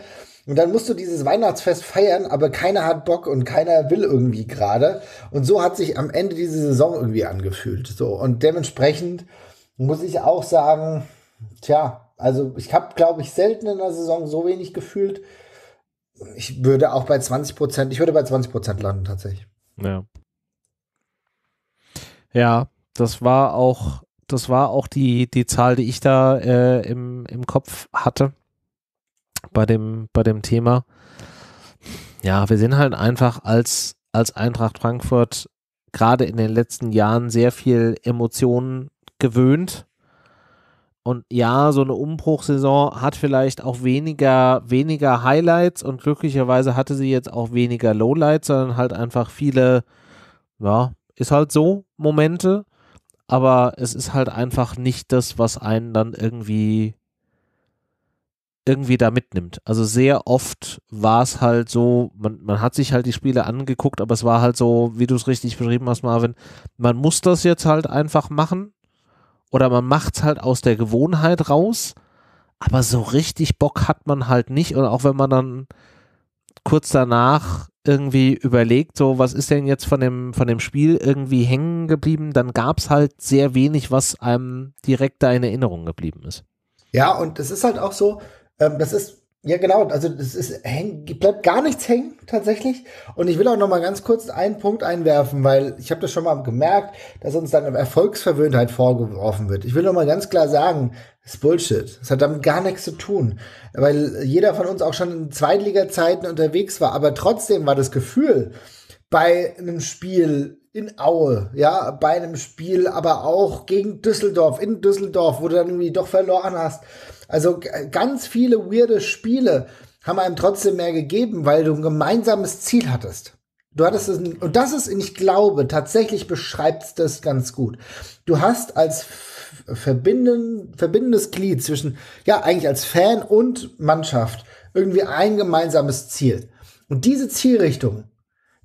Und dann musst du dieses Weihnachtsfest feiern, aber keiner hat Bock und keiner will irgendwie gerade. Und so hat sich am Ende diese Saison irgendwie angefühlt. So und dementsprechend muss ich auch sagen, tja, also ich habe, glaube ich, selten in der Saison so wenig gefühlt. Ich würde auch bei 20 Prozent, ich würde bei 20 Prozent landen tatsächlich. Ja. Ja, das war auch, das war auch die, die Zahl, die ich da äh, im, im Kopf hatte bei dem, bei dem Thema. Ja, wir sind halt einfach als, als Eintracht Frankfurt gerade in den letzten Jahren sehr viel Emotionen gewöhnt. Und ja, so eine Umbruchsaison hat vielleicht auch weniger, weniger Highlights und glücklicherweise hatte sie jetzt auch weniger Lowlights, sondern halt einfach viele, ja, ist halt so Momente, aber es ist halt einfach nicht das, was einen dann irgendwie irgendwie da mitnimmt. Also sehr oft war es halt so, man, man hat sich halt die Spiele angeguckt, aber es war halt so, wie du es richtig beschrieben hast, Marvin, man muss das jetzt halt einfach machen oder man macht es halt aus der Gewohnheit raus, aber so richtig Bock hat man halt nicht und auch wenn man dann kurz danach irgendwie überlegt, so was ist denn jetzt von dem, von dem Spiel irgendwie hängen geblieben, dann gab es halt sehr wenig, was einem direkt da in Erinnerung geblieben ist. Ja, und es ist halt auch so, ähm, das ist ja, genau. Also es ist, häng, bleibt gar nichts hängen tatsächlich. Und ich will auch noch mal ganz kurz einen Punkt einwerfen, weil ich habe das schon mal gemerkt, dass uns dann Erfolgsverwöhntheit vorgeworfen wird. Ich will noch mal ganz klar sagen, das ist Bullshit. Das hat damit gar nichts zu tun, weil jeder von uns auch schon in Zweitliga-Zeiten unterwegs war. Aber trotzdem war das Gefühl bei einem Spiel in Aue, ja, bei einem Spiel, aber auch gegen Düsseldorf, in Düsseldorf, wo du dann irgendwie doch verloren hast also ganz viele weirde Spiele haben einem trotzdem mehr gegeben, weil du ein gemeinsames Ziel hattest. Du hattest es, und das ist, ich glaube, tatsächlich beschreibt das ganz gut. Du hast als verbinden, verbindendes Glied zwischen, ja, eigentlich als Fan und Mannschaft irgendwie ein gemeinsames Ziel. Und diese Zielrichtung,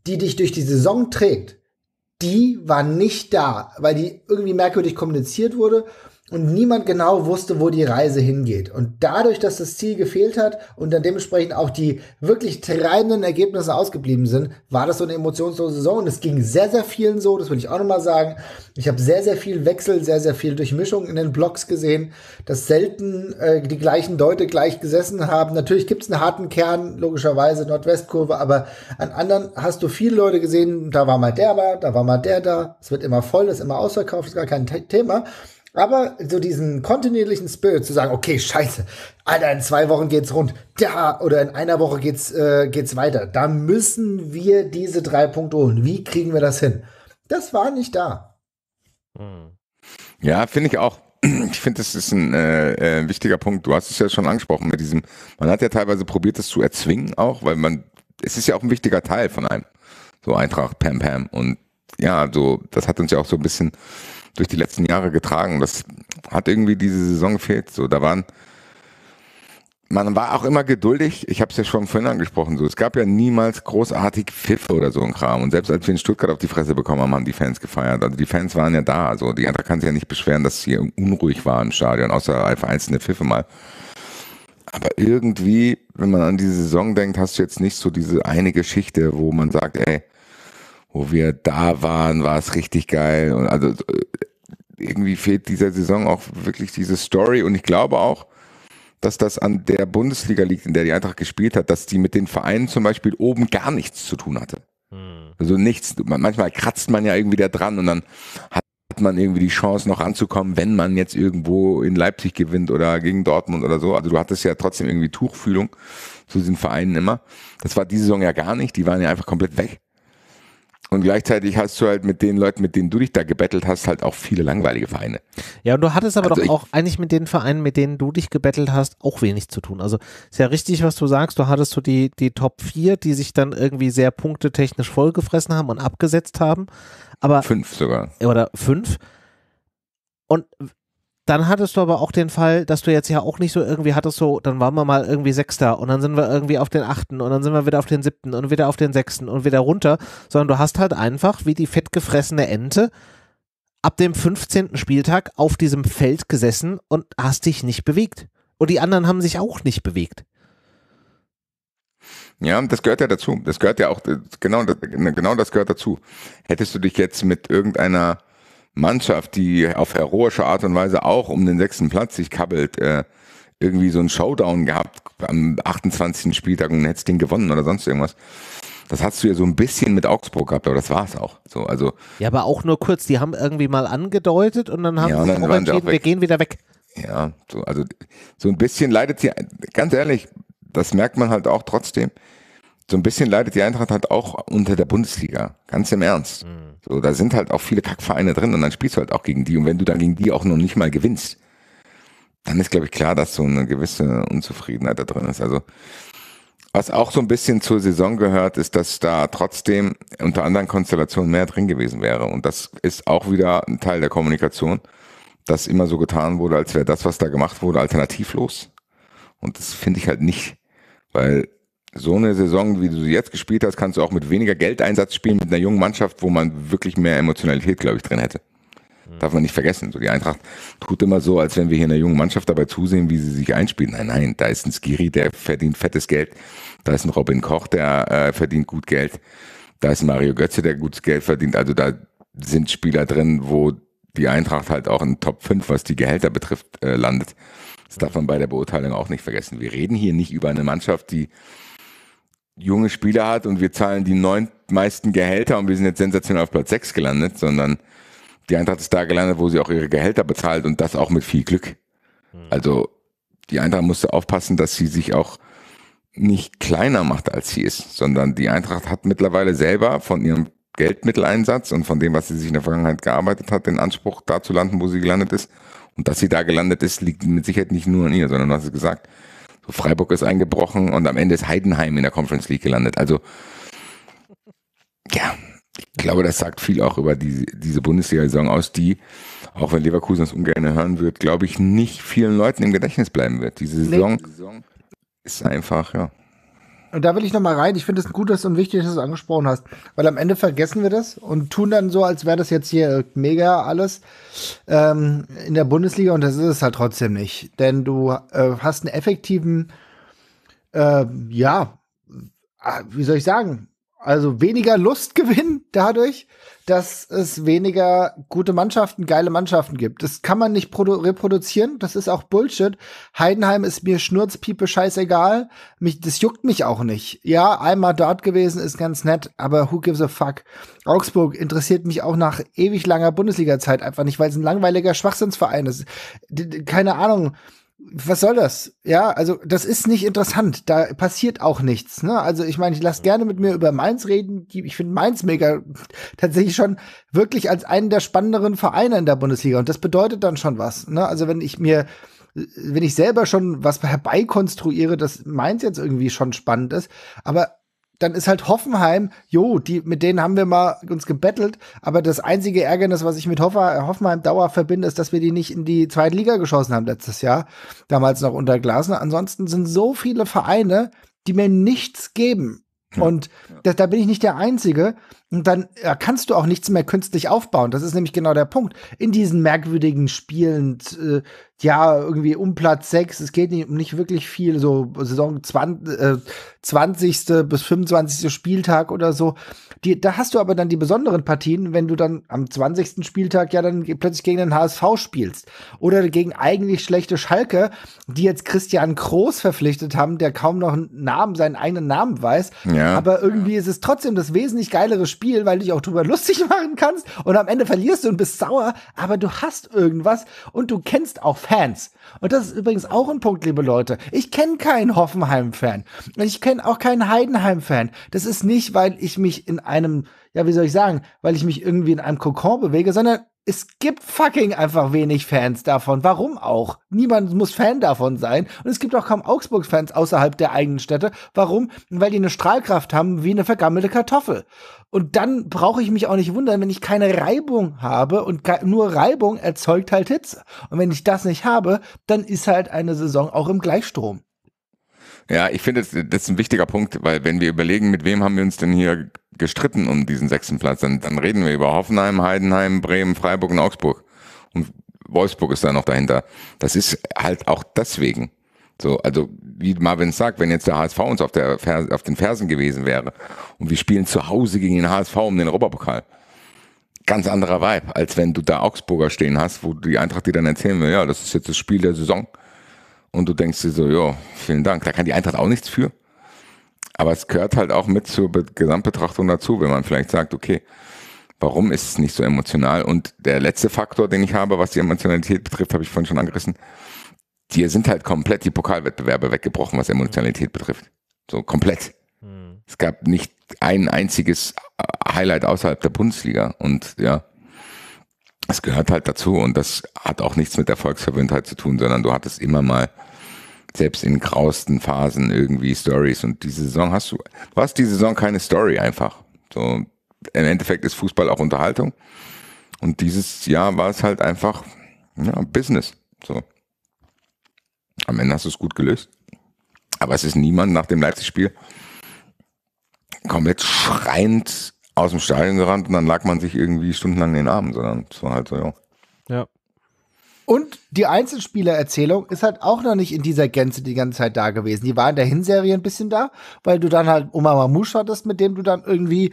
die dich durch die Saison trägt, die war nicht da, weil die irgendwie merkwürdig kommuniziert wurde und niemand genau wusste, wo die Reise hingeht. Und dadurch, dass das Ziel gefehlt hat und dann dementsprechend auch die wirklich treibenden Ergebnisse ausgeblieben sind, war das so eine emotionslose Saison. Und es ging sehr, sehr vielen so, das will ich auch nochmal sagen. Ich habe sehr, sehr viel Wechsel, sehr, sehr viel Durchmischung in den Blogs gesehen, dass selten äh, die gleichen Leute gleich gesessen haben. Natürlich gibt es einen harten Kern, logischerweise Nordwestkurve, aber an anderen hast du viele Leute gesehen, da war mal der da, da war mal der da, es wird immer voll, ist immer ausverkauft, ist gar kein Thema. Aber so diesen kontinuierlichen Spirit zu sagen, okay, scheiße, Alter, in zwei Wochen geht's rund, da oder in einer Woche geht's, äh, geht's weiter. Da müssen wir diese drei Punkte holen. Wie kriegen wir das hin? Das war nicht da. Hm. Ja, finde ich auch. Ich finde, das ist ein äh, äh, wichtiger Punkt. Du hast es ja schon angesprochen mit diesem, man hat ja teilweise probiert, das zu erzwingen auch, weil man, es ist ja auch ein wichtiger Teil von einem. So Eintracht, Pam Pam. Und ja, so, das hat uns ja auch so ein bisschen durch die letzten Jahre getragen. Das hat irgendwie diese Saison gefehlt. So, da waren, man war auch immer geduldig. Ich habe es ja schon vorhin angesprochen. So, es gab ja niemals großartig Pfiffe oder so ein Kram. Und selbst als wir in Stuttgart auf die Fresse bekommen haben, haben die Fans gefeiert. Also die Fans waren ja da. Also die Eintracht kann sich ja nicht beschweren, dass sie unruhig war im Stadion, außer einfach einzelne Pfiffe mal. Aber irgendwie, wenn man an diese Saison denkt, hast du jetzt nicht so diese eine Geschichte, wo man sagt, ey, wo wir da waren, war es richtig geil. Und also äh, irgendwie fehlt dieser Saison auch wirklich diese Story. Und ich glaube auch, dass das an der Bundesliga liegt, in der die Eintracht gespielt hat, dass die mit den Vereinen zum Beispiel oben gar nichts zu tun hatte. Hm. Also nichts. Manchmal kratzt man ja irgendwie da dran und dann hat man irgendwie die Chance noch anzukommen, wenn man jetzt irgendwo in Leipzig gewinnt oder gegen Dortmund oder so. Also du hattest ja trotzdem irgendwie Tuchfühlung zu diesen Vereinen immer. Das war diese Saison ja gar nicht. Die waren ja einfach komplett weg. Und gleichzeitig hast du halt mit den Leuten, mit denen du dich da gebettelt hast, halt auch viele langweilige Vereine. Ja, und du hattest aber also doch auch eigentlich mit den Vereinen, mit denen du dich gebettelt hast, auch wenig zu tun. Also ist ja richtig, was du sagst. Du hattest so die, die Top 4, die sich dann irgendwie sehr punktetechnisch vollgefressen haben und abgesetzt haben. Aber fünf sogar. Oder fünf. Und dann hattest du aber auch den Fall, dass du jetzt ja auch nicht so irgendwie hattest, so, dann waren wir mal irgendwie Sechster und dann sind wir irgendwie auf den Achten und dann sind wir wieder auf den Siebten und wieder auf den Sechsten und wieder runter, sondern du hast halt einfach wie die fettgefressene Ente ab dem 15. Spieltag auf diesem Feld gesessen und hast dich nicht bewegt. Und die anderen haben sich auch nicht bewegt. Ja, das gehört ja dazu. Das gehört ja auch, genau, genau das gehört dazu. Hättest du dich jetzt mit irgendeiner Mannschaft, die auf heroische Art und Weise auch um den sechsten Platz sich kabbelt, äh, irgendwie so einen Showdown gehabt am 28. Spieltag und hättest den gewonnen oder sonst irgendwas. Das hast du ja so ein bisschen mit Augsburg gehabt, aber das war es auch. So, also ja, aber auch nur kurz. Die haben irgendwie mal angedeutet und dann haben ja, und dann sie entschieden, wir gehen wieder weg. Ja, so, also so ein bisschen leidet sie, ganz ehrlich, das merkt man halt auch trotzdem so ein bisschen leidet die Eintracht halt auch unter der Bundesliga. Ganz im Ernst. Mhm. So, da sind halt auch viele Kackvereine drin und dann spielst du halt auch gegen die. Und wenn du dann gegen die auch noch nicht mal gewinnst, dann ist, glaube ich, klar, dass so eine gewisse Unzufriedenheit da drin ist. Also, was auch so ein bisschen zur Saison gehört, ist, dass da trotzdem unter anderen Konstellationen mehr drin gewesen wäre. Und das ist auch wieder ein Teil der Kommunikation, dass immer so getan wurde, als wäre das, was da gemacht wurde, alternativlos. Und das finde ich halt nicht, weil so eine Saison, wie du sie jetzt gespielt hast, kannst du auch mit weniger Geldeinsatz spielen, mit einer jungen Mannschaft, wo man wirklich mehr Emotionalität, glaube ich, drin hätte. Mhm. Darf man nicht vergessen. So die Eintracht tut immer so, als wenn wir hier einer jungen Mannschaft dabei zusehen, wie sie sich einspielen. Nein, nein, da ist ein Skiri, der verdient fettes Geld. Da ist ein Robin Koch, der äh, verdient gut Geld. Da ist ein Mario Götze, der gutes Geld verdient. Also da sind Spieler drin, wo die Eintracht halt auch in Top 5, was die Gehälter betrifft, äh, landet. Das darf man bei der Beurteilung auch nicht vergessen. Wir reden hier nicht über eine Mannschaft, die junge Spieler hat und wir zahlen die neun meisten Gehälter und wir sind jetzt sensationell auf Platz sechs gelandet, sondern die Eintracht ist da gelandet, wo sie auch ihre Gehälter bezahlt und das auch mit viel Glück. Hm. Also die Eintracht musste aufpassen, dass sie sich auch nicht kleiner macht, als sie ist, sondern die Eintracht hat mittlerweile selber von ihrem Geldmitteleinsatz und von dem, was sie sich in der Vergangenheit gearbeitet hat, den Anspruch, da zu landen, wo sie gelandet ist. Und dass sie da gelandet ist, liegt mit Sicherheit nicht nur an ihr, sondern du hast es gesagt, so Freiburg ist eingebrochen und am Ende ist Heidenheim in der Conference League gelandet. Also ja, ich glaube, das sagt viel auch über die, diese Bundesliga-Saison aus, die, auch wenn Leverkusen es ungern hören wird, glaube ich, nicht vielen Leuten im Gedächtnis bleiben wird. Diese Saison nee. ist einfach, ja. Und da will ich nochmal rein. Ich finde es gut dass und wichtig, dass du angesprochen hast. Weil am Ende vergessen wir das und tun dann so, als wäre das jetzt hier mega alles ähm, in der Bundesliga. Und das ist es halt trotzdem nicht. Denn du äh, hast einen effektiven, äh, ja, äh, wie soll ich sagen, also weniger Lustgewinn dadurch dass es weniger gute Mannschaften, geile Mannschaften gibt. Das kann man nicht reproduzieren. Das ist auch Bullshit. Heidenheim ist mir Schnurzpiepe scheißegal. Mich, das juckt mich auch nicht. Ja, einmal dort gewesen ist ganz nett, aber who gives a fuck? Augsburg interessiert mich auch nach ewig langer Bundesliga-Zeit einfach nicht, weil es ein langweiliger Schwachsinnsverein ist. Keine Ahnung was soll das? Ja, also das ist nicht interessant. Da passiert auch nichts. Ne? Also ich meine, ich lasse gerne mit mir über Mainz reden. Ich finde Mainz mega tatsächlich schon wirklich als einen der spannenderen Vereine in der Bundesliga. Und das bedeutet dann schon was. Ne? Also wenn ich mir, wenn ich selber schon was herbeikonstruiere, dass Mainz jetzt irgendwie schon spannend ist, aber dann ist halt Hoffenheim, jo, die, mit denen haben wir mal uns gebettelt, aber das einzige Ärgernis, was ich mit Hoffa, Hoffenheim Dauer verbinde, ist, dass wir die nicht in die zweite Liga geschossen haben letztes Jahr, damals noch unter Glasner. Ansonsten sind so viele Vereine, die mir nichts geben. Und da, da bin ich nicht der Einzige. Und dann ja, äh, kannst du auch nichts mehr künstlich aufbauen. Das ist nämlich genau der Punkt. In diesen merkwürdigen Spielen, äh, ja, irgendwie um Platz 6, es geht nicht, nicht wirklich viel, so Saison 20, äh, 20. bis 25. Spieltag oder so. Die, da hast du aber dann die besonderen Partien, wenn du dann am 20. Spieltag ja dann plötzlich gegen den HSV spielst. Oder gegen eigentlich schlechte Schalke, die jetzt Christian Groß verpflichtet haben, der kaum noch einen Namen, seinen eigenen Namen weiß. Ja. Aber irgendwie ist es trotzdem das wesentlich geilere Spiel Spiel, weil du dich auch drüber lustig machen kannst und am Ende verlierst du und bist sauer, aber du hast irgendwas und du kennst auch Fans. Und das ist übrigens auch ein Punkt, liebe Leute. Ich kenne keinen Hoffenheim-Fan ich kenne auch keinen Heidenheim-Fan. Das ist nicht, weil ich mich in einem, ja, wie soll ich sagen, weil ich mich irgendwie in einem Kokon bewege, sondern es gibt fucking einfach wenig Fans davon. Warum auch? Niemand muss Fan davon sein. Und es gibt auch kaum Augsburg-Fans außerhalb der eigenen Städte. Warum? Weil die eine Strahlkraft haben wie eine vergammelte Kartoffel. Und dann brauche ich mich auch nicht wundern, wenn ich keine Reibung habe. Und nur Reibung erzeugt halt Hitze. Und wenn ich das nicht habe, dann ist halt eine Saison auch im Gleichstrom. Ja, ich finde, das, ist ein wichtiger Punkt, weil wenn wir überlegen, mit wem haben wir uns denn hier gestritten um diesen sechsten Platz, dann, dann reden wir über Hoffenheim, Heidenheim, Bremen, Freiburg und Augsburg. Und Wolfsburg ist da noch dahinter. Das ist halt auch deswegen. So, also wie Marvin sagt, wenn jetzt der HSV uns auf, der, auf den Fersen gewesen wäre und wir spielen zu Hause gegen den HSV um den Europapokal, ganz anderer Vibe, als wenn du da Augsburger stehen hast, wo die Eintracht dir dann erzählen will, ja, das ist jetzt das Spiel der Saison. Und du denkst dir so, ja, vielen Dank. Da kann die Eintracht auch nichts für. Aber es gehört halt auch mit zur Gesamtbetrachtung dazu, wenn man vielleicht sagt, okay, warum ist es nicht so emotional? Und der letzte Faktor, den ich habe, was die Emotionalität betrifft, habe ich vorhin schon angerissen, die sind halt komplett die Pokalwettbewerbe weggebrochen, was Emotionalität betrifft. So komplett. Hm. Es gab nicht ein einziges Highlight außerhalb der Bundesliga. Und ja, es gehört halt dazu und das hat auch nichts mit Erfolgsverwöhntheit zu tun, sondern du hattest immer mal selbst in grausten Phasen irgendwie Stories und diese Saison hast du, du hast diese Saison keine Story einfach. So, im Endeffekt ist Fußball auch Unterhaltung und dieses Jahr war es halt einfach, ja, Business. So. Am Ende hast du es gut gelöst. Aber es ist niemand nach dem Leipzig-Spiel komplett schreiend aus dem Stadion gerannt und dann lag man sich irgendwie stundenlang in den Armen, sondern es war halt so, ja. Ja. Und die Einzelspieler-Erzählung ist halt auch noch nicht in dieser Gänze die ganze Zeit da gewesen. Die war in der Hinserie ein bisschen da, weil du dann halt Oma Mamouche hattest, mit dem du dann irgendwie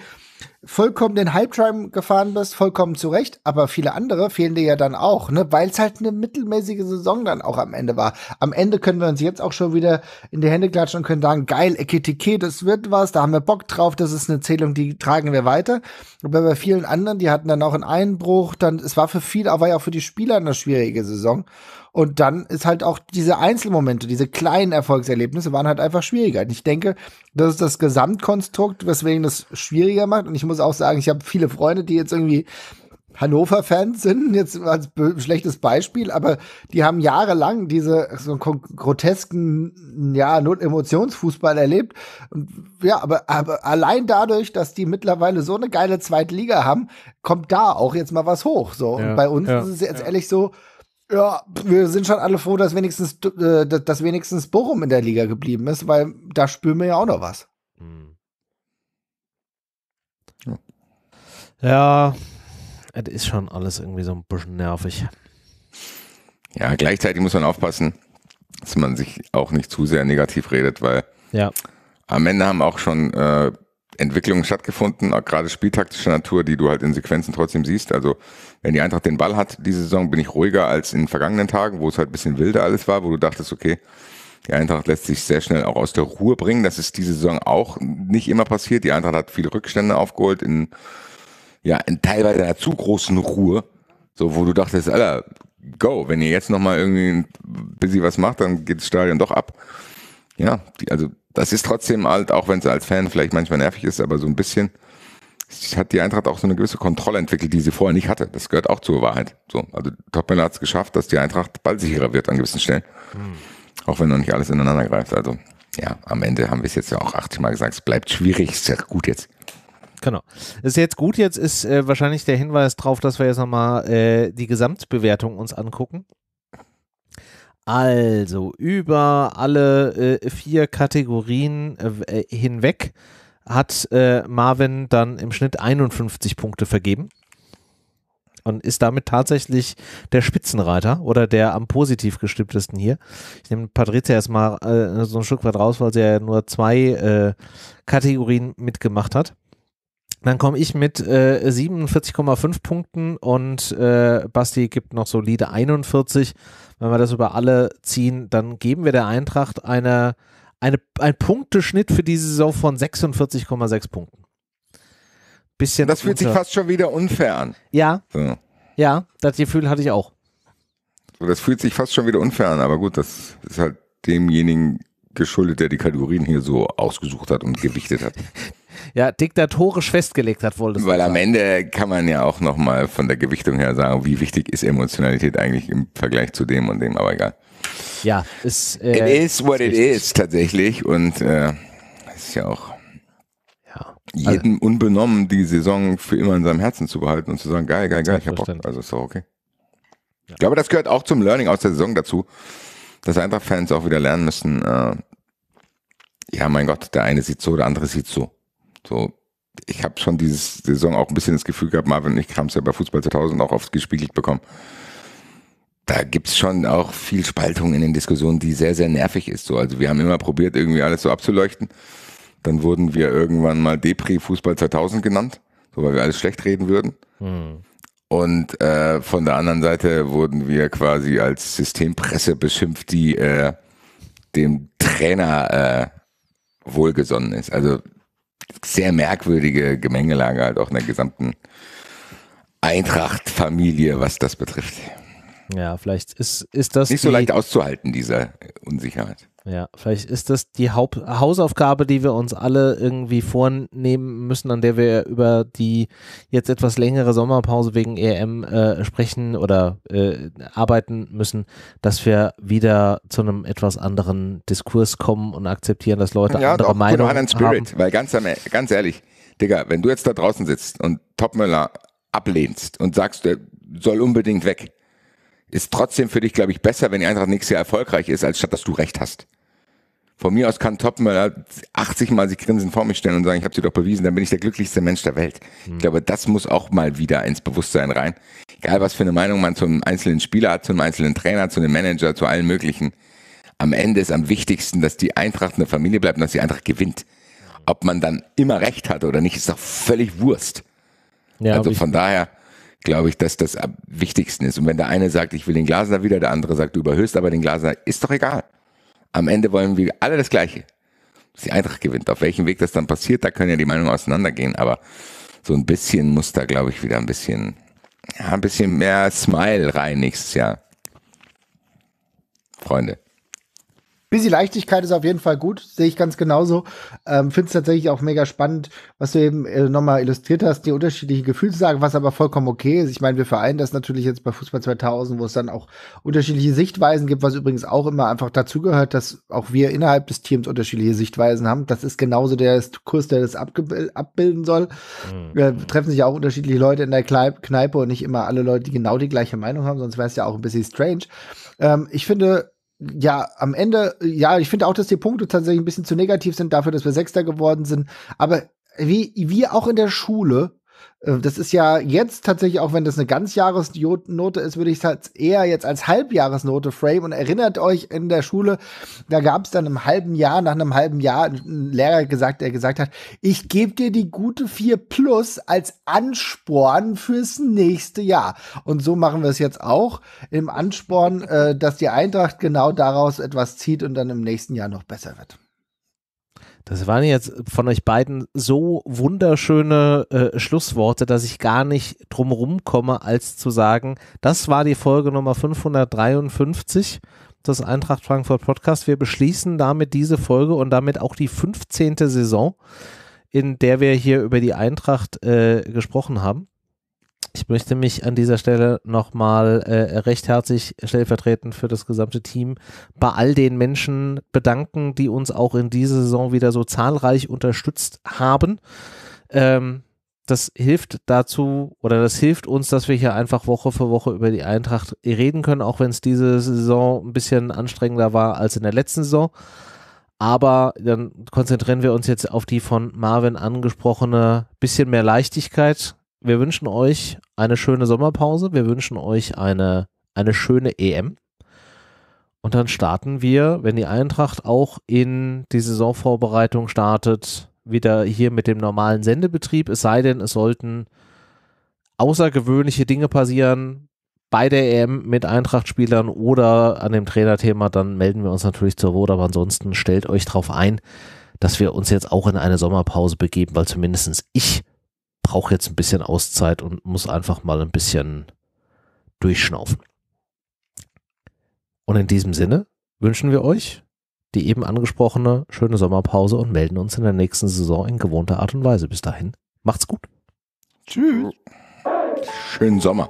vollkommen den Hype-Train gefahren bist, vollkommen zurecht, aber viele andere fehlen dir ja dann auch, ne? weil es halt eine mittelmäßige Saison dann auch am Ende war. Am Ende können wir uns jetzt auch schon wieder in die Hände klatschen und können sagen, geil, Ekitike, das wird was, da haben wir Bock drauf, das ist eine Zählung, die tragen wir weiter. Aber bei vielen anderen, die hatten dann auch einen Einbruch, dann, es war für viele, aber ja auch für die Spieler eine schwierige Saison. Und dann ist halt auch diese Einzelmomente, diese kleinen Erfolgserlebnisse waren halt einfach schwieriger. Und ich denke, das ist das Gesamtkonstrukt, weswegen das schwieriger macht. Und ich muss auch sagen, ich habe viele Freunde, die jetzt irgendwie Hannover-Fans sind, jetzt als schlechtes Beispiel, aber die haben jahrelang diese so grotesken, ja, Not-Emotionsfußball erlebt. Und, ja, aber, aber allein dadurch, dass die mittlerweile so eine geile zweite Liga haben, kommt da auch jetzt mal was hoch. So. Ja, und bei uns ja, ist es jetzt ja. ehrlich so, ja, wir sind schon alle froh, dass wenigstens, äh, dass wenigstens Bochum in der Liga geblieben ist, weil da spüren wir ja auch noch was. Hm. Ja, es ist schon alles irgendwie so ein bisschen nervig. Ja, gleichzeitig muss man aufpassen, dass man sich auch nicht zu sehr negativ redet, weil ja. am Ende haben auch schon äh, Entwicklungen stattgefunden, gerade spieltaktischer Natur, die du halt in Sequenzen trotzdem siehst. Also wenn die Eintracht den Ball hat diese Saison, bin ich ruhiger als in den vergangenen Tagen, wo es halt ein bisschen wilder alles war, wo du dachtest, okay, die Eintracht lässt sich sehr schnell auch aus der Ruhe bringen. Das ist diese Saison auch nicht immer passiert. Die Eintracht hat viele Rückstände aufgeholt in, ja, in teilweise einer zu großen Ruhe. So, wo du dachtest, Alter, go, wenn ihr jetzt nochmal irgendwie ein bisschen was macht, dann geht das Stadion doch ab. Ja, die, also das ist trotzdem halt, auch wenn es als Fan vielleicht manchmal nervig ist, aber so ein bisschen hat die Eintracht auch so eine gewisse Kontrolle entwickelt, die sie vorher nicht hatte. Das gehört auch zur Wahrheit. So, also Topmüller hat es geschafft, dass die Eintracht ballsicherer wird an gewissen Stellen. Mhm. Auch wenn noch nicht alles ineinander greift. Also ja, am Ende haben wir es jetzt ja auch 80 Mal gesagt, es bleibt schwierig, ist ja gut jetzt. Genau. Ist jetzt gut, jetzt ist äh, wahrscheinlich der Hinweis drauf, dass wir jetzt nochmal äh, die Gesamtbewertung uns angucken. Also über alle äh, vier Kategorien äh, äh, hinweg hat äh, Marvin dann im Schnitt 51 Punkte vergeben und ist damit tatsächlich der Spitzenreiter oder der am positiv gestimmtesten hier. Ich nehme Patricia erstmal äh, so ein Stück weit raus, weil sie ja nur zwei äh, Kategorien mitgemacht hat. Dann komme ich mit äh, 47,5 Punkten und äh, Basti gibt noch solide 41. Wenn wir das über alle ziehen, dann geben wir der Eintracht eine, eine, ein Punkteschnitt für diese Saison von 46,6 Punkten. Bisschen das fühlt unter. sich fast schon wieder unfair an. Ja. So. Ja, das Gefühl hatte ich auch. So, das fühlt sich fast schon wieder unfair an, aber gut, das ist halt demjenigen geschuldet, der die Kategorien hier so ausgesucht hat und gewichtet hat. ja, diktatorisch festgelegt hat, wohl. Weil am Ende kann man ja auch nochmal von der Gewichtung her sagen, wie wichtig ist Emotionalität eigentlich im Vergleich zu dem und dem, aber egal. Ja, es äh, It is what it is tatsächlich und äh, es ist ja auch ja. Also jedem also, unbenommen die Saison für immer in seinem Herzen zu behalten und zu sagen, geil, geil, geil, ich hab Bock, also ist doch okay. Ja. Ich glaube, das gehört auch zum Learning aus der Saison dazu, dass einfach Fans auch wieder lernen müssen, äh, ja, mein Gott, der eine sieht so, der andere sieht so. So, ich habe schon diese Saison auch ein bisschen das Gefühl gehabt, Marvin ich kam es ja bei Fußball 2000 auch oft gespiegelt bekommen. Da gibt es schon auch viel Spaltung in den Diskussionen, die sehr, sehr nervig ist. So, also wir haben immer probiert, irgendwie alles so abzuleuchten. Dann wurden wir irgendwann mal Depri Fußball 2000 genannt, so weil wir alles schlecht reden würden. Hm. Und äh, von der anderen Seite wurden wir quasi als Systempresse beschimpft, die äh, dem Trainer äh, wohlgesonnen ist. Also sehr merkwürdige Gemengelage halt auch in der gesamten Eintracht-Familie, was das betrifft. Ja, vielleicht ist, ist das. Nicht so leicht auszuhalten, diese Unsicherheit. Ja, vielleicht ist das die Haupt Hausaufgabe, die wir uns alle irgendwie vornehmen müssen, an der wir über die jetzt etwas längere Sommerpause wegen EM äh, sprechen oder äh, arbeiten müssen, dass wir wieder zu einem etwas anderen Diskurs kommen und akzeptieren, dass Leute ja, andere doch, Meinungen anderen Spirit, haben. Weil ganz, e, ganz ehrlich, Digga, wenn du jetzt da draußen sitzt und Topmüller ablehnst und sagst, der soll unbedingt weg, ist trotzdem für dich, glaube ich, besser, wenn die Eintracht nächstes Jahr erfolgreich ist, als statt, dass du recht hast. Von mir aus kann Topmöller 80 äh, Mal sich grinsen vor mich stellen und sagen, ich habe sie doch bewiesen, dann bin ich der glücklichste Mensch der Welt. Mhm. Ich glaube, das muss auch mal wieder ins Bewusstsein rein. Egal, was für eine Meinung man zum einzelnen Spieler hat, zum einzelnen Trainer, zu einem Manager, zu allen möglichen. Am Ende ist am wichtigsten, dass die Eintracht eine Familie bleibt und dass die Eintracht gewinnt. Ob man dann immer recht hat oder nicht, ist doch völlig Wurst. Ja, also von daher glaube ich, dass das am wichtigsten ist. Und wenn der eine sagt, ich will den Glasner wieder, der andere sagt, du überhöhst aber den Glasner, ist doch egal. Am Ende wollen wir alle das Gleiche. Dass die Eintracht gewinnt. Auf welchem Weg das dann passiert, da können ja die Meinungen auseinandergehen, aber so ein bisschen muss da, glaube ich, wieder ein bisschen, ja, ein bisschen mehr Smile rein nächstes Jahr. Freunde bisschen Leichtigkeit ist auf jeden Fall gut, sehe ich ganz genauso. Ähm, Finde es tatsächlich auch mega spannend, was du eben äh, nochmal illustriert hast, die unterschiedlichen Gefühle sagen, was aber vollkommen okay ist. Ich meine, wir vereinen das natürlich jetzt bei Fußball 2000, wo es dann auch unterschiedliche Sichtweisen gibt, was übrigens auch immer einfach dazugehört, dass auch wir innerhalb des Teams unterschiedliche Sichtweisen haben. Das ist genauso der Kurs, der das abbilden soll. Mhm. Äh, treffen sich auch unterschiedliche Leute in der Kneipe und nicht immer alle Leute, die genau die gleiche Meinung haben, sonst wäre es ja auch ein bisschen strange. Ähm, ich finde, ja, am Ende, ja, ich finde auch, dass die Punkte tatsächlich ein bisschen zu negativ sind dafür, dass wir Sechster geworden sind. Aber wie wie auch in der Schule äh, das ist ja jetzt tatsächlich, auch wenn das eine Ganzjahresnote ist, würde ich es eher jetzt als Halbjahresnote frame und erinnert euch in der Schule, da gab es dann im halben Jahr, nach einem halben Jahr, einen Lehrer gesagt, der gesagt hat, ich gebe dir die gute 4 plus als Ansporn fürs nächste Jahr. Und so machen wir es jetzt auch im Ansporn, äh, dass die Eintracht genau daraus etwas zieht und dann im nächsten Jahr noch besser wird. Das waren jetzt von euch beiden so wunderschöne äh, Schlussworte, dass ich gar nicht drumherum komme, als zu sagen, das war die Folge Nummer 553 des Eintracht Frankfurt Podcast. Wir beschließen damit diese Folge und damit auch die 15. Saison, in der wir hier über die Eintracht äh, gesprochen haben. Ich möchte mich an dieser Stelle nochmal äh, recht herzlich stellvertretend für das gesamte Team bei all den Menschen bedanken, die uns auch in dieser Saison wieder so zahlreich unterstützt haben. Ähm, das hilft dazu oder das hilft uns, dass wir hier einfach Woche für Woche über die Eintracht reden können, auch wenn es diese Saison ein bisschen anstrengender war als in der letzten Saison. Aber dann konzentrieren wir uns jetzt auf die von Marvin angesprochene bisschen mehr Leichtigkeit, wir wünschen euch eine schöne Sommerpause. Wir wünschen euch eine, eine schöne EM. Und dann starten wir, wenn die Eintracht auch in die Saisonvorbereitung startet, wieder hier mit dem normalen Sendebetrieb. Es sei denn, es sollten außergewöhnliche Dinge passieren bei der EM mit Eintracht-Spielern oder an dem Trainerthema, dann melden wir uns natürlich zur Wort. Aber ansonsten stellt euch darauf ein, dass wir uns jetzt auch in eine Sommerpause begeben, weil zumindest ich brauche jetzt ein bisschen Auszeit und muss einfach mal ein bisschen durchschnaufen. Und in diesem Sinne wünschen wir euch die eben angesprochene schöne Sommerpause und melden uns in der nächsten Saison in gewohnter Art und Weise. Bis dahin, macht's gut. Tschüss. Schönen Sommer.